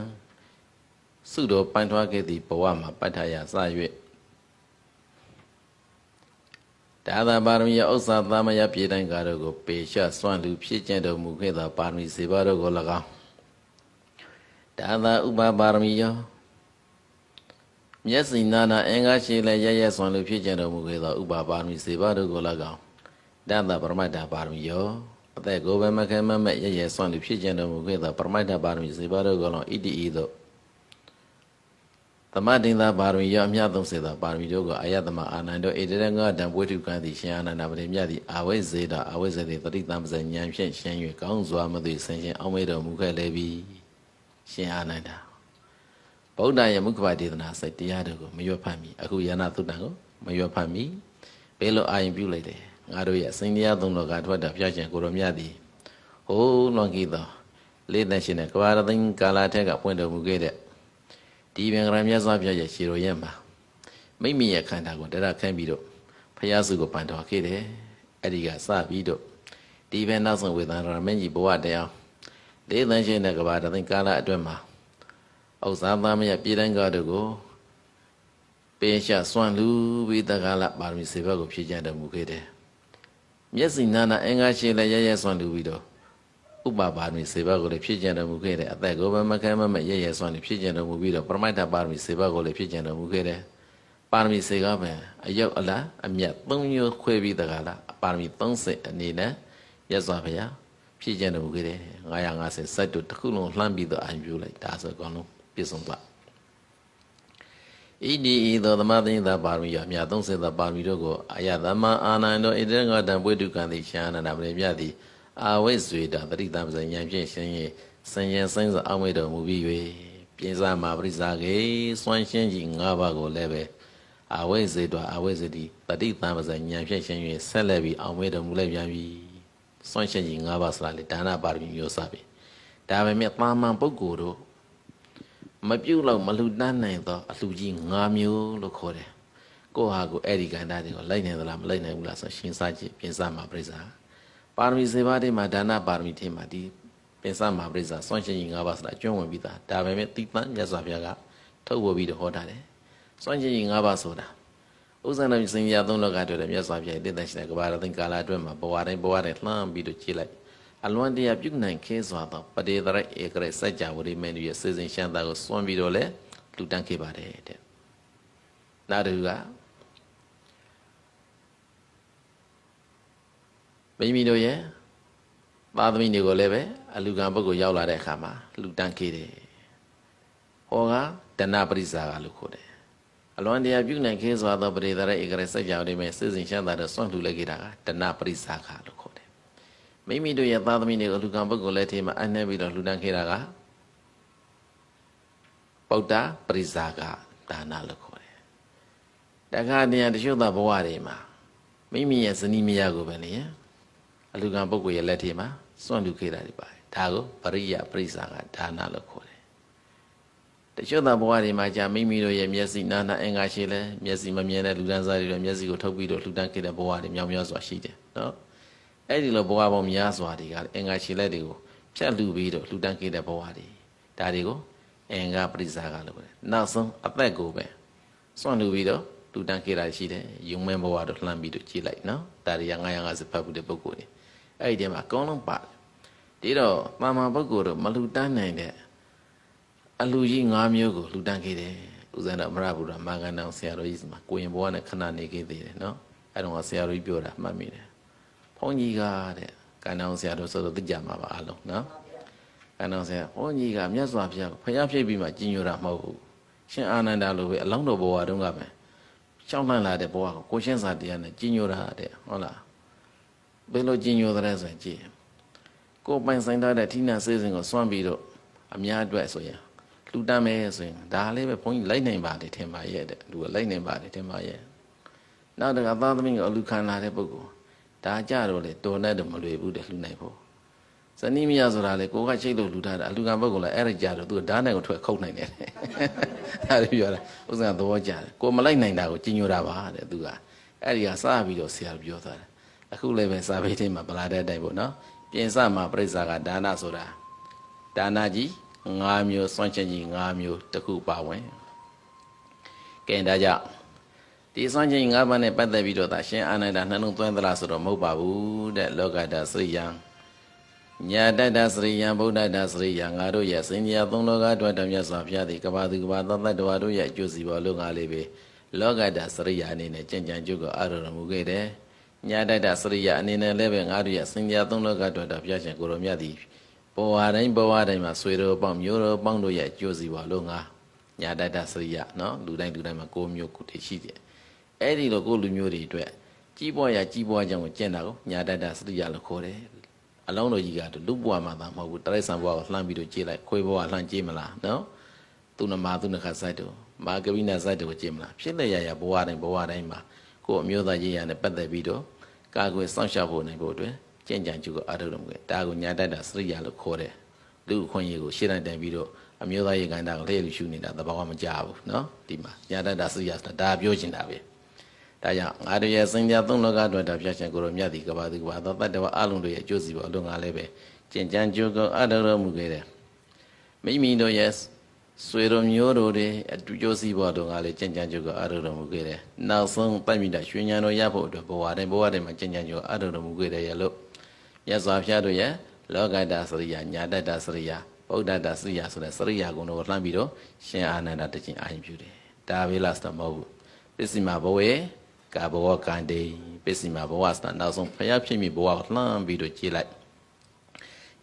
စုတော်ပိုင်ထွားခဲ့သည့်ဘဝမှာပဋ္ဌာယစ၍ဒါသာပါရမီဥစ္စာသမယပြေတိုင်းကားတို့ကိုပေရှစွန့်လူဖြစ်ကျင့်တော်မူခဲ့သောပါရမီစေပါတို့ကို၎င်းဒါသာဥပပါရမီယောမျက်စိနာနာအင်္ဂါရှိလည်းရရက်စွန်လို့ဖြစ်ကြတော်မူခဲ့သောဥပါပါရမီစေပါတို့ကို၎င်းတန်တာပရမတ္တပါရမီယောအသက်ကိုပဲမခဲမမဲ့ရရက်စွန်လို့ဖြစ်ကြတော်မူခဲ့သောပရမတ္တပါရမီစေပါတို့ကို၎င်းဣတိဤသို့သမတိသာပါရမီရောအမြတ်သုံးစေသောပါရမီတို့ကိုအာယတမအာနန္ဒဧတရငါတံပွေထုကံသည်ရှင်အာနန္ဒပရိမြတ်သည်အာဝိဇေတအာဝိဇေတိတတိတံပဇဉ္ဉံဖြင့်ရှင်၍ကောင်းစွာမသိဆင်ရှင်အောင်မေတော်မူခဲ့လေပြီရှင်အာနန္ဒာဗုဒ္ဓရဲ့မုခဘဒေသနာစိတ်တရားတို့ကိုမရွတ်ဖတ်မိအခုယန္နာသုတ္တန်ကိုမရွတ်ဖတ်မိဘယ်လိုအာရုံပြုလိုက်တယ်ငါတို့ရဲ့အစဉ်တရားသုံးလောကထွက်တာဖျောက်ချင်ကိုရောမြတ်သည်ဟိုးလွန်ကြီးသောလေးတန်ရှင်တဲ့ကဘာရသိန်းကာလာထက်ကဖွင့်တော်မူခဲ့တဲ့ဒီပင်ကရမြတ်စွာဘုရားရဲ့ရှည်တော်ရဲ့မှာမိမိရဲ့ခန္ဓာကိုတရခန့်ပြီးတော့ဖျားစုကိုပန်တော်ခဲ့တယ်အဲ့ဒီကစပြီးတော့ဒီပင်နောက်ဆုံးဝေသနာရမင်းကြီးဘဝတရားလေးတန်ရှင်တဲ့ကဘာရသိန်းကာလာအတွင်းမှာဥစ္စာသားမရပြည်တိုင်းကားတို့ကိုပင်ရှာစွန့်လူပြီးတက္ကလပါရမီစေဘက်ကိုဖြည့်ကြတော်မူခဲ့တယ်။မျက်စိနာနာအင်္ဂါရှိလည်းရရစွန့်လူပြီးတော့ဥပပါရမီစေဘကိုလည်းဖြည့်ကျင်တော်မူခဲ့တယ်အသက်ကိုပဲမခံမမရရစွန့်ဖြည့်ကျင်တော်မူပြီးတော့ပရမိတ်တပါရမီစေဘကိုလည်းဖြည့်ကျင်တော်မူခဲ့တယ်ပါရမီစေကပင်အယုတ်အလားအမြတ်၃မျိုးခွဲပြီးတက္ကလပါရမီ30အနေနဲ့ရသော်ဘုရားဖြည့်ကျင်တော်မူခဲ့တယ်950စက်တို့တစ်ခုလုံးလှမ်းပြီးတော့အံပြူလိုက်ဒါဆိုအကုန်လုံးပြည့်စုံသွားဣတိဤသောသမသိသပါရမီအမြ30သပါရမီတို့ကိုအာယသမအာနန္တောဣတရကတံပွေတုကံတိရှာနန္ဒပရိပြတိအာဝိဇွေတာတတိတံပဇဉာဏ်ဖြင့်ရှင်ရင်စဉ္ရင်စိမ့်စွာအောင့်မေတော်မူပြီး၍ပြင်းစားမှာပရိစာကေစွမ်းရှင်းကြီး၅ပါးကိုလည်းပဲအာဝိဇေတောအာဝိဇတိတတိတံပဇဉာဏ်ဖြင့်ရှင်၍ဆက်လက်ပြီးအောင့်မေတော်မူလိုက်ပြန်ပြီစွမ်းရှင်းကြီး၅ပါးဆိုတာလေဒါနပါရမီမျိုးစပြီဒါပေမဲ့တာမန်ပုဂ္ဂိုလ်တို့မပြုတ်လောက်မလှူတန်းနိုင်သောအလှကြီး၅မျိုးလို့ခေါ်တယ်ကိုဟာကိုအဲ့ဒီကဏ္ဍတွေကိုလိုက်နိုင်သလားမလိုက်နိုင်ဘူးလားဆိုရှင်းစားကြည့်ပြင်စားမှာပြိစာပါရမီစေပါးတွေမှာဒါနပါရမီထဲမှာဒီပြင်စားမှာပြိစာစွန့်ရှင်ကြီး၅ပါးဆိုတာကျွမ်းဝင်ပြီးသားဒါပေမဲ့တိပန်းမြတ်စွာဘုရားကထုတ်ပေါ်ပြီးတော့ဟောတာတယ်စွန့်ရှင်ကြီး၅ပါးဆိုတာဥစ္စံတော်စင်ရသုံးလောကအတွက်မြတ်စွာဘုရားတည်တံ့ရှိတဲ့ကဘာရသိကာလအတွက်မှာဘဝတိုင်းဘဝတိုင်းလှမ်းပြီးတော့ကြည့်လိုက်အလွန်တရာပြုနိုင်ခဲစွာသောပတေသရဧကရစัจ java ဝိမေနုရဲ့စေစဉ်ရှမ်းသားကိုစွန့်ပြီးတော့လဲလူတန်းခဲ့ပါတယ်တဲ့နောက်တစ်ခုကမိမိတို့ရဲ့သားသမီးတွေကိုလည်းပဲအလူကံပုဂ္ဂိုလ်ရောက်လာတဲ့အခါမှာလူတန်းခဲ့တယ်ဟောကတဏပရိစ္ဆာကလို့ခေါ်တယ်အလွန်တရာပြုနိုင်ခဲစွာသောပရိသရဧကရစัจ java ဝိမေစေစဉ်ရှမ်းသားတော့စွန့်လူလိုက်ခဲ့တာကတဏပရိစ္ဆာကလို့မိမိတို့ရဲ့သားသမီးတွေကိုလူကံပုဂ္ဂိုလ်လက်ထဲမှာအနှဲ့ပြီးတော့လှူဒန်းခဲ့တာကပုတ္တပရိဇာကဒါနလို့ခေါ်တယ်တခါတည်းကတချို့သောဘဝတွေမှာမိမိရဲ့ဇနီးမယားကိုပဲလေအလူကံပုဂ္ဂိုလ်ရဲ့လက်ထဲမှာစွန့်လူခဲ့တာတွေပါတယ်ဒါကိုပရိယပရိဇာကဒါနလို့ခေါ်တယ်တချို့သောဘဝတွေမှာကြာမိမိတို့ရဲ့မျက်စိနာနာအင်္ဂါရှိလဲမျက်စိမမြင်တဲ့လူဒန်းစားတွေလည်းမျက်စိကိုထုတ်ပြီးတော့လှူဒန်းခဲ့တဲ့ဘဝတွေမြောင်မြောက်စွာရှိတယ်နော်အဲ့ဒီလိုဘဝပေါင်းများစွာတွေကလည်းအင်္ဂါခြေလက်တွေကိုဖြတ်လူပြီးတော့လှူဒန်းခဲ့တဲ့ဘဝတွေဒါတွေကိုအင်္ဂါပရိစ္ဆာကလို့ပဲနောက်ဆုံးအသက်ကိုပဲစွန့်လူပြီးတော့လှူဒန်းခဲ့တာရှိတယ်ယုံမဲဘဝတော့လှမ်းပြီးတော့ကြည်လိုက်နော်ဒါတွေက950ဖတ်ဘူးတဲ့ပုဂ္ဂိုလ်တွေအဲ့ဒီတည်းမှာအကောင်းလုံးပါတယ်ဒီတော့မာမာပုဂ္ဂိုလ်တို့မလှူဒန်းနိုင်တဲ့အလူကြီး၅မျိုးကိုလှူဒန်းခဲ့တယ်ဦးဇင်းတော်မရဗုဒ္ဓမာကန်တော်ဆရာတော်ကြီးစီမှာကိုရင်ဘဝနဲ့ခဏနေခဲ့သေးတယ်နော်အဲ့တော့ဆရာတော်ကြီးပြောတာမှတ်မိတယ်ဘုန်းကြီးကတဲ့ကန္တောင်ဆရာတို့ဆိုတော့သိကြမှာပါအလုံးနော်ကန္တောင်ဆရာဘုန်းကြီးကမြတ်စွာဘုရားကိုဖျားဖြိတ်ပြီးမှကြည်ညိုတာမဟုတ်ဘူးရှင်အာနန္ဒာလိုပဲအလောင်းတော်ဘဝတုန်းကပဲရှောင်းလန့်လာတဲ့ဘဝကိုကိုရှင်းစာတရားနဲ့ကြည်ညိုတာတဲ့ဟုတ်လားဘယ်လိုကြည်ညိုသလဲဆိုရင်ကြည်ကိုပိုင်ဆိုင်တဲ့ထိနာစေစဉ်ကိုစွန့်ပြီးတော့အများအတွက်ဆိုရင်လူတမ်းမယ်ဆိုရင်ဒါလည်းပဲဘုန်းကြီးလိုက်နိုင်ပါတယ်ထင်ပါရဲ့တဲ့လူကလိုက်နိုင်ပါတယ်ထင်ပါရဲ့နောက်တခါသားသမီးကအလူခံလာတဲ့ပုဂ္ဂိုလ်ဒါကြတော့လေတော်နဲ့တော့မလွယ်ဘူးတဲ့လှူနိုင်ဖို့ဇနီးမယားဆိုတာလေကိုကချိတ်လို့လှူထားတာအလူကံဘက်ကလည်းအဲ့ဒါကြတော့သူကဓာတ်နဲ့ကိုထွက်ခုတ်နိုင်တယ်ဒါလိုပြောတာဥစ္စာသဘောကျတယ်ကိုမလိုက်နိုင်တာကိုကြီးညိုတာပါတဲ့သူကအဲ့ဒီကစပြီးတော့ဆရာပြောသွားတာအခုလည်းပဲစာပေထဲမှာပလာတဲ့အတိုင်းပေါ့နော်ပြင်စမှာပြိဿကဒါနဆိုတာဒါနကြီး၅မျိုးစွန့်ချင်ကြီး၅မျိုးတစ်ခုပါဝင်ကဲဒါကြောင့်ဒီအစွမ်းချင်း၅ပါးနဲ့ပတ်သက်ပြီးတော့ဒါရှင်အာနန္ဒာနှလုံးသွင်းသလားဆိုတော့မဟုတ်ပါဘူးတဲ့လောကတာ စရိယံညာတတစရိယံဗုဒ္ဓတစရိယံငါတို့ရဲ့စင်ညာသုံးလောကအတွက်တမြတ်စွာဘုရားသည်ကဘာသူကဘာသတ္တဝါတို့ရဲ့အကျိုးစီပေါ်လို့ငါလေးပဲလောကတာစရိယအနေနဲ့ကြင်ကြံကျုပ်ကိုအာရုံမူခဲ့တယ်ညာတတစရိယအနေနဲ့လည်းပဲငါတို့ရဲ့စင်ညာသုံးလောကအတွက်တော်ဘုရားရှင်ကိုရောမြတ်သည်ဘောဝတိုင်းဘောဝတိုင်းမှာဆွေတော်ပေါင်းမျိုးတော်ပေါင်းတို့ရဲ့အကျိုးစီပေါ်လို့ငါညာတတစရိယနော်လူတိုင်းလူတိုင်းမှာကိုမျိုးကိုတည်ရှိတယ်အဲ့ဒီလိုကိုလူမျိုးတွေအတွက်ကြီးပွားရာကြီးပွားခြင်းကိုကျင့်တာကိုညာတတစရိယလို့ခေါ်တယ်အလုံးတော်ကြီးကလူဘဝမှာသာမဟုတ်ဘူးတရိษံဘဝကိုလှမ်းပြီးတော့ကြည်လိုက်ခွေးဘဝလှမ်းကြည်မလားနော်သူနမသူနခဆိုင်တို့မာကပိနာဆိုင်တို့ကိုကြည်မလားဖြစ်လက်ရရဘဝတိုင်းဘဝတိုင်းမှာကိုအမျိုးသားရေးရနဲ့ပတ်သက်ပြီးတော့ကာကွယ်စောင့်ရှောက်ဖို့နိုင်ဖို့အတွက်ကြင်ကြံကျူကိုအားထုတ်လုပ်ခဲ့ဒါကိုညာတတစရိယလို့ခေါ်တယ်လူအခွင့်အရေးကိုရှေ့တိုင်းတိုင်ပြီးတော့အမျိုးသားရေးကဏ္ဍကိုလျှက်လူရှုနေတာသဘာဝမကြဘူးနော်ဒီမှာညာတတစရိယဆိုတာဒါပြောချင်တာပဲဒါကြောင့်ငါတို့ရဲ့စင်ကြသုံးလောကအတွက်ဒါဖြတ်ရှင်ကိုရောမြတ်ဒီကဘာဒီကဘာသောတတ္တဝအလုံးတို့ရဲ့အကျိုးစီပေါ်အလုံးငါလည်းပဲကြင်ကြံကြိုးကုန်အထောက်တော်မူခဲ့တယ်မိမိတို့ရဲ့ဆွေတို့မျိုးတို့တွေအတူကျိုးစီပေါ်တို့ကလည်းကြင်ကြံကြိုးကုန်အထောက်တော်မူခဲ့တယ်နောက်ဆုံးပိုက်မိတာရွှေဉာဏ်တို့ရဖို့အတွက်ဘဝတိုင်းဘဝတိုင်းမှာကြင်ကြံကြိုးအထောက်တော်မူခဲ့တယ်ရလို့မြတ်စွာဘုရားတို့ရဲ့လောကတာစရိယာညာတတာစရိယာဗုဒ္ဓတာစရိယာဆိုတဲ့စရိယာကုံတို့ကိုလှမ်းပြီးတော့ရှင်အာနန္ဒတခြင်းအာရုံပြုတယ်ဒါပဲလားဆိုတော့မဟုတ်ဘူးပစ္စည်းမှာဘဝရဲ့ကာဘဝကံတေပစ္စည်းမှာဘဝစတာနောက်ဆုံးဖျားဖြစ်မိဘဝကိုလှမ်းပြီးတော့ကြည်လိုက်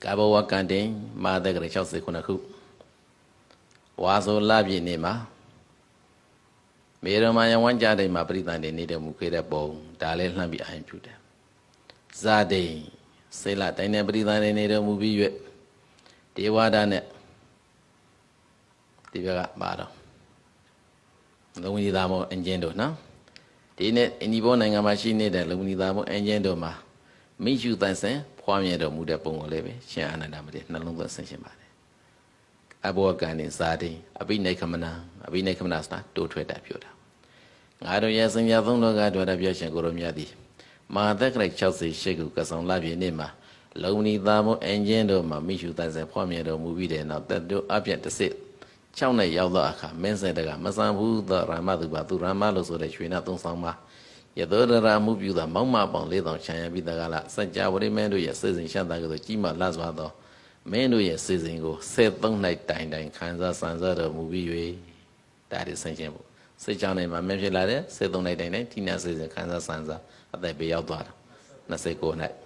ကာဘဝကံတေမာသကရ69ခုဝါဆိုလပြည့်နေမှာမေရမယဝံကြတဲ့မှာပရိသန်တွေနေတယ်မူခဲ့တဲ့ပုံဒါလည်းလှမ်းပြီးအရင်ပြုတယ်ဇာတိစေလတိုင်းတဲ့ပရိသန်တွေနေတယ်မူပြီး၍ဒေဝဒနဲ့ဒီဘက်ကပါတော့လုံးကြီးသားမောအင်ဂျင်တို့နော်ဒီနေ့အင်ဒီဘောနိုင်ငံမှာရှိနေတဲ့လုံနီသားဘုံအင်ဂျင်တို့မှာမိရှုတန်ဆင်ဖွားမြဲတော်မူတဲ့ပုံကိုလည်းပဲရှင်အာနန္ဒမတိနှလုံးသွင်းဆင်ရှင်ပါတယ်အဘောကံနေဇာတိအဘိနိခမနာအဘိနိခမနာစတာတိုးထွေးတာပြောတာငါတို့ရဲ့စင်ရသုံးလောကတော်တဲ့ပြရှင်ကိုရောမြတ်သည်မဟာသက်ခရိုက်68ခုကဆောင်လာပြည့်နေ့မှာလုံနီသားဘုံအင်ဂျင်တို့မှာမိရှုတန်ဆင်ဖွားမြဲတော်မူပြီးတဲ့နောက်တတ်တို့အပြတ်တစ်စစ်6နဲ့ရောက်သောအခါမင်းစေတကမဆန်ဘူးသောရာမသူပါသူရာမလို့ဆိုတဲ့ရွှေနာသုံးဆောင်ပါယသောဒရာမှုပြုတာမောက်မပေါင်း၄000ချံရပြီးတကလားစัจ java ဝိမင်းတို့ရဲ့စေစဉ်ရှင်းတာကိုကြီးမှလှစွာသောမင်းတို့ရဲ့စေစဉ်ကို73နိုင်တိုင်တိုင်ခံစားစံစားတော်မူပြီး၍ဒါတွေဆင်ခြင်ဖို့စိတ်ကြောင့်နေမှာမင်းဖြစ်လာတဲ့73နိုင်တိုင်တိုင်ဌိနစေစဉ်ခံစားစံစားအသက်ပေးရောက်သွားတာ29နိုင်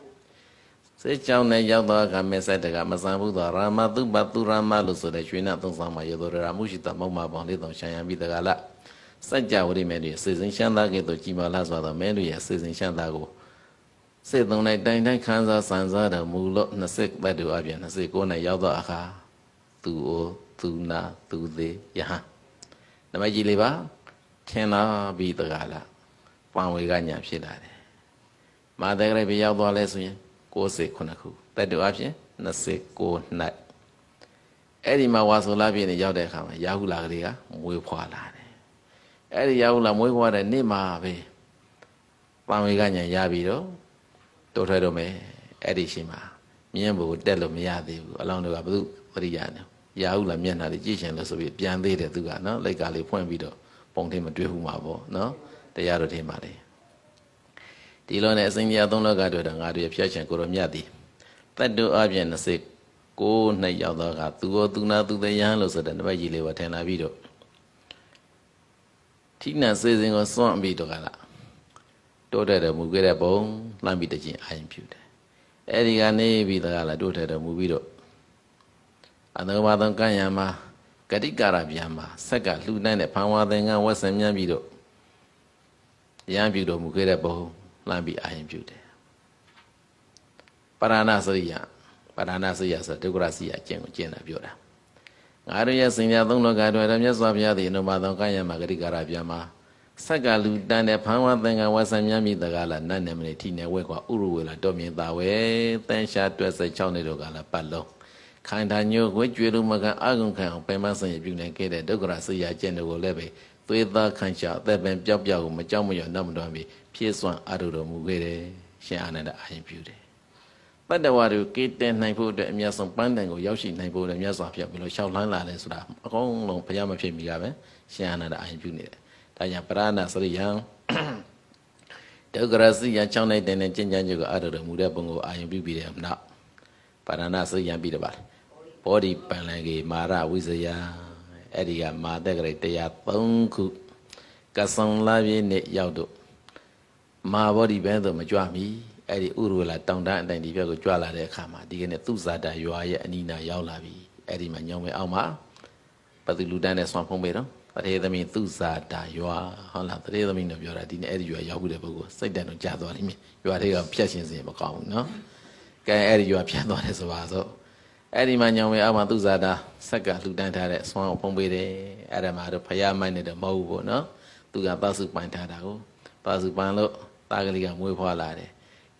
စေကြောင်းနဲ့ရောက်သောအခါမေဆက်တကမဆန်ဘူးသောရာမသုပသူရာမလို့ဆိုတဲ့ရွှေနသုံးဆောင်မှာရသောရာမှုရှိသောမုံမပေါင်းလေးတောင်ရှံရံပြီးတကလားစัจ java ဝိမေတို့စေစဉ်ရှမ်းသားကဲ့သို့ကြည်မာလာစွာသောမဲတို့ရဲ့စေစဉ်ရှမ်းသားကိုစေသုံးလိုက်တိုင်တိုင်းခန်းစားဆန်စားတော်မူလို့20ပတ်တို့အပြင်29နဲ့ရောက်သောအခါသူအိုသူနာသူသေးယဟန်နမကြီးလေးပါထင်လာပြီးတကလားပံဝေကညာဖြစ်လာတယ်မာတကလေးပြရောက်သွားလဲဆိုရင်69ခုတိုက်တူအဖြစ်29နှစ်အဲ့ဒီမှာဝါဆိုလာပြည့်နေရောက်တဲ့အခါမှာရာဟုလာကလေးကမွေးဖွားလာတယ်အဲ့ဒီရာဟုလာမွေးဖွားတဲ့နေ့မှာပဲပံဝေကညာရပြီးတော့တိုးထွက်တော့မယ်အဲ့ဒီရှိမှာမြင်းဘူတက်လို့မရသေးဘူးအလောင်းတို့ကဘုသူပရိယာနေရာဟုလာမျက်နှာလေးကြည့်ရှင်လို့ဆိုပြီးပြန်သေးတယ်သူကနော်လက်ကလေးဖွင့်ပြီးတော့ပုံထင်းမတွေ့ဘူးမှာပေါ့နော်တရားတော်ထင်းပါလေဒီလိုနဲ့အစဉ်တရားသုံးလောကတွေ့တော့ငါတို့ရဲ့ဖျက်ရှင်ကိုရောမြတ်သည်တတ်တူအပြင်29နှစ်ရောက်တော့ကသူရောသူနာသူတဲ့ယဟန်လို့ဆိုတဲ့တပတ်ကြီးလေးပါထင်လာပြီးတော့ထိနံစေစဉ်ကိုစွန့်ပြီးတော့ကလားတိုးတဲ့တယ်မူခဲ့တဲ့ဘုံလှမ်းပြီးတခြင်းအာရင်ဖြူတယ်အဲ့ဒီကနေပြီးတော့ကလားတိုးတဲ့တယ်မူပြီးတော့အနုဘာသံကံယံမှာဂတိကာရဗျံမှာဆက်ကလှူနိုင်တဲ့ဖန်ဝါသင်္ကန်းဝတ်ဆင်မြန်ပြီးတော့ရံပြူတော်မူခဲ့တဲ့ဘုံလှမ်းပြီးအာရုံပြုတယ်ပါရဏစရိယပါရဏစရိယဆိုဒုက္ခရစရိယကျင့်ကိုကျင့်တာပြောတာငါတို့ရဲ့စင်ညာသုံးလောကတွင်မြတ်စွာဘုရားသည်အနုမသောကာယမှာဂရိကာရပြမှာဆက်ကလူတန်တဲ့ဖန်ဝသင်္ကဝဆံမြတ်မိတကလာနတ်နေမနေထိနေဝဲကွာဥရဝေလာတော်မြင်သာဝဲတန်ရှာတွဲဆက်6နေတော့ကလာပတ်လုံးခန္ဓာညို့ဝဲကျွေလူမကန်အာဂုံခံအောင်ပင်မဆင်ရပြုနေခဲ့တဲ့ဒုက္ခရစရိယကျင့်တို့ကိုလည်းပဲသွေးသားခန့်ချအသက်ပင်ပျောက်ပျောက်ကိုမကြောက်မရွံ့နောက်မတော်မီဖြည့်စွမ်းအထုတော်မူခဲ့တယ်ရှင်အာနန္ဒအာရင်ပြုတယ်တတ္တဝါတို့ကေတင်နိုင်ဖို့အတွက်အမြတ်ဆုံးပန်းတန်ကိုရောက်ရှိနိုင်ဖို့လည်းမြတ်စွာဘုရားဘယ်လိုလျှောက်လှမ်းလာလဲဆိုတာအကုန်လုံးဘုရားမဖြစ်မိကပဲရှင်အာနန္ဒအာရင်ပြုနေတယ်ဒါကြောင့်ပရဏစရိယံဒုက္ခရစီယံ6နိုင်တဲ့နဲ့ကျင့်ကြံကြကိုအထုတော်မူတဲ့ပုံကိုအာရင်ပြုပြီးတဲ့နောက်ပရဏစရိယံပြီးတယ်ပါဘောဓိပန္လံကေမာရဝိဇယံအဲ့ဒီကမာတက်ကလေးတရား3ခုကဆုံလာပြည့်နဲ့ရောက်တော့မာဘောဒီဘဲဆိုမကြွမီအဲ့ဒီဥရဝလာတောင်တန်းအတိုင်းဒီဘက်ကိုကြွလာတဲ့အခါမှာဒီကနေ့သူဇာတာရွာရဲ့အနီးနာရောက်လာပြီအဲ့ဒီမှာညောင်ဝဲအောင်မှာပသူလူတန်းနဲ့ဆွမ်းဖုံးပေတော့ပရေသမီးသူဇာတာရွာဟုတ်လားပရေသမီးတို့ပြောတာဒီနေ့အဲ့ဒီရွာရောက်ဘူးတဲ့ပုဂ္ဂိုလ်စိတ်တန်တော့ကြာသွားလိမ့်မယ်ရွာတွေကဖြတ်ရှင်စင်မကောင်းဘူးနော်ကဲအဲ့ဒီရွာဖြတ်သွားတယ်ဆိုပါဆိုအဲ့ဒီမှာညောင်ဝေအောင်မှာသူဇာတာဆက်ကလှူဒန်းထားတဲ့ဆွမ်းကိုဖုံးပေးတယ်အဲ့ဒါမှာတော့ဖယားမိုက်နေတယ်မဟုတ်ဘူးပေါ့နော်သူကပစုပိုင်ထားတာကိုပစုပန်လို့တာကလေးကမွေးဖွားလာတယ်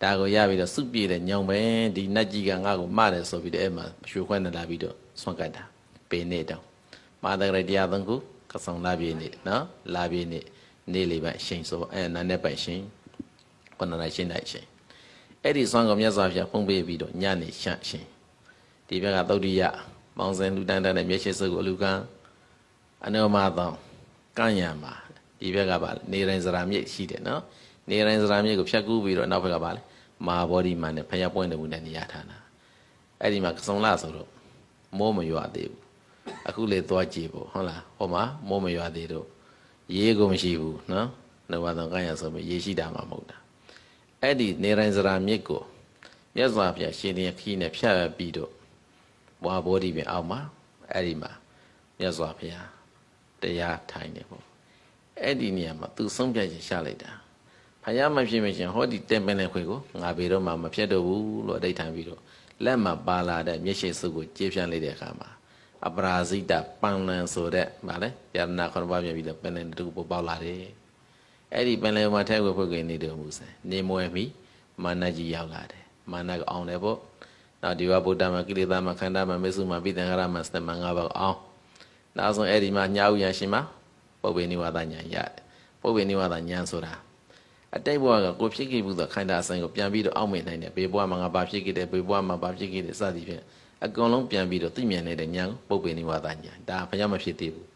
ဒါကိုရပြီးတော့စုပြည့်တဲ့ညောင်ပဲဒီနတ်ကြီးကငါ့ကိုမတယ်ဆိုပြီးတော့အဲ့မှာရွှေခွန်းနဲ့လာပြီးတော့ဆွမ်းကတ်တာပေနေတော့မာတကရတရားသုံးခုကဆောင်လာပြည့်နေနော် လာပြည့်နေနေလေပိုင်ရှင်ဆိုအဲနာနဲ့ပိုင်ရှင်ခုနကရှင်းလိုက်ရှင်အဲ့ဒီဆွမ်းကမြတ်စွာဘုရားဖုံးပေးပြီးတော့ညနေရှင်းရှင်ဒီဘက်ကသုတ်တိယမောင်စင်လူတန်းတန်းနဲ့မျက်ရှိစုပ်အလူကံအနောမသောင်ကန့်ရံပါဒီဘက်ကပါနေရင်စရာမြေရှိတယ်နော်နေရင်စရာမြေကိုဖြတ်ကူးပြီးတော့နောက်ဘက်ကပါလေမာဘောဒီမန်နဲ့ဖယားပွင့်တမှုနဲ့နေရထားတာအဲ့ဒီမှာကစုံလာဆိုတော့မိုးမရွာသေးဘူးအခုလေသွားကြည့်ဖို့ဟုတ်လားဟောမှာမိုးမရွာသေးတော့ရေးကုန်မရှိဘူးနော်နှုတ်ဝါတော်ကန့်ရံဆိုပြီးရေးရှိတာမှမဟုတ်တာအဲ့ဒီနေရင်စရာမြေကိုမြတ်စွာဘုရားရှင်ရင်ခီးနဲ့ဖြတ်ပြီးတော့ဝါဘောဓိပင်အောက်မှာအဲ့ဒီမှာမြတ်စွာဘုရားတရားထိုင်နေပေါ့အဲ့ဒီနေရာမှာသူဆုံးဖြတ်ချက်ရှာလိုက်တာဘုရားမဖြစ်မရှင်ဟောဒီတင်ပင်လည်းခွေကိုငါဘယ်တော့မှမဖြတ်တော့ဘူးလို့အဋ္ဌံပြီးတော့လက်မှာပါလာတဲ့မျက်ရှိစုကိုကြေးဖြန့်လိုက်တဲ့အခါမှာအပရာဇိတပန်လန်ဆိုတဲ့ဗာလဲယန္နာခရဘပြန်ပြီးတော့ပင်လန်တူပေါ်ပေါက်လာတယ်အဲ့ဒီပင်လယ်မှာထဲခွေဖွက်ခွေနေတယ်မူစံနေမွယ်မိမာနကြီးရောက်လာတယ်မာနကအောင်တယ်ပေါ့နောက်ဒီဝဗုဒ္ဓမှာကိလေသာမှာခန္ဓာမှာမေစုမှာပိသင်္ခါရမှာစတမ၅ပါးအောင်နောက်ဆုံးအဲ့ဒီမှာညာဥယံရှင်မှာပုပ္ပေနိဝါဒညာရတယ်ပုပ္ပေနိဝါဒညာဆိုတာအတိတ်ဘဝကကိုဖြစ်ခဲ့မှုသောခန္ဓာဆိုင်ကိုပြန်ပြီးတော့အောက်မေ့နိုင်တယ်ဘေဘဝမှာငါဘာဖြစ်ခဲ့တယ်ဘေဘဝမှာဘာဖြစ်ခဲ့တယ်စသည်ဖြင့်အကုန်လုံးပြန်ပြီးတော့သိမြင်နေတဲ့ညာကိုပုပ္ပေနိဝါဒညာဒါဘုရားမဖြစ်သေးဘူး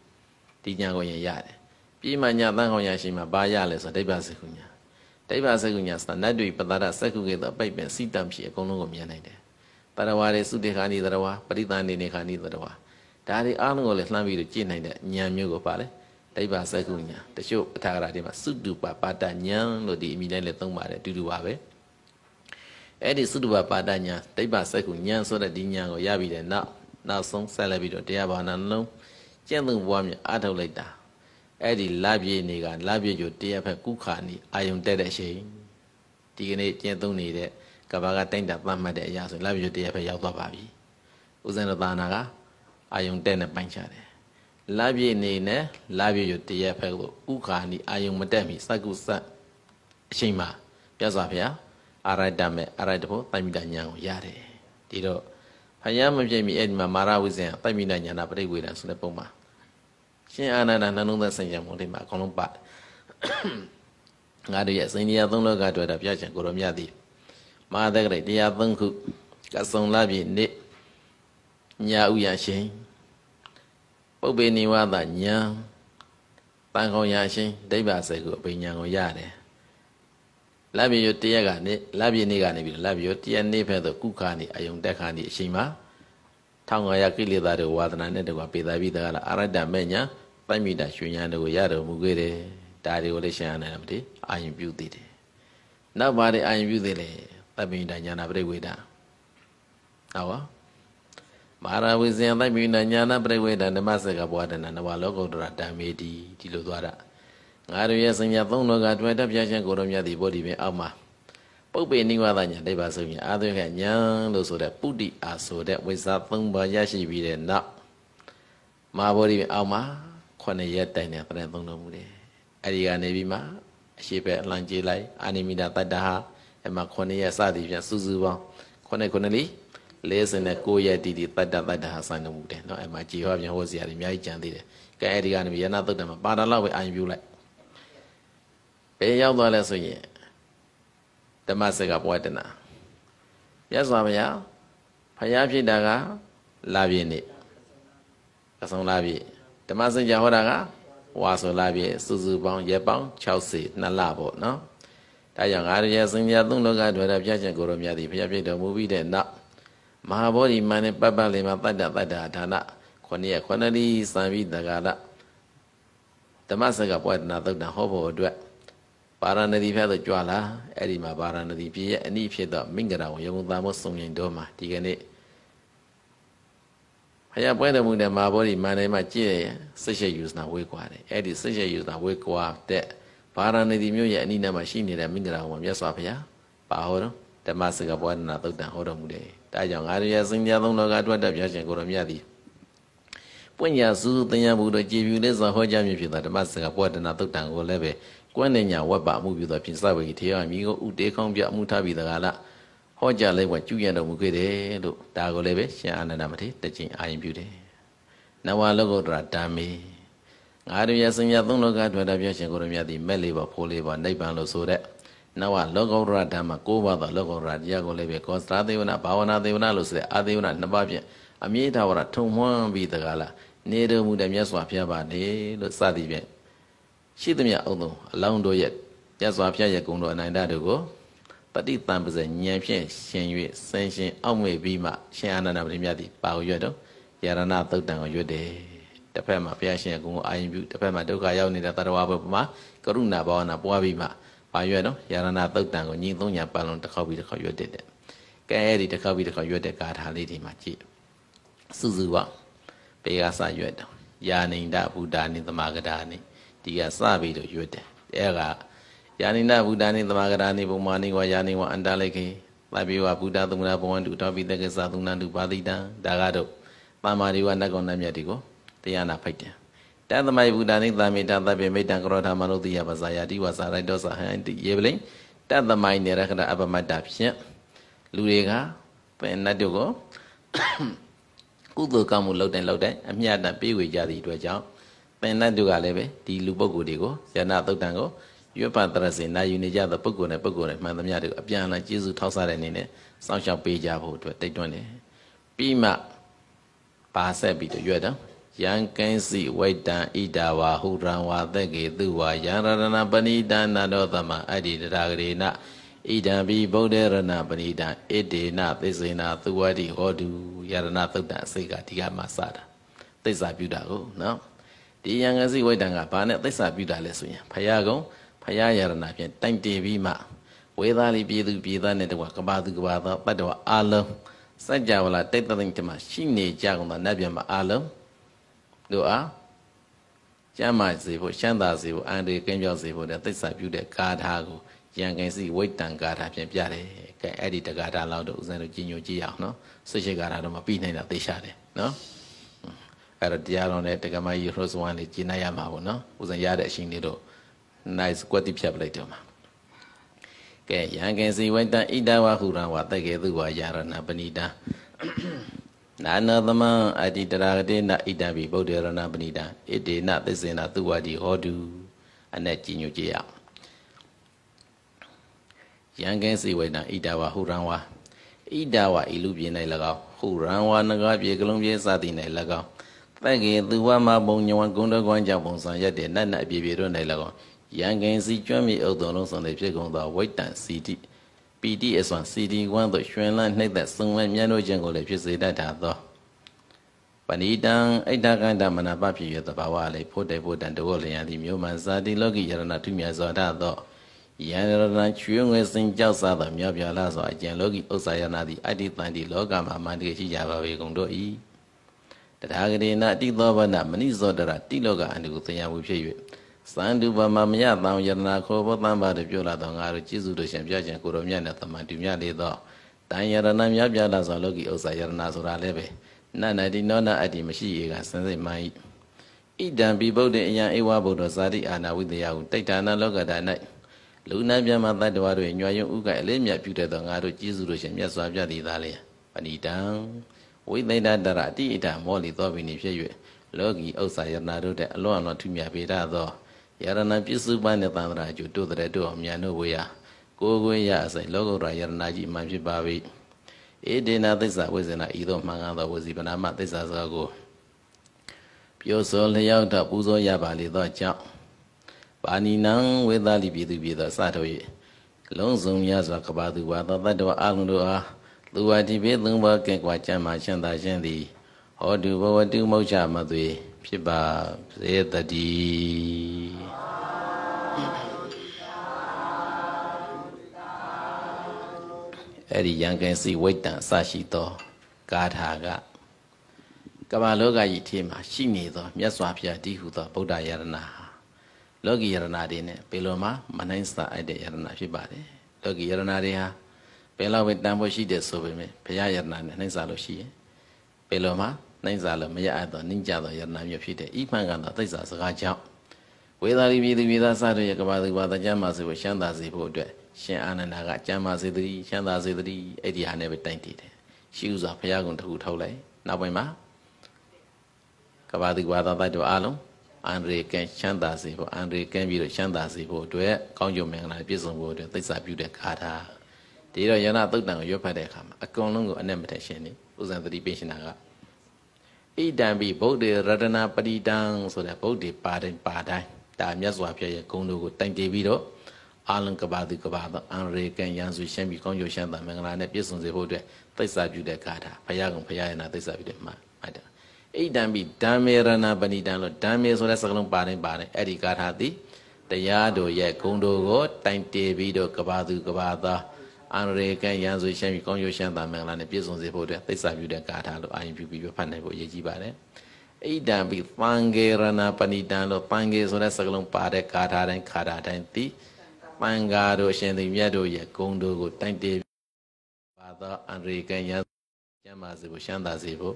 ဒီညာကိုရင်ရတယ်ပြီးမှညာသံခေါင်ရရှိမှဘာရလဲဆိုတော့ဒိဗ္ဗစကုညာဒိဗ္ဗစကုညာဆိုတာနတ်တွေပတာရစက္ကုကေသောအပိတ်ပင်စိတံဖြစ်အကုန်လုံးကိုမြင်နိုင်တယ်တရဝါတွေသုတေခာနိတရဝါပရိသနေနေခာနိတရဝါဒါတွေအားလုံးကိုလည်းလှမ်းပြီးတော့ကြည့်နိုင်တဲ့ဉာဏ်မျိုးကိုပါလေတိဗ္ဗစကုညာတချို့အထာဂရာတွေမှာသုတုပပါတဉာဏ်လို့ဒီအမည်တိုင်းလည်းသုံးပါတယ်အတူတူပါပဲအဲ့ဒီသုတုပပါတဉာဏ်တိဗ္ဗစကုဉာဏ်ဆိုတဲ့ဒီဉာဏ်ကိုရပြီးတဲ့နောက်နောက်ဆုံးဆက်လက်ပြီးတော့တရားဘာနာနှလုံးကျင့်သုံးပွားများအားထုတ်လိုက်တာအဲ့ဒီလပြည့်နေကလပြည့်ကျိုတရားဖက်ကုခာနီအာယုံတက်တဲ့အချိန်ဒီကနေ့ကျင့်သုံးနေတဲ့ကဘာကတိမ့်တာပတ်မှတ်တဲ့အရာဆိုလဗ္ဗညုတရားပဲရောက်သွားပါပြီဥဇဏသာနာကအာယုံတဲ့နဲ့ပိုင်းခြားတယ်လဗ္ဗညနေနဲ့လဗ္ဗညုတရားပဲကိုဥခာနိအာယုံမတက်မီစကုစက်အချိန်မှာပြတ်စွာဖျားအာရတမဲ့အာရတဖို့တိုင်မိတညာကိုရတယ်ဒီတော့ဖယားမဖြစ်မီအဲ့ဒီမှာမာရဝိဇ္ဇံတိုင်မိတညာနာပရိဝေဒံဆိုတဲ့ပုံမှာရှင်အာနန္ဒနှလုံးသားဆင်ခြံမှုတွေမှာအကုန်လုံးပါငါတို့ရဲ့စိန္ဒိယသုံးလောကတွေ့တာပြချင်ကိုရောမြတ်သည်မာသကရိတရား၃ခုကဆုံလပြည့်နေ့ညာဥရရှင်ပုပ္ပေနိဝါဒညာတန်ခေါရရှင်ဒိဗ္ဗစေကုအပညာကိုရတယ်လပြည့်ရတရက်ကနေလပြည့်နေ့ကနေပြီးလပြည့်ရတရက်နေ့ဖက်သို့ကုခာနေအယုံတက်ခာနေအချိန်မှာ1500ကိလေသာတွေဝါဒနာနဲ့တကွာပေသာပြီးတကားလားအရတ္တမေညာပိုက်မိတာရွှေညာတို့ကိုရတော်မူခဲ့တယ်ဒါတွေကိုလည်းရှင်းရနိုင်တယ်မတိအာယုံပြုသေးတယ်နောက်ပါတယ်အာယုံပြုသေးတယ်သဗ္ဗိဒညာနာပရိဝေဒဟောမဟာရဝိဇယသဗ္ဗိဒညာနာပရိဝေဒဓမ္မစကဘဝဒနာနဝလောကုတ္တရတံမေတိဒီလိုသွားတာငါတို့ရဲ့စင်ညာသုံးလောကတွေ့တတ်ပြရှင်ကိုရောမြတ်ဒီဘောဓိပင် အောက်မှာပုပ်ပေနိဝါဒညာဒိဗ္ဗဆုံးညာအာသွေခညာလို့ဆိုတဲ့ပုတ္တိအာဆိုတဲ့ဝိဇာသုံးပါးရရှိပြီးတဲ့နောက်မဟာဘောဓိပင်အောက်မှာခုနှစ်ရက်တိုင်တဲ့ပြန်သုံးတော်မူတယ်အဲ့ဒီကနေပြီးမှအရှိပဲအလံကျေးလိုက် အာနိမိတာတတ္တဟာအဲ့မှာ9ရက်စသည်ဖြင့်စုစုပေါင်း9 9လီ49ရက်တည်တည်တတ္တတတ္တဟာဆန်မှုတယ်เนาะအဲ့မှာကြေဟောပြန်ဟောစရာတွေအများကြီးကြံသေးတယ်ကဲအဲ့ဒီကနေရဏသုတ်တံမှာပါတာလောက်ပဲအာရုံပြုလိုက်ဘယ်ရောက်သွားလဲဆိုရင်ဓမ္မစကဘဝတနာမြတ်စွာဘုရားဖျားဖြစ်တာကလာပြည့်နေ့ကဆုံးလာပြည့်ဓမ္မစကြာဟောတာကဝါဆိုလာပြည့်စုစုပေါင်းရက်ပေါင်း60နှစ်လပေါ့နော်ဒါကြောင့်အာရယစင်ညာသုံးလောကဒွါရပြချင်းကိုရောမြတ်သည်ဘုရားပြည့်တော်မူပြီးတဲ့နောက်မဟာဗောဓိမန်နဲ့ပတ်ပတ်လေးမှာတတ္တတတ္တဌာနခொနည်းခொနည်းစံပြီးတက္ကရဓမ္မစကပဝတနာသုတ်တံဟောဖို့အတွက်ပါရဏသီဖျားသို့ကြွလာအဲ့ဒီမှာပါရဏသီပြည့်ရဲ့အနိဖြစ်သောမင်္ဂလာဝေယုံသာမောစုံရင်တော်မှာဒီကနေ့ဘုရားပွဲတော်မူတဲ့မဟာဗောဓိမန်နဲ့မှာကြည့်ရစိတ်ရှိယူစနာဝေးကွာတယ်အဲ့ဒီစိတ်ရှိယူစနာဝေးကွာတဲ့ဗာရာဏစီမြို့ရဲ့အနိနာမှာရှိနေတဲ့မင်္ဂလာဟောမှာမြတ်စွာဘုရားပါဟောတော်ဓမ္မစကပဝဒနာသုတ်တံဟောတော်မူတယ်။ဒါကြောင့်ငါတို့ရဲ့စင်ကြသုံးလောကအတွက်တက်ပြရှင်ကိုရောမြတ်သည်ပွင့်ညာစုသင်ရမှုတို့ကြည်ဖြူလေးစွာဟောကြားမြင်ဖြစ်သောဓမ္မစကပဝဒနာသုတ်တံကိုလည်းပဲကွန်းနေညာဝတ်ပါမှုပြုသောဖြင့်စဝေကြီးထေရမိကိုဥတေခေါင်းပြမှုထားပြီးတကားလားဟောကြားလိုက်ဝကျူရတော်မူခဲ့တယ်လို့ဒါကိုလည်းပဲရှင်အာနန္ဒမထေတကြင်အာရင်ပြုတယ်။နဝလောကုတ္တရာဓမ္မေငါတို့ရဲ့စင်ရသုံးလောကထွက်တာပြရှင်ကိုရမြတ်ဒီမဲ့လေးပါဖိုးလေးပါနိဗ္ဗာန်လို့ဆိုတဲ့နဝလောကုတ္တရဓမ္မ၉ပါးသောလောကုတ္တရတရားကိုလည်းပဲကောသရသေဝနာဘာဝနာသေဝနာလို့ဆိုတဲ့အာသေဝနာနှစ်ပါးဖြင့်အမြဲတဝရထုံမွှန်းပြီးတကားလားနေတော်မူတဲ့မြတ်စွာဘုရားပါလေလို့စသည်ဖြင့်ရှိသမျှအုံဆုံးအလောင်းတို့ရဲ့မြတ်စွာဘုရားရဲ့ဂုဏ်တော်အနိုင်တတို့ကိုပฏิတံပစဉ္ဉဏ်ဖြင့်ရှင်၍ဆင်းရှင်အောက်မေ့ပြီးမှရှင်အာနန္ဒပရိမြတ်သည်ပါကိုရွတ်တော့ယရဏသုတ်တံကိုရွတ်တယ်တစ်ဖက်မှာဘုရားရှင်ရဲ့ဂုဏ်ကိုအာရုံပြုတစ်ဖက်မှာဒုက္ခရောက်နေတဲ့သတ္တဝါဘုပ္ပမှာကရုဏာဘာဝနာပွားပြီးမှဘာရွက်နော်ယာရဏသုတ်တံကိုညီသုံးညာပန်လုံးတစ်ခေါက်ပြီးတစ်ခေါက်ရွက်တက်တယ်။ကဲအဲ့ဒီတစ်ခေါက်ပြီးတစ်ခေါက်ရွက်တဲ့ဂါထာလေးဒီမှာကြည့်။စုစုပါဘေကစရွက်တယ်။ယာနိန္ဒဗုဒ္ဓနိသမဂဒါနိဒီကစပြီးတော့ရွက်တယ်။အဲ့ကယာနိန္ဒဗုဒ္ဓနိသမဂဒါနိဘုံမာနိဝါယာနိဝါအန္တလိခေသဗ္ဗေဝဗုဒ္ဓသမနာဘဝန္တုတောပိတက္ကသသုဏ္ဏတုပါတိတံဒါကတော့ပါမာရိဝနတ်ကောင်နတ်မြတ်တွေကိုတရားနာဖိုက်တယ်တသမယဘူတာနိသာမေတသဗ္ဗေမိတံကရောဓမနုတိယပဇာယတိဝဇာရိုက်တောဇာဟံတိယေပလိတသမယနေရခဏအပမတ္တဖြင့်လူတွေကပင်နတ်တို့ကိုကုသိုလ်ကောင်းမှုလုပ်တဲ့လုပ်တဲ့အမြတ်တပေးဝေကြသည့်အတွက်ကြောင့်ပင်နတ်တို့ကလည်းပဲဒီလူပုဂ္ဂိုလ်တွေကိုယနာသုတ်တံကိုရွတ်ပါတရစေနာယူနေကြသောပုဂ္ဂိုလ်နဲ့ပုဂ္ဂိုလ်နဲ့မှန်သမျှတို့အပြန်အလှန်ကျေးဇူးထောက်ဆတဲ့အနေနဲ့စောင့်ရှောက်ပေးကြဖို့အတွက်တိတ်တွန်းတယ်ပြီးမှပါဆက်ပြီးတော့ရွတ်တော့ယံကိဉ္စီဝိတံဣတာဝါဟုရံဝါသက်ကေသူဝါယံရတနာပဏိတနာတောသမအဲ့ဒီတရားကလေးနာဣဒံဘိဗုဒ္ဓရဏပဏိတံဣတေနသိစေနာသုဝတိဟောတုယရဏသုတ်တံစိတ်ကဒီကမှစတာသိစာပြုတာကိုနော်ဒီယံကစီဝိတံကဘာနဲ့သိစာပြုတာလဲဆိုရင်ဖယားကုံဖယားယရဏဖြင့်တိုင်တည်ပြီးမှဝေသားလေးပြည်သူပြည်သားနဲ့တကွာကဘာသူကဘာသောတတ္တဝအလုံးစัจ java လာတိတ်တသိမ့်တမရှိနေကြကုန်သောနတ်ပြန်မှာအလုံးတို့အားကျမ်းမာစေဖို့ရှမ်းသာစေဖို့အန္တရာယ်ကင်းပြောက်စေဖို့တဲ့သိစ္စာပြုတဲ့ဂါထာကိုယံကင်စီဝိတ္တံဂါထာဖြင့်ပြတယ်။ကဲအဲ့ဒီတဂါထာလောက်တော့ဦးဇင်းတို့ကြည်ညိုကြည့်အောင်နော်။စိတ်ရှိဂါထာတော့မပြီးနိုင်တာသိရှာတယ်နော်။အဲ့တော့တရားတော်နဲ့တက္ကမကြီးဟိုးစဝမ်လေးကျင့်နိုင်ရမှာပေါ့နော်။ဦးဇင်းရတဲ့အချိန်လေးတော့ nice ကွက်တိဖြတ်ပလိုက်တော့မှာ။ကဲယံကင်စီဝိတ္တံဣတဝဟုရံဝတက္ကေသူဝယာရဏပဏိတံနာနာသမံအတ္တိတရာဂတိနာဣတံပိဗုဒ္ဓရဏပဏိတံဣတေနသစ္စေနာသူဝတိဟောတုအနဲ့ကြည်ညိုကြရအောင်ယံကင်းစေဝေနဣတာဝဟုရံဝါဣတာဝဤလူပြင်း၌၎င်းဟုရံဝါနဂါပြေကလုံးပြေစသည်၌၎င်းတက္ကေသူဝမဘုံညဝံဂုံတကွမ်းကြောင့်ပုံစံရက်တဲ့နတ်နတ်အပြေပြေတို့၌၎င်းယံကင်းစီကျွမ်းမြေဥဒ္ဒုံလုံးစုံတဲ့ဖြစ်ကုန်သောဝိတ္တံစီတိပီတိအစွမ်းစီတီဝမ်းသို့ရွှင်လန်းနှိမ့်သက်စုံလန်းမြတ်လို့ခြင်းကိုလည်းဖြစ်စေတတ်တာသောပဏိတံအိဋ္ဌကန္တမနာပဖြစ်ရသဘာဝလည်းဖို့တေဖို့တန်တောလျံသည်မြို့မှဇာတိလောကိယရဏထုမြတ်စွာတသောယန္တရဏချွေးငွေစင်ကြောက်စားသောမြောက်ပြလာစွာအကျင့်လောကိဥစ္စာယနာသည်အတ္တိတန်တိလောကမှာမန္တကရှိကြပါပေကုန်တို့၏တထာဂရေနအတိသောဘနာမဏိဇောတရတိလောကအန္တုသယံဝဖြစ်၍သံတုပမမယတံယတနာခောဘောတံပါတပြောလာတော့ငါတို့ကြည်စုတို့ရှင်ပြခြင်းကိုရောမြတ်နဲ့တမန်တူမြတ်လေးတော့တန်ယရဏမြတ်ပြလာဆိုလောကီဥစ္စာယရဏဆိုတာလည်းပဲနတ်နတိနောနာအတ္တိမရှိရေကစံစိတ်မှန်ဤဣဒံပိဗုဒ္ဓအယံဧဝဗုဒ္ဓဇာတိအာနာဝိတယဟုတိုက်တာနာလောကတာ၌လူနာပြမသတ္တဝါတို့ညွှန်ယွန်းဥကအလေးမြတ်ပြုတဲ့သောငါတို့ကျေးဇူးတို့ရှင်မြတ်စွာဘုရားသည်သားလေပဏိတံဝိသိဒတရအတိအတမောလီသောဘိနေဖြစ်၍လောကီဥစ္စာယတနာတို့တဲ့အလွန်အလွန်ထူးမြတ်ပေတတ်သောယရဏပစ္စုပန်နဲ့တံ္ဍရာကျူတို့တဲ့တို့အမြန်တို့ဝေယကိုယ်ကွင်းရအစိုင်လောကုတ္တရာယရဏကြီးမှန်ဖြစ်ပါပြီဧတေနသစ္စာဝိဇ္ဇနာဤသောမှန်ကန်သောဝစီပနာမသစ္စာစကားကိုပြောစောလျောက်တော့ပူဇော်ရပါလေသောကြောင့်ပါဏိနံဝေသလိပြည်သူပြည်သောစတော်၏လုံးစုံရစွာကဘာသူဝါသောတတ္တဝအလုံးတို့အားသူဝတိပိသုံးပါးကဲ့ကွာကြမ်းမှရှင်းသာရှင်းသည်ဟောတုဘဝတုမောက္ခမသွေဖြစ်ပါစေတတည်းအဲ့ဒီရံကင်စီဝိတ္တံအစရှိသောဂါထာကကမ္ဘာလောကကြီးထဲမှာရှိနေသောမြတ်စွာဘုရားတည်ဟူသောဗုဒ္ဓယရဏဟာလောကီယရဏတွေနဲ့ဘယ်လိုမှမနိုင်စာအပ်တဲ့ယရဏဖြစ်ပါတယ်လောကီယရဏတွေဟာဘယ်လောက်ပဲတန်ဖိုးရှိတဲ့ဆိုပေမဲ့ဘုရားယရဏနဲ့နိုင်စာလို့ရှိရင်ဘယ်လိုမှနိုင်စားလို့မရအပ်သောနိကြသောယတနာမျိုးဖြစ်တဲ့ဤမှန်ကန်သောသိစာစကားကြောင့်ဝေသာရိပြည်သူပြည်သားစတဲ့ကဘာသူဘာသာကျမ်းမာစေဖို့ရှမ်းသာစေဖို့အတွက်ရှင်အာနန္ဒာကကျမ်းမာစေသတည်းရှမ်းသာစေသတည်းအဲ့ဒီဟာနဲ့ပဲတိုက်တည်တယ်။ရှိဥစွာဘုရားကုံတစ်ခုထုတ်လိုက်နောက်ပိုင်းမှာကဘာသူဘာသာတိုက်တော်အားလုံးအန္တရာယ်ကင်းရှမ်းသာစေဖို့အန္တရာယ်ကင်းပြီးတော့ရှမ်းသာစေဖို့အတွက်ကောင်းကျိုးမင်္ဂလာပြည့်စုံဖို့အတွက်သိစာပြုတဲ့ခါတာဒီတော့ယန္နာသုတ်တံကိုရွတ်ဖတ်တဲ့အခါမှာအကုန်လုံးကိုအနဲ့မထက်ရှင်နေဥဇံသတိပေးရှင်တာကဣဒံပိဗုဒ္ဓေရတနာပရိတံဆိုတဲ့ဗုဒ္ဓေပါတိုင်းပါတိုင်းဒါမြတ်စွာဘုရားရဲ့ဂုဏ်တို့ကို တိုင်တည်ပြီးတော့အာလံကဘာသူကဘာသောအံရေကံရန်စုရှင်းပြီးကောင်းကျိုးရှမ်းသာမင်္ဂလာနဲ့ပြည့်စုံစေဖို့အတွက်သိစ္စာပြုတဲ့ဂါထာဘုရားကဘုရားရဲ့နာသိစ္စာပြုတဲ့မှာအဲ့ဒါဣဒံပိဓမ္မေရဏပဏိတံလို့ဓမ္မေဆိုတဲ့စကားလုံးပါတိုင်းပါတိုင်းအဲ့ဒီဂါထာသည်တရားတို့ရဲ့ဂုဏ်တို့ကိုတိုင်တည်ပြီးတော့ကဘာသူကဘာသောအာရေကံရံဆိုရှမ်းပြည်ကောင်းကျိုးရှမ်းသာမင်္ဂလာနဲ့ပြည့်စုံစေဖို့အတွက်သိစာပြုတဲ့ကာထာလို့အာရုံပြုပြီးဖတ်နိုင်ဖို့အရေးကြီးပါတယ်။ဣဒံပိပံဂေရဏပဏိတံလို့ပံဂေဆိုတဲ့စကားလုံးပါတဲ့ကာထာတိုင်းခါထာတိုင်းသိပံဂါတို့ရှင်သူမြတ်တို့ရဲ့ဂုဏ်တို့ကိုတိုက်တည်ပါသောအာရေကံရံကျမ်းပါစေဖို့ရှမ်းသာစေဖို့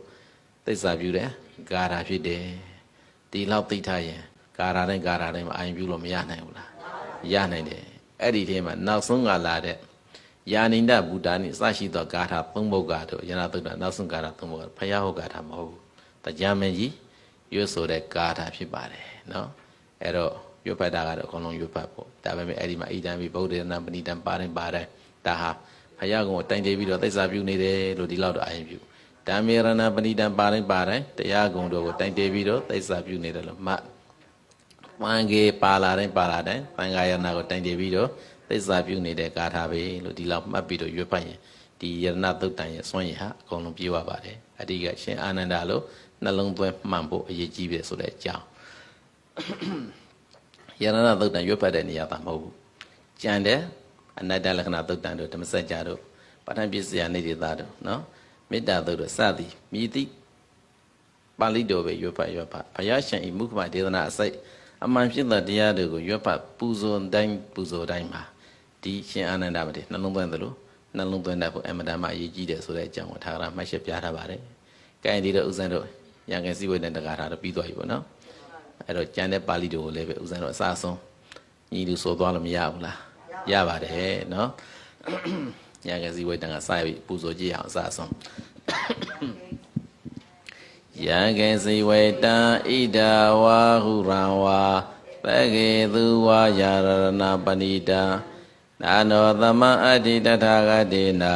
သိစာပြုတဲ့ကာထာဖြစ်တယ်။ဒီလောက်သိထားရင်ကာထာတိုင်းကာထာတိုင်းမှာအာရုံပြုလို့မရနိုင်ဘူးလား။ရနိုင်တယ်။အဲ့ဒီထဲမှာနောက်ဆုံးကလာတဲ့ယာနိန္ဒဘူတာနိစရှိသောဂါထာသုံးပုဒ်ကတို့ယနာတုဒ္ဒနောက်ဆုံးဂါထာသုံးပုဒ်ကဖယားဟောဂါထာမဟုတ်ဘူးတရားမင်းကြီးရွတ်ဆိုတဲ့ဂါထာဖြစ်ပါတယ်နော်အဲ့တော့ရွတ်ဖတ်တာကတော့အကုန်လုံးရွတ်ဖတ်ဖို့ဒါပေမဲ့အဲ့ဒီမှာအိတံဘိဗုဒ္ဓရဏပဏိတံပါရင်ပါတိုင်းဒါဟာဖယားကောင်ကိုတိုင်တေးပြီးတော့သိစာပြုနေတယ်လို့ဒီလောက်တော့အာရုံပြုဓမ္မေရဏပဏိတံပါရင်ပါတိုင်းတရားကောင်တို့ကိုတိုင်တေးပြီးတော့သိစာပြုနေတယ်လို့မှတ်ပန်ကေပါလာတိုင်းပါလာတိုင်းပန်ကာယနာကိုတိုင်တေးပြီးတော့သစ္စာပြုနေတဲ့ဂါထာပဲလို့ဒီလောက်မှတ်ပြီးတော့ရွတ်ဖတ်ရင်ဒီယရဏသုတ်တန်ရဲ့စွန့်ရဟာအကုန်လုံးပြေဝပါတယ်အတိကရှင်အာနန္ဒာလို့နှလုံးသွင်းမှန်ဖို့အရေးကြီးပဲဆိုတဲ့အကြောင်းယရဏသုတ်တန်ရွတ်ဖတ်တဲ့နေရာပါမဟုတ်ဘူးကြံတဲ့အနတ္တလက္ခဏာသုတ်တန်တို့ဓမ္မစကြာတို့ပါဋိပစ္စယနေတိသားတို့နော်မေတ္တာသုတ်တို့စသည်မိတိပါဠိတော်ပဲရွတ်ဖတ်ရွတ်ဖတ်ဘုရားရှင်ဤမုခမဒေသနာအစိုက်အမှန်ဖြစ်သောတရားတွေကိုရွတ်ဖတ်ပူဇော်တိုင်းပူဇော်တိုင်းမှာဒီရှင်အာနန္ဒမထေရနှလုံးသွင်းသလိုနှလုံးသွင်းတတ်ဖို့အမတန်မှအရေးကြီးတယ်ဆိုတဲ့အကြောင်းကိုထာဂရမှတ်ချက်ပြထားပါတယ်။ကဲဒီတော့ဥစဉ်တို့ရံကဲစည်းဝေးနဲ့တက္ကရာတော့ပြီးသွားပြီပေါ့နော်။အဲ့တော့ကျန်တဲ့ပါဠိတို့ကိုလည်းပဲဥစဉ်တို့အစားဆုံးညီလူဆိုသွားလို့မရဘူးလား။ရပါတယ်နော်။ရံကဲစည်းဝေးတန်ကစရပြီပူဇော်ကြည့်အောင်အစားဆုံး။ယံကေစီဝေတံဣဒဝါဟုရံဝါသကေသူဝါယရဏပဏိတံနာနောသမအတ္တိတထာဂတိနာ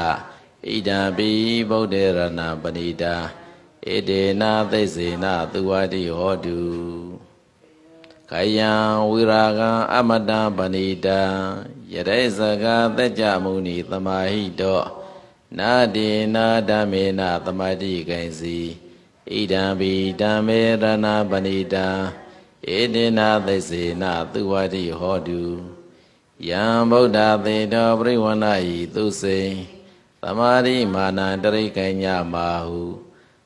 ဣဒံပိဗုဒ္ဓရဏပဏိတာဣတေနာသိစေနာသူဝတိဟောတုခယံဝိရာဂံအမတံပဏိတံယရိစကသက်ကြမုနိသမာဟိတောနာတိနာဓမ္မေနသမာတိဂိဉ္စီဣဒံပိဓမ္မေရဏပဏိတံဣတေနာသိစေနာသူဝတိဟောတုယံဗုဒ္ဓသေတောပရိဝဏယီသူစိံသမာဓိမာနံတရိကညမာဟု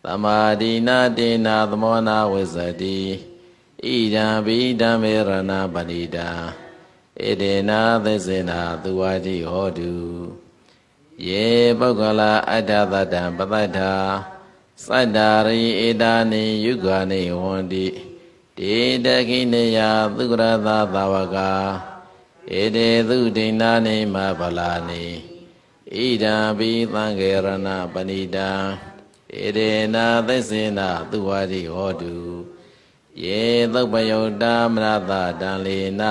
သမာဓိနာတေနာသမောနာဝိဇ္ဇတိဣဒံဘိဓမ္မေရဏပတိတာဣတေနာသစ္စေနာသူဝတိဟောတုယေပုဂ္ဂလာအတ္တသတ္တံပတ္တထာသတ္တာရိဧတာနိယုဂာနိဝန္တိတေတခိနေယသုကရသသာဝကာဧတေသူဒိဏနေမဗလာနေဣဒံဘိသံဃေရဏပဏိတံဧတေနာသစ္စေနာသူဝါရိဟောတုယေသုပယုတ်တာမရတတံလေန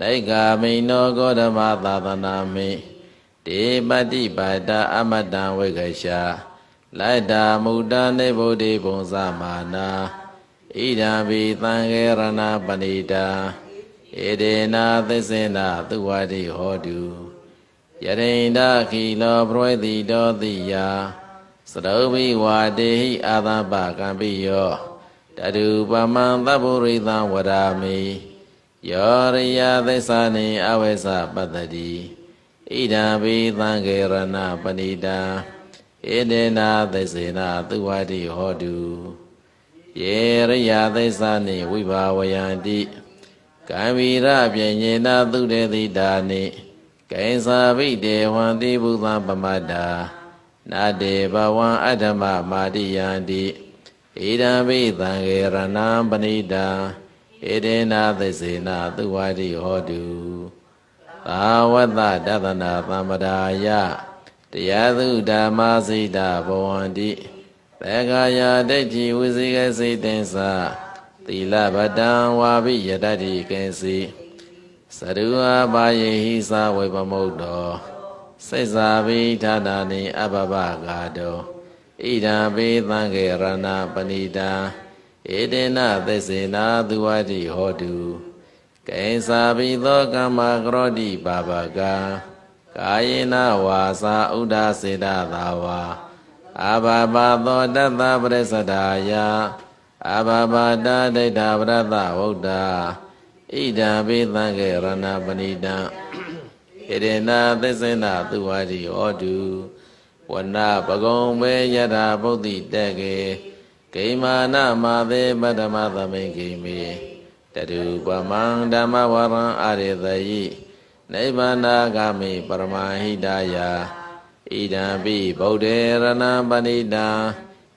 နိဂာမိန်နောဂောဓမသာသနာမိတေပတိပါဒအမတံဝိကရှာလိုက်တာမုဒ္ဒနိဗုဒ္ဓေဘုံသမာနာဣဒံဘိသံဃေရဏပဏိတံဧဒေနာသစ္စေနာသုဝတိဟောတုယရိန္ဒခီလောပရောတိတောတိယာသရဝိဝါတေဟိအာသပကံပိယောတတုပမံသဗ္ဗရိသံဝရာမိယောရိယသစ္စာနိအဝိဇ္ဇပတ္တိဣဒံဘိသံဃေရဏပဏိတံဣဒေနာသစ္စေနာသုဝတိဟောတုယေရိယသစ္စာနိဝိဘာဝယန္တိကံဗီရပြညင်သာသုတေတိတာနိကိဉ္စာဘိတေဝံတိဘုသပမတ္တာနာတေဘဝံအတ္တမမာတိယန္တိဣဒံဘိသံဃေရဏံပဏိတာဣဒေနာသစေနာသုဝါတိဟောတုသာဝတ္တတသနာသမ္ပဒါယတရားသူဓမ္မစိတဘဝန္တိသက္ကာယဒိဋ္ဌိဝိစိကစိတ်တင်္စာသီလဗတံဝါဘိယတတိကင်စီသရုဝပါယေဟိသဝေပမုတ်တောစိတ်စာဘိဌာနာနိအပပကာတောဣဒံဘေသံဃေရဏပဏိတံဧတေနသစ္စေနာသူဝတိဟောတုကိဉ္စာဘိသောကမ္မကရောတိပါပကံကာယေနဝါစာဥဒ္ဒစေတသာဝါအဘဘာသောတတ္တပရိစ္ဆဒာယအဘဘာတာဒိဋ္ဌဝရတဝုဒ္ဒါဣဒံပိသံခေရဏပဏိတံဣရေနာသစ္စေနာသူဝါဒီဟောတုဝနာပကုံဝေယထာဗုဒ္ဓိတကေဂိမာနမာသေပတ္တမသမိဂိမေတတုပမံဓမ္မဝရံအရေတယိနိဗ္ဗာနဂမိပရမဟိတာယဣဒံပိဗုဒ္ဓေရဏပဏိတံ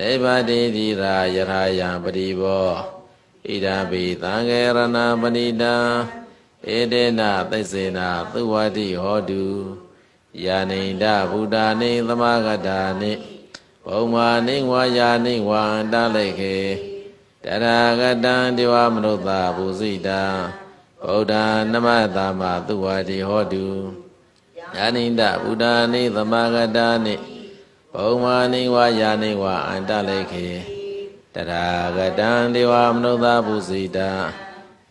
နိဗ္ဗတိတိရာယထာယပရိဘောဣဒာဘိသံဃေရဏပဏိတံဧတေနသိစေနာသုဝတိဟောတုယာနိန္ဒဗုဒ္ဓနိသမဂတာနိဘုံမာနိဝါယာနိဝါတလိခေတရာဂတံဒေဝမနုဿာဘူဇိတာဗုဒ္ဓနမတာမသုဝတိဟောတုယာနိန္ဒဗုဒ္ဓနိသမဂတာနိဘုံမာနိဝါယာနိဝါအန္တလိခေတရာဂတံဒေဝမနုဿပုစိတာ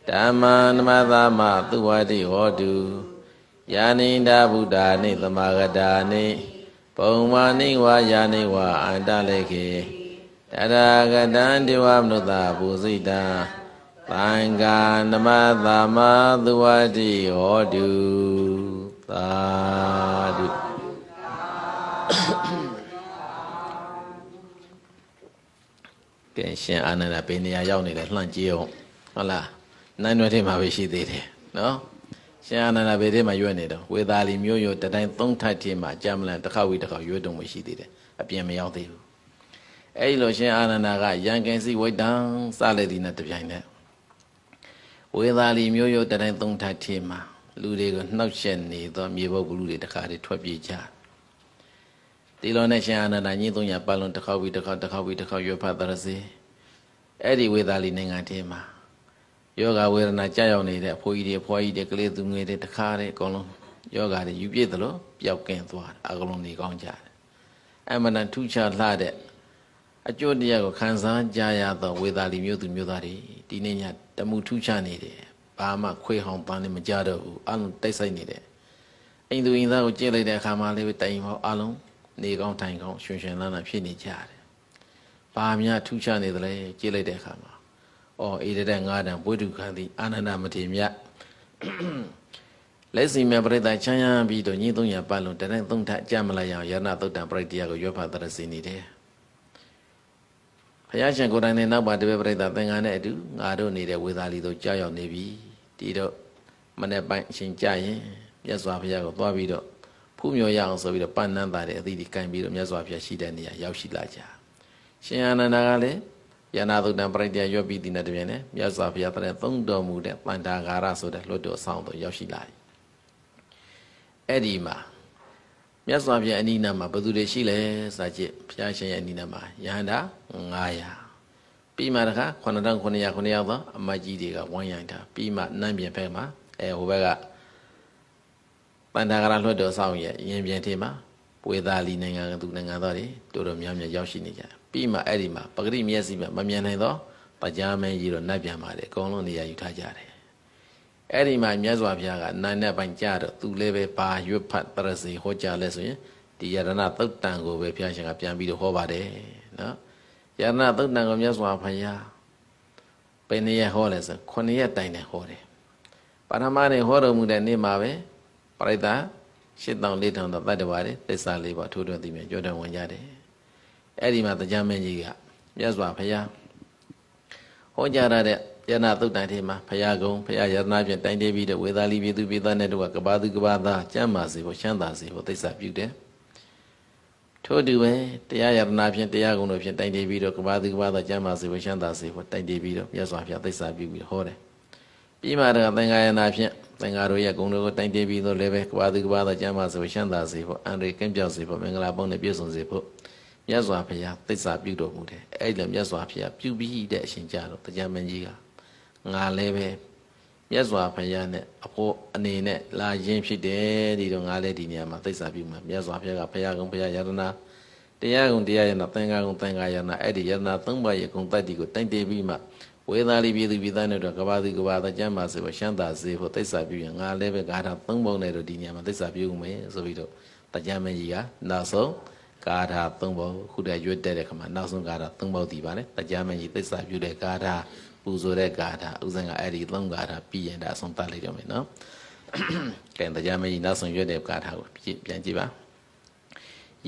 ဓမ္မနမသမသုဝတိဟောတုယာနိန္ဒဗုဒ္ဓာနိသမဂတာနိဘုံမာနိဝါယာနိဝါအန္တလိခေတရာဂတံဒေဝမနုဿပုစိတာပံကာနမသမသုဝတိဟောတုသာကဲရှင်အာနန္ဒဘယ်နေရာရောက်နေလဲလှန့်ကြည့်အောင်ဟုတ်လားနိုင်ရွယ်ထဲမှာပဲရှိသေးတယ်နော်ရှင် အာနန္ဒဘယ်ထဲမှာရွက်နေတော့ဝေသာလီမျိုးရောတတိုင်းသုံးထပ်ထဲမှာကြာမလန်တစ်ခါဝီတစ်ခါရွက်တုံမရှိသေးတယ်အပြင်မရောက်သေးဘူးအဲ့လိုရှင်အာနန္ဒကရံကင်စီဝိတ္တံစလေသည်နဲ့တပြိုင်တည်းဝေသာလီမျိုးရောတတိုင်းသုံးထပ်ထဲမှာလူတွေကိုနှောက်ယှက်နေသောမြေဘုတ်ကလူတွေတစ်ခါတည်းထွက်ပြေးကြတယ်တီလောနဲ့ရှင်အာနန္ဒာညင်းသုံးရပတ်လုံးတစ်ခေါက်ပြီးတစ်ခေါက်တစ်ခေါက်ပြီးတစ်ခေါက်ရွယ်ဖတ်သရစေအဲ့ဒီဝေသာလီနိုင်ငံထဲမှာယောဂဝေဒနာကြာရောက်နေတဲ့အဖိုးကြီးတွေအဖွားကြီးတွေကလေးသူငယ်တွေတခါတဲ့အကုန်လုံးယောဂတွေယူပြည့်သလိုပျောက်ကင်းသွားတယ်အကုန်လုံးနေကောင်းကြတယ်အမှန်တန်ထူးခြားလှတဲ့အကျိုးတရားကိုခံစားကြရသောဝေသာလီမျိုးသူမျိုးသားတွေဒီနေ့ညတမှုထူးခြားနေတယ်ဘာမှခွေဟောင်ပန်းလည်းမကြတော့ဘူးအလုံးတိုက်ဆိုင်နေတယ်အိမ်သူအိမ်သားကိုကြည့်လိုက်တဲ့အခါမှာလည်းတိုင်ပေါင်းအလုံးနေကောင်းထိုင်ကောင်းရှင်ရှင်လန်းလန်းဖြစ်နေကြတယ်။ဘာများထူးခြားနေသလဲကြည့်လိုက်တဲ့အခါမှာအော်အေတတဲ့ငါးတန်ဘွေတုခံသည်အာနန္ဒမထေမြတ်လက်စီမြပရိသတ်ချမ်းရမ်းပြီးတော့ညီ300ပတ်လုံးတနေ့3ထပ်ကြမလိုက်အောင်ယရဏသုတ်တံပရိတ္တရာကိုရွတ်ဖတ်သရစီနေတယ်။ဘုရားရှင်ကိုယ်တိုင်နဲ့နောက်ပါတပည့်ပရိသတ်သင်္ကန်းနဲ့အတူငါတို့နေတဲ့ဝေသာလီတို့ကြောက်ရောက်နေပြီ။ဒီတော့မနေ့ပိုင်းအချိန်ကြရင်မြတ်စွာဘုရားကိုသွားပြီးတော့ခုမျောရအောင်ဆိုပြီးတော့ပန်းနန်းသားတဲ့အသီးတွေကင်ပြီးတော့မြတ်စွာဘုရားရှိတဲ့နေရာရောက်ရှိလာကြရှင်အာနန္ဒာကလည်းယနာသုတံပရိတ္တရွတ်ပြီးဒီနေ့တပြင်းနဲ့မြတ်စွာဘုရားတဲ့သုံးတော်မူတဲ့ပန္တာဂါရဆိုတဲ့လွတ်တော်ဆောင်သို့ရောက်ရှိလာပြီအဲ့ဒီမှာမြတ်စွာဘုရားအနိနာမှာဘယ်သူတွေရှိလဲစာကြည့်ဘုရားရှင်ရဲ့အနိနာမှာယဟန္တာ900ပြီးမှတခါ9900 900သောအမတ်ကြီးတွေကဝန်းရိုင်းတာပြီးမှနန်းပြင်ဘက်မှာအဲဟိုဘက်ကပန္ဒဂရလွှတ်တော်ဆောင်ရဲ့ရင်ပြင်ထေမှာပွေသားလီနိုင်ငံသူနိုင်ငံသားတွေတော်တော်များများရောက်ရှိနေကြပြီးမှအဲ့ဒီမှာပဂရိမျက်စိမှာမမြင်နိုင်တော့ပကြာမင်းကြီးတော့နတ်ပြန်ပါတယ်အကုန်လုံးနေရာယူထားကြတယ်အဲ့ဒီမှာမြတ်စွာဘုရားကနိုင်တဲ့ပိုင်းကြတော့သူလည်းပဲပါရွတ်ဖတ်တရစီဟောကြားလဲဆိုရင်ဒီယရဏသုတ်တန်ကိုပဲဘုရားရှင်ကပြန်ပြီးတော့ဟောပါတယ်နော်ယရဏသုတ်တန်ကိုမြတ်စွာဘုရားဘယ်နည်းဟောလဲဆိုခုနှစ်ရက်တိုင်တယ်ဟောတယ်ပထမနေ့ဟောတော်မူတဲ့နေ့မှာပဲပရိသတ်8000 4000တော့တတ္တဝါတွေသစ္စာလေးပါထိုးထွင်းသိမြင်ကြောတန်ဝင်ကြတယ်အဲ့ဒီမှာတရားမင်းကြီးကမြတ်စွာဘုရားဟောကြားရတဲ့ယနာသုတ်တန်ထဲမှာဘုရားကုံဘုရားယတနာဖြင့်တိုင်တည်ပြီးတဲ့ဝေသာလီပြည်သူပြည်သားနဲ့တို့ကကဘာသူကဘာသားကျမ်းမာစေဖို့ချမ်းသာစေဖို့သစ္စာပြုတယ်ထို့တူပဲတရားယတနာဖြင့်တရားကုံတို့ဖြင့်တိုင်တည်ပြီးတော့ကဘာသူကဘာသားကျမ်းမာစေဖို့ချမ်းသာစေဖို့တိုင်တည်ပြီးတော့မြတ်စွာဘုရားသစ္စာပြုပြီးဟောတယ်ပြီးမှတော့သင်္ဃာယနာဖြင့်သင်္ဃာတို့ရဲ့ဂုဏ်တွေကိုတိုင်တည်ပြီးတော့လည်းပဲကဘာသူကဘာသာကျမ်းပါစေချမ်းသာစေဖို့အန္တရာယ်ကင်းပြောက်စေဖို့မင်္ဂလာပေါင်းနဲ့ပြည့်စုံစေဖို့မြတ်စွာဘုရားသစ္စာပြုတော်မူတယ်အဲ့လိုမြတ်စွာဘုရားပြုပြီးတဲ့အရှင်ကြတော့တရားမင်းကြီးကငါလည်းပဲမြတ်စွာဘုရားနဲ့အဖို့အနေနဲ့လာရင်ဖြစ်တယ်ဒီတော့ငါလည်းဒီနေရာမှာသစ္စာပြုမှာမြတ်စွာဘုရားကဘုရားကုံဘုရားယတနာတရားကုံတရားယတနာသင်္ဃာကုံသင်္ဃာယတနာအဲ့ဒီယတနာသုံးပါးရဲ့ဂုံတတ္တိကိုတိုင်တည်ပြီးမှဝေသာလိပြည်သူပြည်သားတွေတော့ကဘာသူကဘာသားကျမ်းပါစေဖို့ရှမ်းသာစေဖို့သိစ္စာပြုရင်ငါလည်းပဲဂါထာသုံးပုံနဲ့တော့ဒီညမှာသိစ္စာပြုမယ်ဆိုပြီးတော့တကြမ်းမကြီးကနောက်ဆုံးဂါထာသုံးပုံခုတည်းရွတ်တဲ့ခါမှာနောက်ဆုံးဂါထာသုံးပုံဒီပါလေတကြမ်းမကြီးသိစ္စာပြုတဲ့ဂါထာပူဇော်တဲ့ဂါထာဥစဉ်ကအဲ့ဒီသုံးဂါထာပြီးရင်ဒါအဆုံးသတ်လိုက်တော့မယ်နော်ကဲတရားမကြီးနောက်ဆုံးရွတ်တဲ့ကာထာကိုပြန်ကြည့်ပါ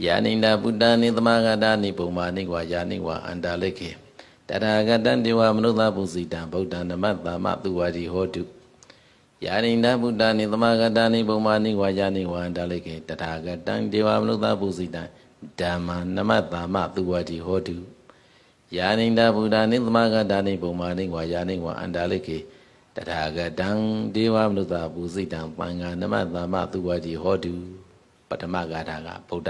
ယာနိန္ဒဗုဒ္ဓနိသမဂတာနိဘုံမာနိဝါယာနိဝါအန္တလိခေတရဂတံဒေဝမနုဿပုစီတံဗုဒ္ဓံနမတ္တာမသူဝါဒီဟောတုယာရိန္ဒဗုဒ္ဓနိသမဂတာနိဘုံမာနိဝါယာနိဝန္တလိကေတရဂတံဒေဝမနုဿပုစီတံဓမ္မနမတ္တာမသူဝါဒီဟောတုယာနိန္ဒဗုဒ္ဓနိသမဂတာနိဘုံမာနိဝါယာနိဝန္တလိကေတထာဂတံဒေဝမနုဿပုစိတံပင်္ဂနမသမ္မသူဝတိဟောတုပထမဂါထာကဗုဒ္ဓ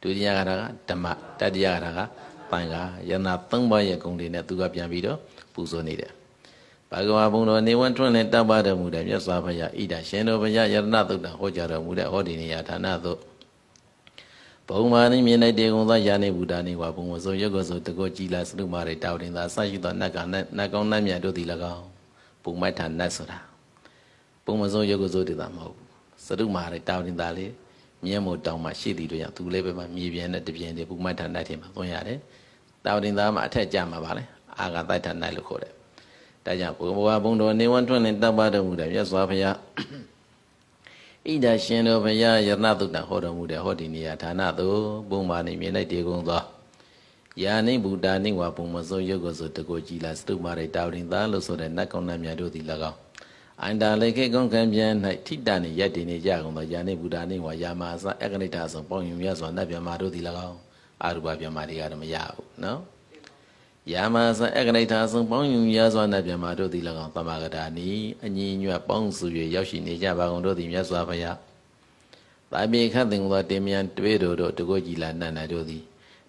ဒုတိယဂါထာကဓမ္မတတိယဂါထာကပိုင်တာယန္နာ၃ပါးရဲ့ဂုဏ်တွေနဲ့သူကပြန်ပြီးတော့ပူဇော်နေတယ်။ဘာဂဝါဘုံတော်နေဝန်ထွန်းလင်းတပ်ပါတော်မူတဲ့မြတ်စွာဘုရားဣဒာရှင်တော်ဘုရားယရဏသုတ်တံဟောကြားတော်မူတဲ့ဟောဒီနေယဌာနသို့ဘုံမာနိမြင်လိုက်တေကုံသောယာနေဘုဒ္ဓနေဝဘုံဝဇုံရုပ်ကိုဆိုတကောကြည်လာစတုမာရိတာဝတင်သာဆရှိသောနတ်ကနဲ့နတ်ကောင်းနတ်မြတ်တို့သည်၎င်းဘုံမိုက်ထာနတ်ဆိုတာဘုံဝဇုံရုပ်ကိုဆိုတည်တာမဟုတ်ဘူးစတုမာရိတာဝတင်သာလေးမြင်းမို့တောင်းမှရှိသည်တို့ရသူလည်းပဲမှမြေပြင်နဲ့တပြင်းတည်းဘုံမိုက်ထာနတ်ထင်မှာသွန်ရတယ်။တာဝတိသားမှာအထက်ကြမှာပါလေအာဂါတိုက်ထနိုင်လို့ခေါ်တယ်။ဒါကြောင့်ဘုရားဘုံတော်နေဝန်ထွန်းလင်းတပ်ပါတော်မူတယ်မြတ်စွာဘုရားဣဒာရှင်တော်ဘုရားယရဏသုတ္တဟောတော်မူတယ်ဟောဒီနေရာဌာနသို့ဘုံမာနေမြင်လိုက်တေကုံသောယာနိဘူတာနိဝါဘုံမစောယုတ်ကိုဆိုတကိုကြည်လာစတုမာရိတာဝရင်သားလို့ဆိုတဲ့နတ်ကောင်းနတ်များတို့သည်၎င်းအန္တာလေခေကုံကံပြန်၌ထိတန်နေရက်တည်နေကြကုန်သောယာနိဘူတာနိဝါယာမအစအကနိတာဆိုပေါင်းယူမြတ်စွာနတ်မြတ်မာတို့သည်၎င်းအာရူပပြန်မာတွေကတော့မရဘူးနော်ယာမဇံအကနိဋ္ဌာဇံပေါင်းယူရသောနဗျမတို့သည်၎င်းပမဂတာနိအညီညွတ်ပေါင်းစု၍ရောက်ရှိနေကြပါကုန်တို့သည်မြတ်စွာဘုရား။ဗာမေခတ်သင်္ကောတင်မြန်တွေးတို့တို့တကုတ်ကြည်လာနန္ဒတို့သည်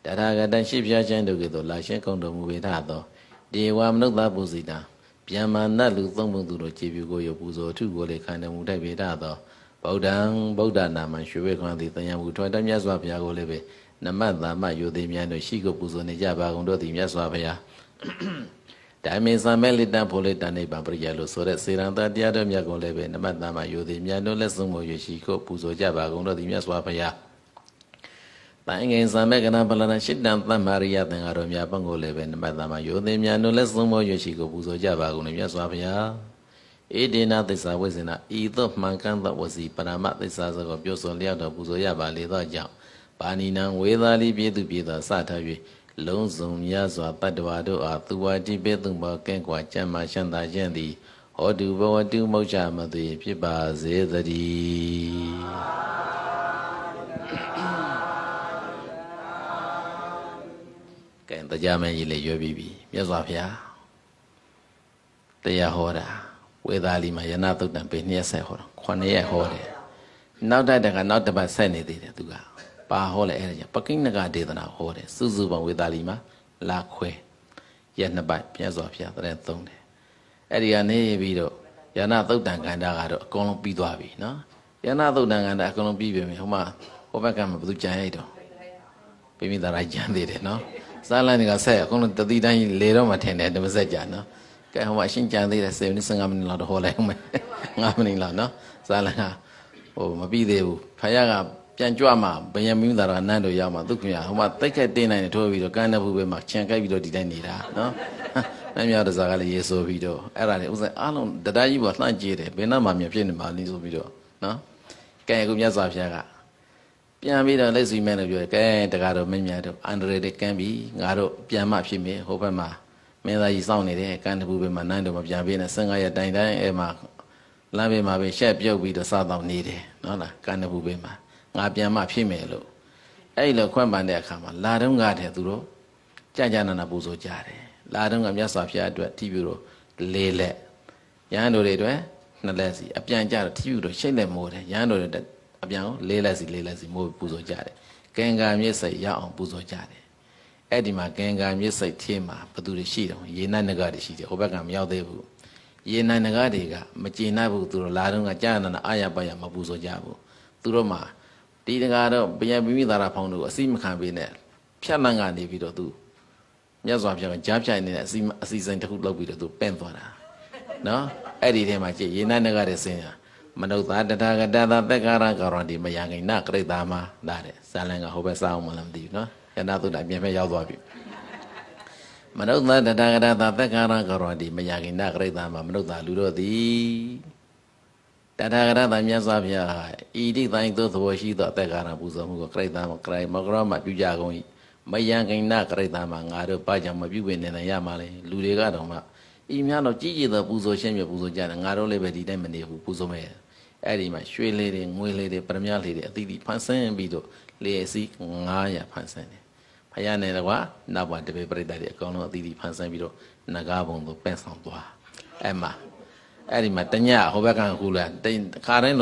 တထာဂတရှိပြားချင်းတို့ကဲ့သို့လာရှင်းကုန်တော်မူဝေထသောဒေဝမနုဿပုစီတာဗျမနတ်လူသုံးပုံသူတို့ခြေပြုကိုရပူဇော်ထုကိုလေခန္ဓာမူတိုက်ဝေထသောဗုဒ္ဓံဗုဒ္ဓနာမံရွှေဝေခွန်သည်တယံမူထွန်းတမြတ်စွာဘုရားကိုလည်းပဲနမသာမယုသိမြန်တို့ရှိကိုပူဇော်နေကြပါကုန်တို့သည်မြတ်စွာဘုရားဓမ္မေသံမေလိတံဖိုလိတံနိဗ္ဗာန်ပရိယလို့ဆိုတဲ့စေရန်တတရားတော်မြတ်ကိုလည်းပဲနမသာမယုသိမြန်တို့လက်ဆုံးမွေရှိကိုပူဇော်ကြပါကုန်တို့သည်မြတ်စွာဘုရားပိုင်းငင်သံမေကနာပလနာရှိတံသံမာရိယသင်္ဃာတော်များပုံကိုလည်းပဲနမသာမယုသိမြန်တို့လက်ဆုံးမွေရှိကိုပူဇော်ကြပါကုန်တို့မြတ်စွာဘုရားဣဒေနသစ္စာဝိဇ္ဇနာဤသို့မှန်ကန်သောဝစီပရမသစ္စာစကားပြောဆိုလျောက်တော်ပူဇော်ရပါလေသောကြောင့်ပါဏိနံဝေသာလိပြေသူပြေသာစထား၍လုံးစုံများစွာတတ္တဝါတို့အားသူဝါတိပေသူဘောကဲ့ကွာကြံမှရှမ်းသာရှမ်းသည်ဟောတုဘဝတုမௌချမသွေဖြစ်ပါစေသတည်းကဲတရားမင်းကြီးလည်းရွေးပြီးပြီမြတ်စွာဘုရားတရားဟောတာဝေသာလီမှာယနာသုတ်တံပေ200ဟောတာ9ရက်ဟောတယ်နောက်တစ်တက်ကနောက်တစ်ပတ်ဆက်နေသေးတယ်သူကပါဟောလဲအဲ့ဒါကြောင့်ပကိဏကဒေသနာဟောတယ်စုစုပေါင်းဝေသာလီမှာလာခွဲရက်နှစ်ပိုက်ပြတ်စွာဖျားတဲ့သုံးတယ်အဲ့ဒီကနေပြီးတော့ယနာသုတ်တန်ခန္ဓာကတော့အကုန်လုံးပြီးသွားပြီနော်ယနာသုတ်တန်ခန္ဓာအကုန်လုံးပြီးပြီဟိုမှာဟိုဘက်ကမှဘသူကြံရိုက်တော့ပြိမိသားရိုက်ကြံသေးတယ်နော်စားလန်းတွေကဆက်အကုန်လုံးတတိတိုင်းလေတော့မှထင်တယ်ဓမ္မဆက်ကြနော်ကဲဟိုမှာအရှင်းကြံသေးတယ်7မိနစ်15မိနစ်လောက်တော့ဟောလိုက်အောင်မယ်9မိနစ်လောက်နော်စားလန်းကဟိုမပြီးသေးဘူးဖယားကပြန်ကြွမှာဘယံမင်းသာရနန်းတို့ရမှာသူခင်ဗျာဟိုမှာတိုက်ခိုက်တင်းနိုင်တယ်ထိုးပြီးတော့ကန်းတဲ့ဘုဘဲမှာခြံကိုက်ပြီးတော့ဒီတိုင်းနေတာနော်။နိုင်မြတစားကလည်းရေဆိုပြီးတော့အဲ့ဒါလေဥစဉ်အားလုံးတတိုင်းကြီးပေါ်လှန့်ကြည့်တယ်ဘယ်နှမှာမြဖြစ်နေမှာလင်းဆိုပြီးတော့နော်။ကဲအခုမြတ်စွာဘုရားကပြန်ပြီးတော့လက်စီမဲလို့ပြောတယ်။ကဲတကားတော့မင်းများတို့အန္တရာယ်တွေကန်းပြီးငါတို့ပြန်မှဖြစ်မယ်ဟိုဘက်မှာမင်းသားကြီးစောင့်နေတယ်ကန်းတဲ့ဘုဘဲမှာနန်းတို့မပြန်ပေးနဲ့15ရက်တိုင်တိုင်းအဲ့မှာလမ်းဘေးမှာပဲရှက်ပြုတ်ပြီးတော့စားတော့နေတယ်နော်လားကန်းတဲ့ဘုဘဲမှာ။ငါပြန်မှဖြစ်မယ်လို့အဲ့လိုခွန့်ပန်တဲ့အခါမှာလာတော့ငါတဲ့သူတို့ကြာကြာနာနာပူဇော်ကြတယ်လာတော့ငါမြတ်စွာဘုရားအတွက်တိပြုတော့လေးလက်ရဟန်းတို့တွေအတွက်နှစ်လက်စီအပြန်ကြတော့တိပြုတော့ရှိတ်လက်မိုးတယ်ရဟန်းတို့တွေအပြန်ကိုလေးလက်စီလေးလက်စီမိုးပူဇော်ကြတယ်ကင်္ကာမြစ်စိတ်ရအောင်ပူဇော်ကြတယ်အဲ့ဒီမှာကင်္ကာမြစ်စိတ်ထဲမှာဘသူတွေရှိတယ်ရေနတ်ငကတွေရှိတယ်ဟိုဘက်ကမရောက်သေးဘူးရေနတ်ငကတွေကမကျေနပ်ဘူးသူတို့လာတော့ငါကြာနာနာအာရပါရမပူဇော်ကြဘူးသူတို့မှာဒီတကားတော့ဗျာပိမိသာရဖောင်းတို့အစီမခံပေးနဲ့ဖြတ်လန့်ကနေပြီးတော့သူမြတ်စွာဘုရားကကြားဖြိုင်နေတဲ့အစီအစီစဉ်တစ်ခုလုပ်ပြီးတော့သူပင့်သွားတာနော်အဲ့ဒီထဲမှာကြည့်ရေနတ်နဂတဲ့ဆင်းရမနုဿာတထာဂတသာသက်္ကာရကာရံဒီမယံကိနကရိတာမှာလာတဲ့ဇာလန်ကဟိုဘက်စားအောင်မလားမသိဘူးနော်ယနာသုတအပြင်ဘက်ရောက်သွားပြီမနုဿာတထာဂတသာသက်္ကာရကာရံဒီမယံကိနကရိတာမှာမနုဿာလူတို့သည်တထာဂရတမြတ်စွာဘုရားဤတိတိုင်းသောသဘောရှိသောအသက်ကာလပူဇော်မှုကိုကြိတ်သားမကြိုင်မကရမပြုကြကုန်၏မယံကိဏကြိတ်သားမှာငါတို့ပါကြောင့်မပြုဝင်နေရမှာလေလူတွေကတော့မှဤများတော့ကြီးကြီးသောပူဇော်ရှင်းပြပူဇော်ကြတယ်ငါတို့လည်းပဲဒီတိုင်းမနေဘူးပူဇော်မယ်အဲ့ဒီမှာရွှေလေးတွေငွေလေးတွေပရမလေးတွေအသီးသီးဖန်ဆင်းပြီးတော့လေအစီ900ဖန်ဆင်းတယ်ဖယားနဲ့ကွာနောက်ပါတပည့်ပြိတ္တတွေအကောင်လုံးအသီးသီးဖန်ဆင်းပြီးတော့နဂါဘုံသို့ပန့်ဆောင်သွားအဲ့မှာအဲ့ဒီမှာတညဟိုဘက်ကခုလာခါတိုင်း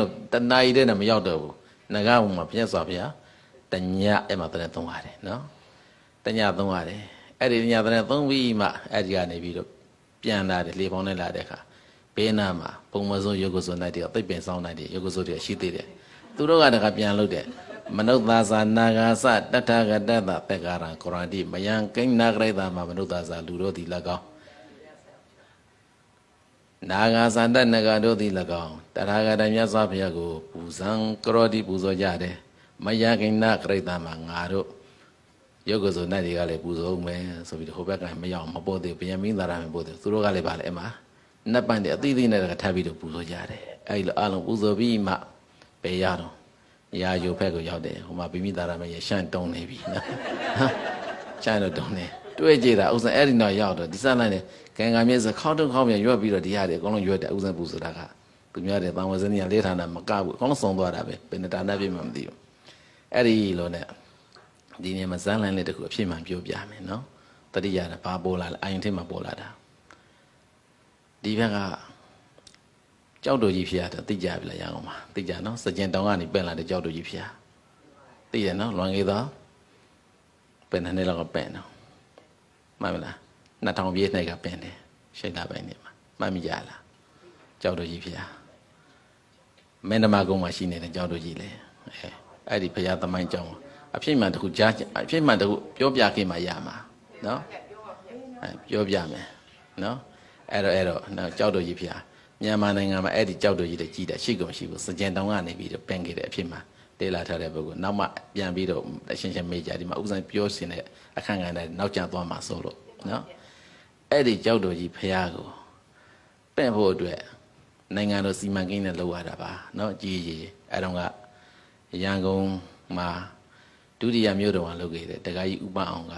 တော့တနာရီတည်းနဲ့မရောက်တော့ဘူးငကားဘုံမှာဘုရားစွာဘုရားတညအဲ့မှာတနေ့သုံးရတယ်နော်တညသုံးရတယ်အဲ့ဒီတညတနေ့သုံးပြီးမှအဲ့ဒီကနေပြီးတော့ပြန်လာတယ်လေပေါင်းနဲ့လာတဲ့အခါဘေးနာမှာဘုံမစုံယုတ်ကုစုံနိုင်တဲ့သိပ်ပင်ဆောင်နိုင်တဲ့ယုတ်ကုစုတွေရှိသေးတယ်သူတို့ကတခါပြန်လို့တဲ့မနုဿာသာနာဂာစတထဂတတပက္ကာရံကုရန္တိမယံကိန်းနာဂရိတာမှာမနုဿာသာလူတို့ဒီ၎င်းနာဂာဇာတနဂါတို့သည်၎င်းတရာဂတမြတ်စွာဘုရားကို ပူဇံကရောတိပူဇော်ကြတယ်မယကိဏခရိတမှာငါတို့ရုပ်ကိုယ်စုံနိုင်တွေကလည်းပူဇော်မယ်ဆိုပြီးဟိုဘက်ကမရောက်မပို့သေးဗျာမင်းသာရမပို့သေးသူတို့ကလည်းပါလေအမနတ်ပန်တွေအသီးသီးနဲ့တကထားပြီးတော့ပူဇော်ကြတယ်အဲ့လိုအလုံးပူဇော်ပြီးမှပဲရတော့ရာယိုဖက်ကိုရောက်တယ်ဟိုမှာဗိမိသာရမရဲ့ရှန့်တုံးနေပြီနော်ရှန့်တော့တုံးနေတွေ့ကြတာဥစ္စာအဲ့ဒီတော့ရောက်တော့ဒီစားလိုက်တယ်ကံကံမြဲဆိုခေါက်တုံခေါက်မြဲရွက်ပြီးတော့ဒီဟာတွေအကုန်လုံးရွက်တယ်ဥစဉ်ပူဆိုတာကသူများတဲ့ပံဝဇင်းကြီးကလေးဌာနမကဘူးအကုန်လုံးစုံသွားတာပဲဘယ်နဲ့ဌာနပြည့်မှမသိဘူးအဲ့ဒီလိုနဲ့ဒီနေ့မှာဇန်လိုင်းလေးတစ်ခုအဖြစ်မှပြောပြမယ်နော်တတိယကဘာပေါ်လာလဲအာယုန်ထဲမှာပေါ်လာတာဒီဘက်ကကြောက်တူကြီးဖျားတယ်သိကြပြီလားရအောင်ပါသိကြနော်စကြင်တောင်ကနေပင့်လာတဲ့ကြောက်တူကြီးဖျားသိရနော်လွန်ကေသောပင်နေလောက်ကပင့်နော်မှန်မလား2000ပြည့်၌ကပင်တယ်ရှိတ်လာပိုင်းနေမှာမှတ်မိကြလားကြောက်တို့ကြီးဖျားမင်းဓမ္မကုန်းမှာရှိနေတဲ့ကြောက်တို့ကြီးလေအဲအဲ့ဒီဖျားသမိုင်းကြောင်းအဖြစ်မှန်တခုကြားအဖြစ်မှန်တခုပြောပြခင်မှာရမှာနော်အဲပြောပြမယ်နော်အဲ့တော့အဲ့တော့ကြောက်တို့ကြီးဖျားမြန်မာနိုင်ငံမှာအဲ့ဒီကြောက်တို့ကြီးတွေကြီးတယ်ရှိကုန်ရှိဘူးစကြံတောင်ကနေပြီးတော့ပင်ခဲ့တဲ့အဖြစ်မှန်တေးလာထားတဲ့ပုဂ္ဂိုလ်နောက်မှပြန်ပြီးတော့အရှင်ရှင်မေးကြဒီမှာဥပစာပြောစင်တဲ့အခန့်ခံတဲ့နောက်ကျသွားမှာဆိုလို့နော်အဲ့ဒီကြောက်တော်ကြီးဖရာကိုပင့်ဖို့အတွက်နိုင်ငံတော်စီမံကိန်းနဲ့လုပ်ရတာပါเนาะကြီးကြီးအဲ့တော့ကရန်ကုန်မှာဒုတိယမြို့တော်ကလုပ်ခဲ့တယ်တခါကြီးဥပအောင်က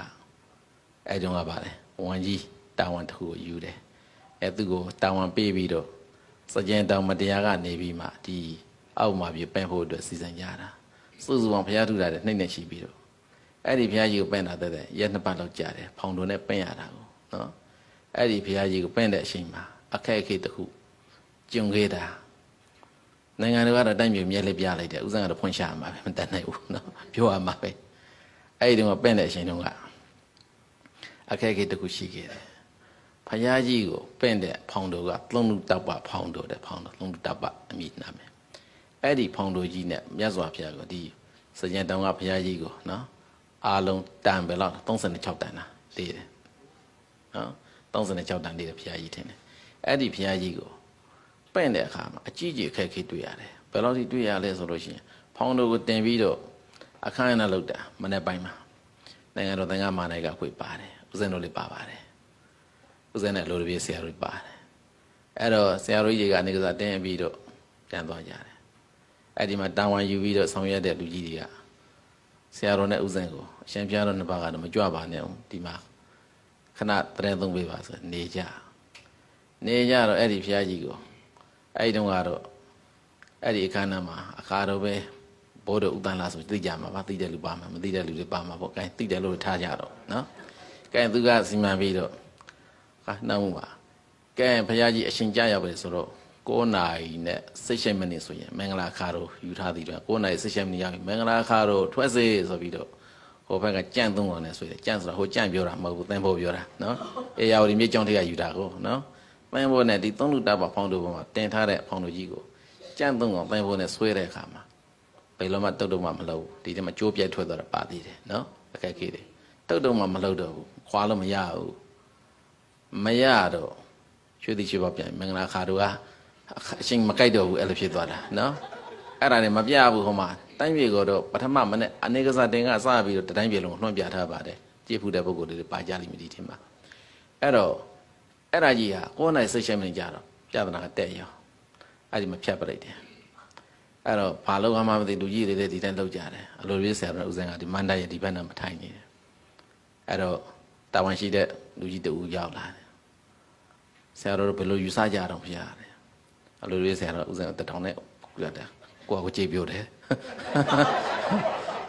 အဲ့တော့ကပါလေဝန်ကြီးတာဝန်တစ်ခုကိုယူတယ်အဲ့သူကိုတာဝန်ပေးပြီးတော့စကြင်တောင်မတရားကနေပြီးမှဒီအောက်မှာပြပင့်ဖို့အတွက်စီစဉ်ကြတာစုစုပေါင်းဖရာထူတာတဲ့နှိမ့်နေရှိပြီးတော့အဲ့ဒီဖရာကြီးကိုပင့်တာတဲ့ရက်နှစ်ပတ်လောက်ကြာတယ်ဖောင်တော်နဲ့ပင့်ရတာကိုနော်အဲ့ဒီဘုရားကြီးကိုပင့်တဲ့အချိန်မှာအခက်အခဲတစ်ခုကျုံခဲ့တာနိုင်ငံတွေကတော့တိုင်းပြည်မြဲလေးပြလိုက်တယ်ဥစ္စာကတော့ဖွင့်ချရမှာပဲမတတ်နိုင်ဘူးเนาะပြောရမှာပဲအဲ့ဒီတုန်းကပင့်တဲ့အချိန်တုန်းကအခက်အခဲတစ်ခုရှိခဲ့တယ်ဘုရားကြီးကိုပင့်တဲ့ဖောင်တော်ကသုံးလူတပ်ပဖောင်တော်တဲ့ဖောင်တော်သုံးလူတပ်ပအမိနာမယ်အဲ့ဒီဖောင်တော်ကြီးနဲ့မြတ်စွာဘုရားကဒီစကြံတောင်ကဘုရားကြီးကိုနော်အာလုံးတန်ပဲလောက်36တန်လားတည်တယ်နော်36တန်လေးတဲ့ဘုရားကြီးထင်တယ်အဲ့ဒီဘုရားကြီးကိုပင့်တဲ့အခါမှာအကြီးကြီးခက်ခဲတွေ့ရတယ်ဘယ်လောက်ထိတွေ့ရလဲဆိုလို့ရှိရင်ဖောင်းတို့ကိုတင်ပြီးတော့အခမ်းအနားလုပ်တာမနေ့ပိုင်းမှာနိုင်ငံတော်သံဃာမာနိုင်ကခွေပါတယ်ဦးဇင်းတို့လည်းပါပါတယ်ဦးဇင်းနဲ့လိုတပြေဆရာတို့ပါတယ်အဲ့တော့ဆရာတို့ကြီးကနေကစားတင်ပြီးတော့ပြန်သွားကြတယ်အဲ့ဒီမှာတာဝန်ယူပြီးတော့ဆောင်ရွက်တဲ့လူကြီးတွေကဆရာတော်နဲ့ဦးဇင်းကိုအရှင်ပြားတော်နှစ်ပါးကတော့မကြွပါနဲ့အောင်ဒီမှာခဏတရင်သုံးပေးပါဆိုနေကြနေကြတော့အဲ့ဒီဘုရားကြီးကိုအဲ့ဒီတုန်းကတော့အဲ့ဒီအခမ်းအနားမှာအခါတော့ပဲဘောတော်ဥတန်လာဆိုသိကြမှာပါသိတဲ့လူပါမှာမသိတဲ့လူတွေပါမှာပေါ့အဲသိတယ်လို့ထားကြတော့နော်အဲသူကစီမံပြီးတော့ဟာနှောင်းပါကဲဘုရားကြီးအရှင်ကြရောက်ပြီဆိုတော့9နာရီနဲ့16မိနစ်ဆိုရင်မင်္ဂလာခါတော့ယူထားသည်တော့9နာရီ16မိနစ်ရောက်ပြီမင်္ဂလာခါတော့ထွက်စေဆိုပြီးတော့ဟိုဘက်ကကြန့်သုံးအောင်နဲ့ဆိုတယ်ကြန့်ဆိုတာဟိုကြန့်ပြောတာမဟုတ်ဘူးသင်ဖို့ပြောတာနော်အေယာဝတီမြေကျောင်းထက်ကယူတာကိုနော်သင်ဖို့နဲ့ဒီသုံးလူတပ်ပါဖောင်းတို့ဘုံမှာတင်ထားတဲ့ဖောင်းတို့ကြီးကိုကြန့်သုံးအောင်သင်ဖို့နဲ့ဆွဲတဲ့အခါမှာဘယ်လိုမှတုတ်တုတ်မှမလုပ်ဘူးဒီထဲမှာကြိုးပြက်ထွက်သွားတာပါသေးတယ်နော်အခက်ခဲတယ်တုတ်တုတ်မှမလုပ်တော့ဘူးခွာလို့မရဘူးမရတော့ရွှေတိချေပါပြန်မင်္ဂလာခါတို့ကအချိန်မကြိုက်တော့ဘူးအဲ့လိုဖြစ်သွားတာနော်အဲ့ဒါနဲ့မပြဘူးဟိုမှာတိုင်းပြည်ကတော့ပထမမနဲ့အနေကစားတင်ကစပြီးတော့တိုင်းပြည်လုံးလွှမ်းပြထားပါတယ်ကြည့်ဖူးတဲ့ပုံကိုယ်တွေပါကြလိမ့်မယ်ဒီထင်မှာအဲ့တော့အဲ့ဒါကြီးဟာကိုယ်နိုင်စိတ်ရှိမနေကြတော့ပြဿနာတက်ရောအဲ့ဒီမှာဖြတ်ပလိုက်တယ်အဲ့တော့ဘာလို့မှမသိလူကြီးတွေလည်းဒီတိုင်းလောက်ကြတယ်အလိုရွေးဆရာတော်ဦးစင်ကဒီမန္တရဒီဘက်နဲ့မထိုင်နေတယ်အဲ့တော့တာဝန်ရှိတဲ့လူကြီးတူရောက်လာတယ်ဆရာတော်ဘယ်လိုယူဆကြတော့ဖရားတယ်အလိုရွေးဆရာတော်ဦးစင်ကတထောင်နဲ့ကြွတယ်ကိုကကိုကြိတ်ပြို့တယ်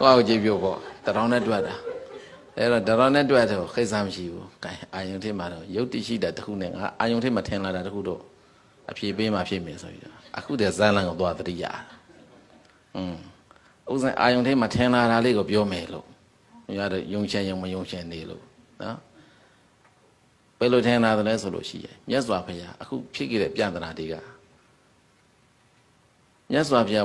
ကိုအောင်ကြည့်ပြပေါ့တရောင်းနဲ့တွေ့တာအဲ့တော့တရောင်းနဲ့တွေ့တော့ခိစားမရှိဘူးကဲအာယုန်ထိမှာတော့ယုတ်တိရှိတာတခုနဲ့ငါအာယုန်ထိမှာထင်လာတာတခုတော့အဖြေပေးမှဖြစ်မယ်ဆိုပြီးတော့အခုတည်းဇာလန်ကိုသွားတတိယอืมဥစဉ်အာယုန်ထိမှာထင်လာတာလေးကိုပြောမယ်လို့ရတဲ့ယုံချင်ယုံမယုံချင်နေလို့နော်ဘယ်လိုထင်လာသလဲဆိုလို့ရှိရမြတ်စွာဘုရားအခုဖြစ်ခဲ့တဲ့ပြဿနာတွေကမြတ်စွာဘုရား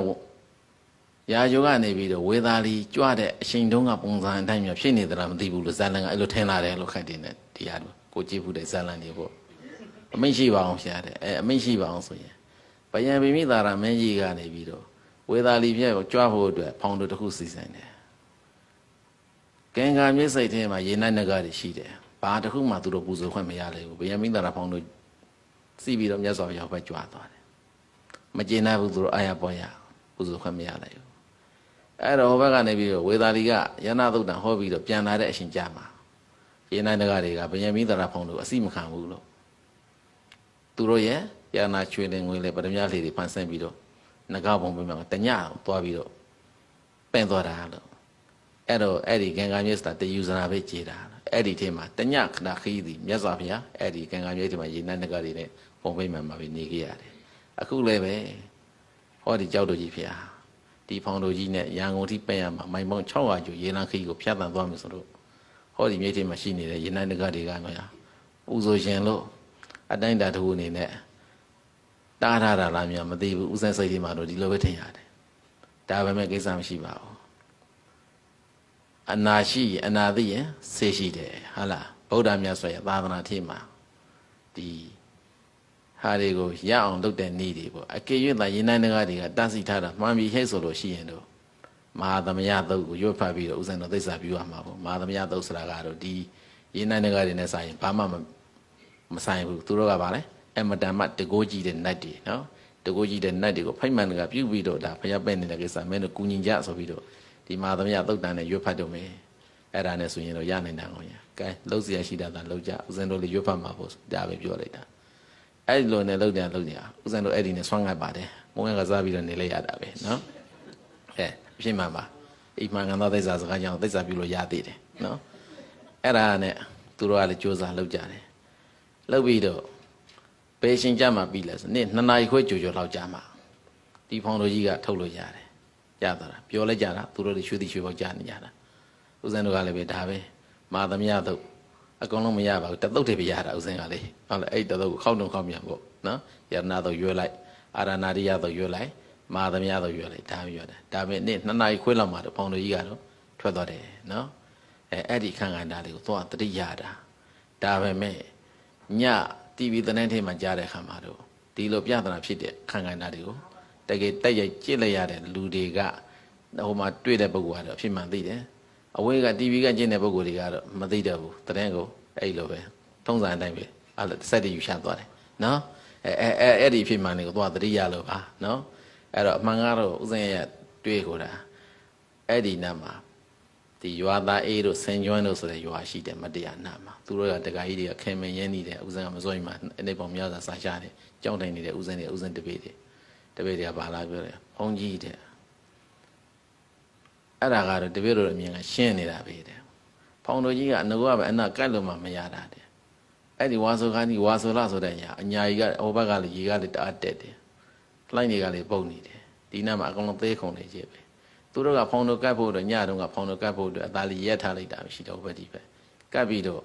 ရာယိုကနေပြီးတော့ဝေသာလီကြွတဲ့အချိန်တုန်းကပုံစံအတိုင်းမျိုးဖြစ်နေသလားမသိဘူးလို့ဇာလန်ကအဲ့လိုထင်လာတယ်လို့ခက်တင်တယ်ဒီဟာလို့ကိုကြည့်ဘူးတဲ့ဇာလန်တွေပေါ့အမိန့်ရှိပါအောင်ဖျားတယ်အဲအမိန့်ရှိပါအောင်ဆိုရင်ဘယံဗိမိသာရမင်းကြီးကနေပြီးတော့ဝေသာလီပြည့်ကိုကြွဖို့အတွက်ဖောင်တို့တစ်ခုစီစဉ်တယ်ကင်္ဂါမြေစိတ်ထဲမှာရေနတ်နဂါတွေရှိတယ်ဘာတစ်ခုမှသူတို့ပူဇော်ခွင့်မရလေဘူးဘယံဗိမိသာရဖောင်တို့စီးပြီးတော့မြတ်စွာဘုရားဘက်ကြွသွားတယ်မကျေနပ်ဘူးသူတို့အာရပေါ်ရပူဇော်ခွင့်မရလေဘူးအဲ့တော့ဟိုဘက်ကနေပြီးတော့ဝေသာလီကယန္နာသုတ်တံဟောပြီးတော့ပြန်လာတဲ့အရှင်ကြာမှာရေနိုင်တကတွေကဗယံမင်းသရဖုံတို့အစီမခံဘူးလို့သူတို့ရဲ့ယန္နာချွေလင်ငွေလေပရမလေးတွေဖန်ဆင်းပြီးတော့ငကဘုံပြင်မှာတညအောင်သွားပြီးတော့ပင့်သွားတာလို့အဲ့တော့အဲ့ဒီကံကံမြေဆိုတာတယူဇနာပဲကြေးတာအဲ့ဒီထဲမှာတညခဏခီးသည်မြတ်စွာဘုရားအဲ့ဒီကံကံမြေထဲမှာရေနိုင်တကတွေနဲ့ဘုံပြင်မှာပဲနေခဲ့ရတယ်အခုလည်းပဲဟောဒီကြောက်တို့ကြီးဖျားဒီဖောင်တို့ကြီးနဲ့ရန်ကုန်ထိပက်ရမှာမိုင်ပေါင်း600ကျော်ရေလမ်းခရီးကိုဖြတ်တန်သွားမယ်ဆိုလို့ဟောဒီမြိတ်ထိမှာရှိနေတဲ့ရေနန်းတကတွေကမရပူဇော်ရှင်လို့အတိုင်းတာတူအနေနဲ့တားထားတာလားများမသိဘူးဦးစန်းစိတ်လေးမှာတော့ဒီလိုပဲထင်ရတယ်ဒါပဲမဲ့ကိစ္စမရှိပါဘူးအနာရှိအနာသိရင်ဆေးရှိတယ်ဟာလားဗုဒ္ဓမြတ်စွာရဲ့သာသနာထေမှာဒီဟာတွေကိုရအောင်လုပ်တဲ့နေ့တွေပေါ့အကေရွတ်တာရင်းနှန်းတကားတွေကတန်းစီထားတာမှန်ပြီဟဲ့ဆိုလို့ရှိရင်တော့မဟာသမယသုတ်ကိုရွတ်ဖတ်ပြီးတော့ဥစဉ်တော်သိစာပြုရမှာပေါ့မဟာသမယသုတ်ဆိုတာကတော့ဒီရင်းနှန်းတကားတွေနဲ့ဆိုင်ဘာမှမဆိုင်ဘူးသူတို့ကဗာလဲအမတန်မှတကိုးကြီးတဲ့ night တွေနော်တကိုးကြီးတဲ့ night တွေကိုဖိုက်မှန်ကပြုတ်ပြီးတော့ဒါဖျက်ပဲ့နေတဲ့ကိစ္စမင်းတို့ကူညီကြဆိုပြီးတော့ဒီမဟာသမယသုတ်တန်နဲ့ရွတ်ဖတ်တော့မယ်အဲ့ဒါနဲ့ဆိုရင်တော့ရနိုင်တာကောင်းရ။ကဲလှုပ်เสียရှိတာသာလှုပ်ကြ။ဥစဉ်တို့လေးရွတ်ဖတ်မှာပေါ့ဒါပဲပြောလိုက်တာ။အဲ့လိုနဲ့လောက်တယ်လောက်နေတာဥစဉ်တို့အဲ့ဒီနဲ့ဆွမ်းငတ်ပါတယ်မုံရကစားပြီးတော့နေလိုက်ရတာပဲနော်အဲအဖြစ်မှန်ပါအိမ်မှာငန်သောသိစာစကားကြောင့်သိစာပြုလို့ရသေးတယ်နော်အဲ့ဒါနဲ့သူတို့ကလည်းစ조사လုပ်ကြတယ်လုပ်ပြီးတော့ဘယ်ရှင်ကြမှာပြီလဲဆိုနေ့နှစ်နာရီခွဲကြိုကြလောက်ကြမှာဒီဖောင်တို့ကြီးကထုတ်လို့ရတယ်ရသွားတာပြောလိုက်ကြတာသူတို့တွေရွှေတိရွှေပေါက်ကြနေကြတာဥစဉ်တို့ကလည်းပဲဒါပဲမာသမယတို့အကုန်လုံးမရပါဘူးတသုတ်တွေပဲရတာဥစဉ်ကလေဟုတ်လားအဲ့တသုတ်ကိုခောက်တုံခောက်မြန်ပေါ့နော်ယရနာတော့ရွေးလိုက်အာရဏာရိယတော့ရွေးလိုက်မာသမယတော့ရွေးလိုက်ဒါမျိုးရွေးတယ်ဒါပေမဲ့နှစ်နာရီခွဲလောက်မှတော့ပေါင်တော်ကြီးကတော့ထွက်သွားတယ်နော်အဲအဲ့ဒီခံခန္ဓာလေးကိုသွားတတိရတာဒါပေမဲ့ညတီဗီသတင်းထဲမှာကြားတဲ့ခံမှာတော့ဒီလိုပြဿနာဖြစ်တဲ့ခံခန္ဓာတွေကိုတကယ်တက်ရိုက်ကြည့်လိုက်ရတဲ့လူတွေကဟိုမှာတွေ့တဲ့ပုဂ္ဂိုလ်ကတော့အဖြစ်မှန်သိတယ်အဝေးက TV ကကျင့်တဲ့ပုံကိုယ်တွေကတော့မသိတတ်ဘူးသတင်းကိုအဲ့လိုပဲထုံးစံအတိုင်းပဲအဲ့လိုစက်တည်းယူရှာသွားတယ်နော်အဲအဲအဲ့ဒီဖြစ်မှန်တွေကိုသွားသတိရလို့ပါနော်အဲ့တော့အမှန်ကတော့ဥစဉ်ရတွေးခိုတာအဲ့ဒီနာမှာဒီရွာသားအေးတို့ဆင်ကျွန်းတို့ဆိုတဲ့ရွာရှိတယ်မတရားနာမှာသူတို့ကတက္ကကြီးတွေကခင်မင်းရင်းနေတယ်ဥစဉ်ကမစိုးရင်မှအနေပေါင်းများစွာစားရှာတယ်ကြောက်တိုင်နေတယ်ဥစဉ်တွေဥစဉ်တပေတွေတပေတွေကဘာလာပြောတယ်ဘုန်းကြီးတဲ့အဲ့ဒါကတော့တပည့်တော်အမြင်ကရှင်းနေတာပဲတဲ့ဖောင်တော်ကြီးကငကောကပဲအနာကတ်လို့မှမရတာတဲ့အဲ့ဒီဝါဆိုခန်းကြီးဝါဆိုလာဆိုတဲ့အရာအညာကြီးကဟိုဘက်ကလည်းရေကလည်းတအားတက်တယ်လိုင်းတွေကလည်းပုတ်နေတယ်ဒီနားမှာအကုန်လုံးသေးခုန်နေကြပဲသူတို့ကဖောင်တော်ကတ်ဖို့တော့ညတုန်းကဖောင်တော်ကတ်ဖို့အတွက်အသားလေးရက်ထားလိုက်တာရှိတော့ဘက်ဒီပဲကတ်ပြီးတော့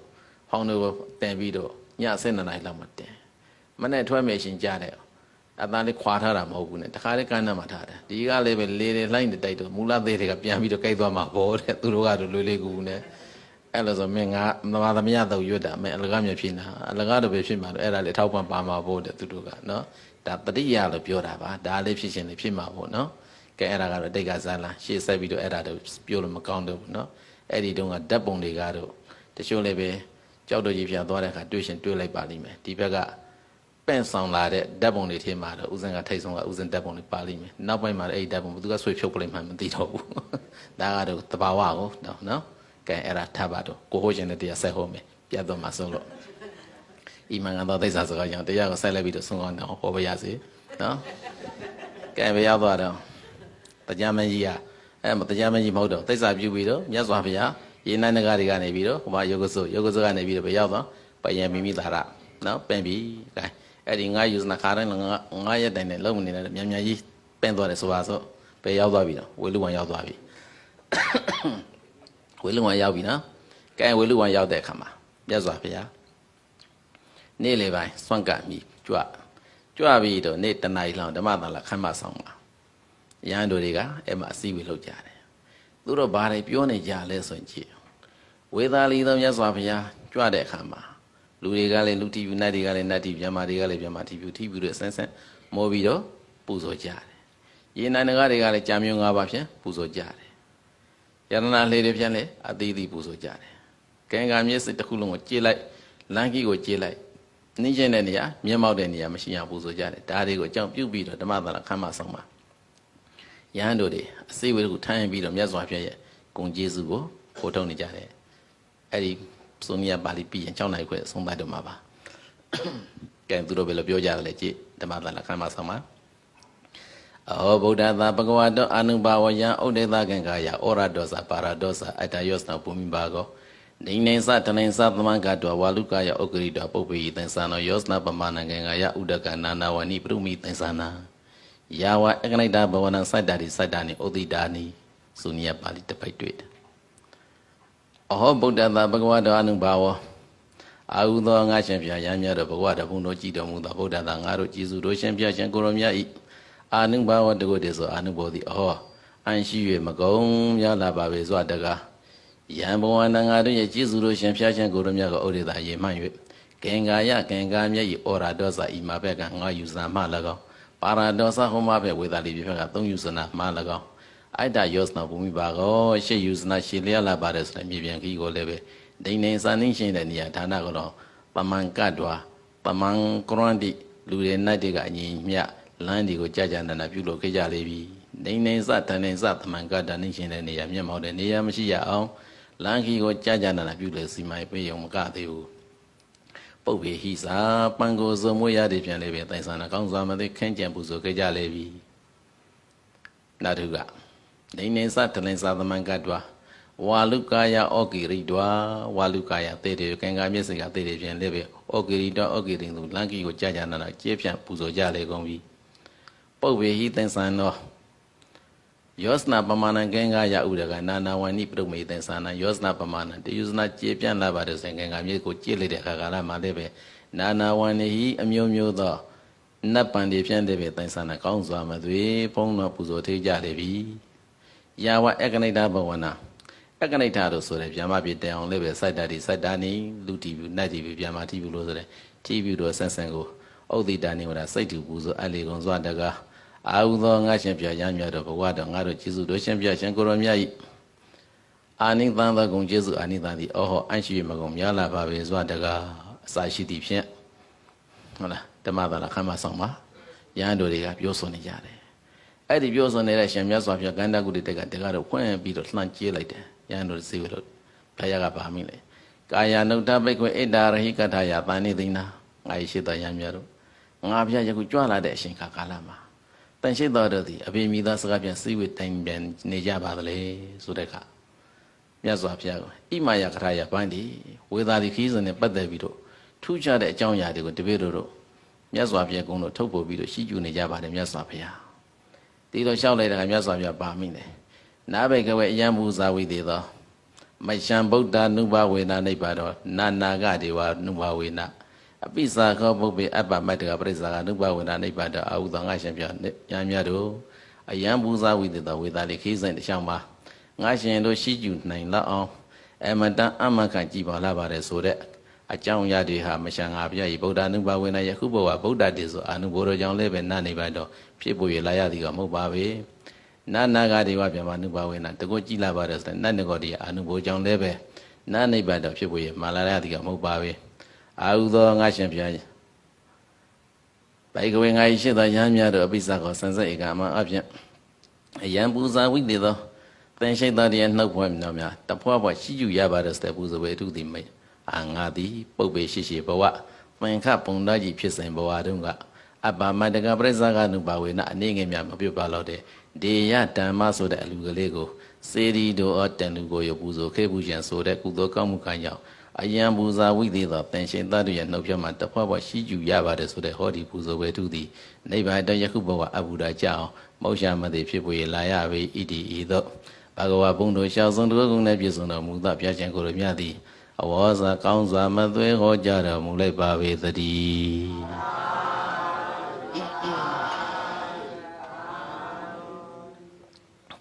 ဖောင်တော်ကိုတန်ပြီးတော့ည7နာရီလောက်မှတင်မနဲ့ထွက်မယ်ရှင်ကြားတယ်အသားလေးခွာထားတာမဟုတ်ဘူးနဲ့တခါလေးကန်းနာမှာထားတာဒီကလည်းပဲလေလေလိုက်နေတိုက်တော့မူလသေးတွေကပြန်ပြီးတော့ကြိုက်သွားမှာပေါ့တဲ့သူတို့ကတော့လွယ်လေးကူနဲ့အဲ့လိုဆိုမင်းငါသမာသမယတော့ရွတ်တာမင်းအလကားမျိုးဖြစ်နေအလကားတော့ပဲဖြစ်မှာတော့အဲ့ဒါလေထောက်ပံ့ပါမှာပေါ့တဲ့သူတို့ကနော်ဒါတတိယလို့ပြောတာပါဒါလေးဖြစ်ရှင်လေးဖြစ်မှာပေါ့နော်ကဲအဲ့ဒါကတော့တိတ်ကစားလားရှေ့ဆက်ပြီးတော့အဲ့ဒါတော့ပြောလို့မကောင်းတော့ဘူးနော်အဲ့ဒီတုန်းကဓာတ်ပုံတွေကတော့တချို့လည်းပဲကြောက်တော့ကြီးပြန်သွားတဲ့အခါတွေ့ရှင်တွေ့လိုက်ပါလိမ့်မယ်ဒီဘက်ကပင့်ဆောင်လာတဲ့ဓာတ်ပုံတွေထဲမှာတော့ဥစဉ်ကထိတ်ဆုံးကဥစဉ်ဓာတ်ပုံတွေပါလိမ့်မယ်နောက်ပိုင်းမှာလည်းအဲ့ဓာတ်ပုံဘယ်သူကဆွေဖြုတ်ပလိုက်မှမသိတော့ဘူးဒါကတော့တဘာဝကိုတော့နော်ကဲအဲ့ဒါထပ်ပါတော့ကိုဟိုရှင်တဲ့တရားဆက်ဟောမယ်ပြတ်တော့မှာဆုံးလို့အီမန်ကတော့သိစာစကားကြောင့်တရားကိုဆက်လိုက်ပြီးတော့ဆုံးအောင်တော့ဟောပါရစေနော်ကဲဘယ်ရောက်သွားတော့တရားမကြီးကအဲတရားမကြီးမဟုတ်တော့သိစာပြုပြီးတော့မြတ်စွာဘုရားရေနိုင်နဂါတွေကနေပြီးတော့ဟိုမှာယောဂစုယောဂစုကနေပြီးတော့ဘယ်ရောက်တော့ပယံမိမိသာရနော်ပင့်ပြီကဲအဲ့ဒီငါ user ခါတိုင်းငါငါရက်တိုင်းနဲ့လုံးမနေနဲ့မြန်မြန်ကြီးပင့်သွားတယ်ဆိုပါဆိုပဲရောက်သွားပြီနော်ဝေလူဝံရောက်သွားပြီဝေလူဝံရောက်ပြီနော်ကဲဝေလူဝံရောက်တဲ့အခါမှာပြတ်စွာဖရာနေ့လေပိုင်းစွန့်ကပ်မိကြွကြွပြီးတော့နေ့တနားရီလောက်ဓမ္မသာလာခမ်းမဆောင်ပါရန်တို့တွေကအဲ့မှာအစည်းအဝေးလုပ်ကြတယ်သူတို့ဘာတွေပြောနေကြလဲဆိုရင်ကြည့်ဝေသာလီသောမြတ်စွာဘုရားကြွတဲ့အခါမှာလူတွေကလည်းလူတီဗျူနတ်တွေကလည်းနတ်တီဗျမာတွေကလည်းဗျမာတီဗျူတီဗျူတွေဆန်းဆန်းမောပြီးတော့ပူဇော်ကြတယ်ရေနန္ဒကတွေကလည်းကြာမြုံ၅ပါးဖြင့်ပူဇော်ကြတယ်ယန္တနာလှေတွေဖြင့်လည်းအသေးသေးပူဇော်ကြတယ်ကံကံမျက်စိတစ်ခုလုံးကိုကြေးလိုက်လမ်းကြီးကိုကြေးလိုက်နင်းကျင်တဲ့နေရာမျက်မှောက်တဲ့နေရာမရှိအောင်ပူဇော်ကြတယ်ဒါတွေကိုအကြောင်းပြုပြီးတော့ဓမ္မသာလခမ်းမဆောင်ပါယဟန်တို့တွေအစိဝေကိုထမ်းရင်ပြီးတော့မြတ်စွာဘုရားရဲ့ဂုဏ်ကျေးဇူးကိုဟောထုတ်နေကြတယ်အဲ့ဒီစုံရပါဠိပြီးရင်6နိုင်ခွဲအဆုံးသတ်တော့မှာပါကဲသူတို့ဘယ်လိုပြောကြတယ်လဲကြည့်ဓမ္မသာလခံမှာဆောင်ပါအောဗုဒ္ဓသာဘဂဝတောအာနုဘာဝယံဥဒေသကံကာယဩရဒောသပါရဒောသအတ္တယောသဘူမိဘာကောနိနေသတနေသသမကတောဝါလုကယဥက္ကရိတောပုပ္ပေယိသင်္သနောယောသနာပမာဏကံကာယဥဒကနာနာဝနိပရုမိသင်္သနာယာဝအကနိတဘဝနစိုက်တာတိစိုက်တာနိဥဒိတာနိသုနိယပါဠိတပိတ်တွေ့တာအဟောဗုဒ္ဓသာဘဂဝတောအနုဘာဝအာဟုသောငါရှင်ပြာရမ်းမြတ်တော်ဘဂဝတဘုံတော်ကြည်တော်မူသောဗုဒ္ဓသာငါတို့ကြည်စုတို့ရှင်ပြာရှင်ကိုရောမြတ်ဤအာနုဘာဝတကုတေဆိုအာနုဘောတိအဟောအန်ရှိ၍မကုံမြလာပါပေစွာတကားယံဘဝန္တငါတို့ရဲ့ကြည်စုတို့ရှင်ပြာရှင်ကိုရောမြတ်ကိုဩရိတာရေမှန်၍ကင်္ကာယကင်္ကာမြတ်ဤဩရာတောစာဤမှာဘက်ကငါယူဇာမ၎င်းပါရာတောစာဟောမဘက်ဝေဒာလီပြဖက်ကသုံးယူဇနာမ၎င်းအိုက်တာယောစနာဘူမိပါကောရှေ့ယူစနာရှေ့လျက်လာပါတယ်ဆိုတဲ့မြေပြန်ခီးကိုလည်းပဲဒိန်နေစန်နှင်းရှင်းတဲ့နေရာဌာနကတော့ပမန်ကတ်တွာပမန်ကရန်တီလူတွေနဲ့တွေကအညီမြလမ်းတွေကိုကြာကြာနာနာပြုလုပ်ခဲ့ကြလေပြီဒိန်နေစတန်နေစပမန်ကတ်တန်နှင်းရှင်းတဲ့နေရာမျက်မှောက်တဲ့နေရာမရှိရအောင်လမ်းခီးကိုကြာကြာနာနာပြုလေစီမိုင်ပေးရုံမကသေးဘူးပုပ်ပေဟိစာပန်ကိုဇုံမွေရတဲ့ပြန်လေးပဲတိုင်ဆန္ဒကောင်းစွာမသိခင်းကြံပူဇော်ခဲ့ကြလေပြီနောက်တစ်ခုကဒိနေသတလင်သာသမန်ကတွာဝါလုကာယဩကိရိတွာဝါလုကာယတေတေကံကမျက်စိကတေတေပြန်လည်းပဲဩကိရိတွာဩကိရိသူလန်ကီကိုကြာကြာနာနာကျေပြန့်ပူဇော်ကြလေကုန်ပြီပုပ်ဝေဟိသင်္ဆန်သောယောစနာပမာဏကံကယဥဒကနာနာဝဏိပြုမေသင်္ဆာနာယောစနာပမာဏတေယုစနာကျေပြန့်လာပါတဲ့ဆိုင်ကံကမျက်ကိုကြည့်လိုက်တဲ့အခါကာလမှာလည်းပဲနာနာဝဏိဟိအမျိုးမျိုးသောနတ်ပန်တွေပြန့်တဲ့ပဲသင်္ဆာနာကောင်းစွာမသွေဖုံးတော်ပူဇော်ထေးကြလေပြီယာဝအက္ကနိဋ္ဌဘဝနာအက္ကနိဋ္ဌလို့ဆိုတယ်ဗျာမပြေတန်အောင်လည်းပဲစိုက်တာဒီစိုက်တာနီလူတီဘူးနတ်တီဘူးဗျာမတီဘူးလို့ဆိုတယ်တီဘူးတော့ဆန်းဆန်းကိုဥဒိတာနေဝတာစိတ်တူပူဇော်အလေကုံစွာတကားအာဟုသောငါရှင်ပြရမ်းမြတ်တော်ဘဝတော်ငါတို့ကျေးဇူးတော်ရှင်ပြရှင်ကိုရောမြတ်ဤအာနိသံသောဂုံကျေးဇူးအာနိသံသည်အောဟောအန့်ရှိမကုံများလာပါပေစွာတကားအစာရှိသည်ဖြင့်ဟုတ်လားဓမ္မသာလာခမ်းမဆောင်ပါရဟန်းတို့တွေကပြောဆိုနေကြတယ်အဲ့ဒီပြောဆိုနေတဲ့ရှင်မြတ်စွာဘုရားကန္တကုတိတက်ကတကတော့ဖွင့်ပြီးတော့လှန်ကျေးလိုက်တယ်ယန္တုစေဝလို့ဘုရားကပါမိလေကာယနုဋ္ဌပိတ်ခွေဣတ္တရဟိကထာယပါဏိသိနာငါရှိတော်ယံမြတ်တို့ငါဘုရားယခုကြွလာတဲ့အချိန်ခါကာလမှာတန်ရှိတော်တို့သည်အဘိမိသားစကားပြန်စိဝေတိုင်ပြန်နေကြပါသလေဆိုတဲ့အခါမြတ်စွာဘုရားကဣမယကထာယပိုင်းဒီဝေသာတိခီးစင်နဲ့ပတ်သက်ပြီးတော့ထူးခြားတဲ့အကြောင်းအရာတွေကိုတပည့်တို့တို့မြတ်စွာဘုရားကုန်းတို့ထုတ်ပေါ်ပြီးတော့ရှိကျူနေကြပါတယ်မြတ်စွာဘုရားတီတော်လျှောက်လိုက်တဲ့ခါမြတ်စွာဘုရားပါမိတယ်နာဘိကဝေအယံမူဇာဝိတေသောမရှံဗုဒ္ဓနုဘဝေနာနိဗ္ဗာနောနာနာကဒေဝနုဘဝေနာအပိစာခောဘုပ္ပေအပ္ပမတ္တကပရိစ္ဆာကနုဘဝေနာနိဗ္ဗာတောအာဟုသောငါရှင်ပြညာမြတ်တို့အယံပူဇာဝိတေသောဝေတာလေးခေးဆိုင်တစ်ချောင်းပါငါရှင်တို့ရှိကျူနိုင်လောက်အောင်အမတန်အမခန့်ကြည်ပါလာပါတယ်ဆိုတဲ့အကြောင်းအရာတွေဟာမရှံငါပြရဗုဒ္ဓ ानु ဘာဝေနယခုဘဝဗုဒ္ဓတေဆိုအာနုဘောတော်ကြောင့်လည်းပဲနာနေပါတော့ဖြစ်ပေါ်ရလာရသည်ကမဟုတ်ပါပဲနာနာကဒေဝဗျမနုဘာဝေနတကောကြည်လာပါတော့ဆိုတဲ့နတ်နဂောတရားအာနုဘောကြောင့်လည်းပဲနာနေပါတော့ဖြစ်ပေါ်ရမာလာရသည်ကမဟုတ်ပါပဲအာဟုသောငါရှင်ပြားဘိုက်ကဝေငါရှိသောရဟန်းများတို့အပိစကောဆန်ဆက်ဧကမအပြင်အယံပူဇာဝိတေသောသင်ရှိသောတရားနှုတ်ဖွဲ့များများတဖွားဖွားရှိယူရပါတော့ဆိုတဲ့ပူဇော်ဝေတုတိမိတ်အာငါသည်ပုပ်ပေရှိရှိဘဝမင်္ခပုံတကြီးဖြစ်စဉ်ဘဝတုန်းကအပ္ပမတကပရိစ္ဆကနုပါဝေနအနေငယ်များမပြုတ်ပါတော့တဲ့ဒေယဓမ္မဆိုတဲ့အလူကလေးကိုစေရီတို့အတန်လူကိုရပူဇော်ခဲ့ပူဇံဆိုတဲ့ကုသိုလ်ကောင်းမှုကံကြောင့်အယံပူဇာဝိသေသောပင်ရှင်သတ္တရဲ့နှုတ်ဖြတ်မှာတဖွားဖွားရှိကျူရပါတယ်ဆိုတဲ့ဟောဒီပူဇော်ဝဲထုသည်နိဗ္ဗာန်တယခုဘဝအဘူဒာကြောင့်မောရှာမတိဖြစ်ပွေလာရပေဣတိဤသို့ဘဂဝါဘုံတို့ရှောက်ဆုံးတို့ကုန်းနဲ့ပြည့်စုံတော်မူသောပြည့်ကျင်ကိုယ်တော်မြတ်သည်အဝါစာကောင်းစာမသွေးဟောကြားတော်မူလိုက်ပါပေသတည်း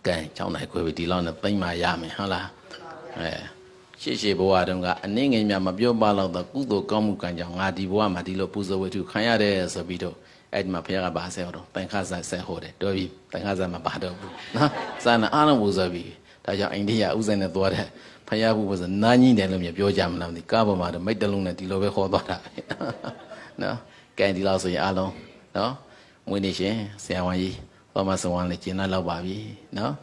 ကဲကျောင်းနိုင်ခွေပြီဒီလောက်နဲ့ပိမ့်မှရမယ်ဟုတ်လားအဲရှေ့ရှေ့ဘဝတုန်းကအနည်းငယ်မြတ်မပြောပါလောက်သောကုသိုလ်ကောင်းမှုကံကြောင့်ငါဒီဘဝမှာဒီလိုပူဇော်ဝတ္ထုခံရတဲ့ဆိုပြီးတော့အဲ့ဒီမှာဖခင်ကပါဆဲတော်ပင်ခဆဆဲဟိုတယ်တော်ပြီပင်ခဆမပါတော့ဘူးနော်စာနာအားလုံးပူဇော်ပြီဒါကြောင့်အိန္ဒိယဥစဉ်နဲ့သွားတဲ့ဖယားဘူးဆိုနာကြီးတယ်လို့မြပြောကြမလားမသိကားပေါ်မှာတော့မိတ်တလုံးနဲ့ဒီလိုပဲခေါ်သွားတာပဲနော်ကဲဒီလောက်ဆိုရင်အားလုံးနော်မွေးနေရှင်ဆရာဝန်ကြီးဘာမဆောင်ဝန်လည်းကျင်းလာတော့ပါပြီနော်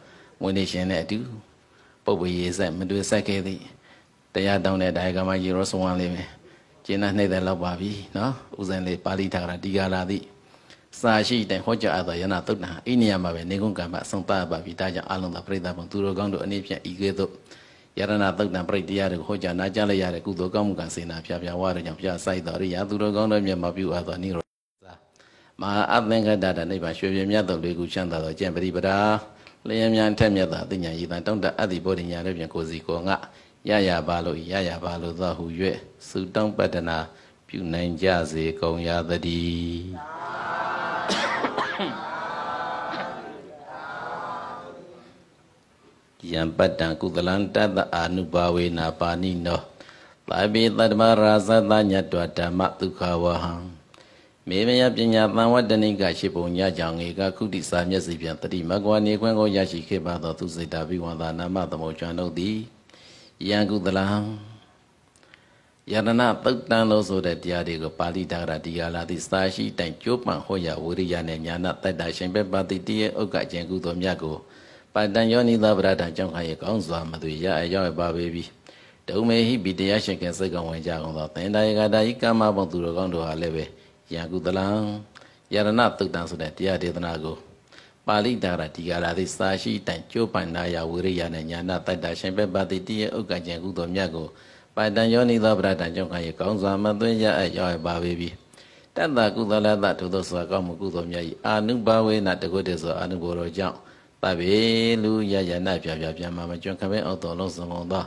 မွေးနေရှင်နဲ့အတူပုပ်ဝေရေဆက်မတွေ့ဆက်ခဲ့သည်တရားတောင်းတဲ့ဒါယကမရေရောဆောင်ဝန်လေးပဲကျင်းလာနှိမ့်တယ်တော့ပါပြီနော်ဥစဉ်လေးပါဠိထာကရာဒီကာလာသည်စာရှိတဲ့ဟောကြားအပ်သောယနာတုတ်နာအိနေရမှာပဲနေကုံကံမအဆုံးသတ်ပါပြီဒါကြောင့်အလုံးသောပရိသတ်ဘုံသူတော်ကောင်းတို့အနေဖြင့်ဤကဲ့သို့ယရဏသုတ်တံပြိတရားတွေကိုဟောကြားနာကြားလိုက်ရတဲ့ကုသိုလ်ကောင်းမှုကစေနာဖျာဖျာဝါတို့ကြောင့်ဖျာဆိုင်တော်ရိယာသူတော်ကောင်းတို့မြတ်မှာပြုအပ်သောနိရောဓမဟာအသင်္ကတတနိဗ္ဗာန်ရွှေပြမြတ်တော်လေးခုချမ်းသာသောကျင့်ပရိပဒါလျင်မြန်ထက်မြတ်သာအသိဉာဏ်ရည်တန်တောင့်တအတ္တိဘောဓိညာလည်းပြန်ကိုစီကောငါရရပါလို့ရရပါလို့သာဟု၍စုတောင့်ပတ္တနာပြုနိုင်ကြစေကုန်ရသတည်းယံပတ္တံကုသလံတတ္တအာနုဘာဝေနာပါဏိနောသဗ္ဗေတ္တမရာဇသညတ္တဓမ္မဒုက္ခဝဟံမေမယပညာသံဝတ္တနိကရှိပုံညကြောင့်ငေကခုတိစာမျက်စီပြန်တတိမကွာနေခွန်းကိုရရှိခဲ့ပါသောသူစိတ်တာဘိဝန္တာနာမသမုတ်ကျွမ်းတို့သည်ယံကုသလံယတနာတုတ်တန်လို့ဆိုတဲ့တရားတွေကိုပါဠိတာရတရားလာသည့်စာရှိတိုင်ကြိုးပန့်ဟောရဝိရိယနဲ့ညာနာတတ္တရှင်ပဲပါတိတည်းရဲ့ဥက္ကကျင်ကုသိုလ်မြတ်ကိုပါတန်ယောနိသဗရတာကြောင့်ခါရဲ့ကောင်းစွာမသွေရအရောက်ပါပေပြီဒုမေဟိပိတရားရှင်ကစိတ်ကောင်ဝင်ကြကုန်သောသင်္တယေကတာဤကမ္မဘုံသူတော်ကောင်းတို့ဟာလည်းပဲယာကုသလံယရဏတုတ်တံဆိုတဲ့တရားဒေသနာကိုပါဠိတာရဒီကာလာသိစာရှိတိုင်ကျိုးပန္နာယဝိရိယနဲ့ညာနာတိုက်တာရှင်ပဲပါတိတရဲ့ဥက္ကကြံကုသိုလ်မြတ်ကိုပါတန်ယောနိသောပရတန်ကြောင့်ကရေကောင်းစွာမသွင်းရအရောက်ပါပေပြီတတ္တကုသလတ္တထိုသောစွာကောင်းမှုကုသိုလ်မြတ်ဤအာနုဘဝေနတကုတ္တသောအာနုဘောရောကြောင့်သဗ္ဗေလူယယနာပြပြပြမှာမကျွမ်းခပဲအောက်တော်လုံးစုံကုန်သော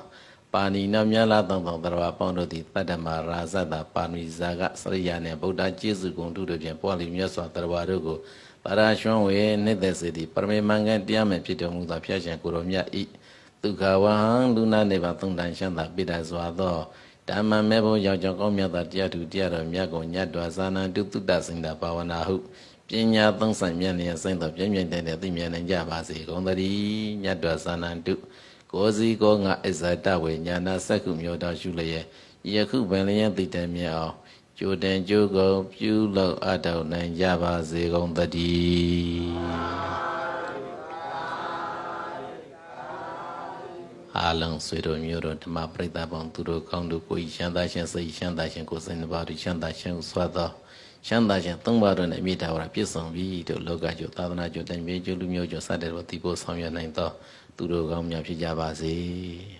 ပါဏိနမြလာတောင်တောင်တရဝပေါင်းတို့သည်တတ္တမရာဇတပါဏိဇာကစရိယာနှင့်ဗုဒ္ဓကျေးဇူးကုန်တို့တို့ဖြင့်ပွားလီမြတ်စွာတရဝတို့ကိုပါရာရွှန်းဝေနှစ်သက်စေသည်ပရမေမံကံတရားမဲ့ဖြစ်တော်မူသောဖျားရှင်ကိုရောမြတ်ဤဒုက္ခဝဟံလူနာနေပါသုံးတန်ရှမ်းသာပိတစွာသောဓမ္မမေဘုံရောက်ကြောင်းကောင်းမြတ်သောတရားသူတရားတော်မြတ်ကိုညတ်တော်ဇာနံတုတ္တစင်တာဘာဝနာဟုပညာသုံးဆိုင်မြန်လျင်စိတ်တော်ပြည့်မြင့်တဲ့သိမြင်နိုင်ကြပါစေကုန်သတည်းမြတ်တော်သာနန္တုကိုစီကောငါအစ္ဆတဝေညာနာ စက္ခုမြောတော်ရှုလျက်ယခုပင်လျင်သိတံမြအောင်ကြိုတင်ကြိုးကုန်ပြုလုပ်အထောက်နိုင်ကြပါစေကုန်သတည်းအလုံးဆွေတို့မျိုးတို့ဓမ္မပရိသတ်ပေါင်းသူတို့ကောင်းတို့ကိုယ်ရှမ်းသာရှင်စိတ်ရှမ်းသာရှင်ကိုယ်စိတ်နှပါတို့ရှမ်းသာရှင်စွာသောချမ်းသာခြင်းသုံးပါးတို့နဲ့မေတ္တာဝါဒပြည့်စုံပြီတို့လောကကျိုးသာသနာကျိုးတိုင်းမြေကျိုးလူမျိုးကျိုးစတဲ့တို့သိဖို့ဆောင်ရွက်နိုင်သောသူတို့ကောင်းများဖြစ်ကြပါစေ။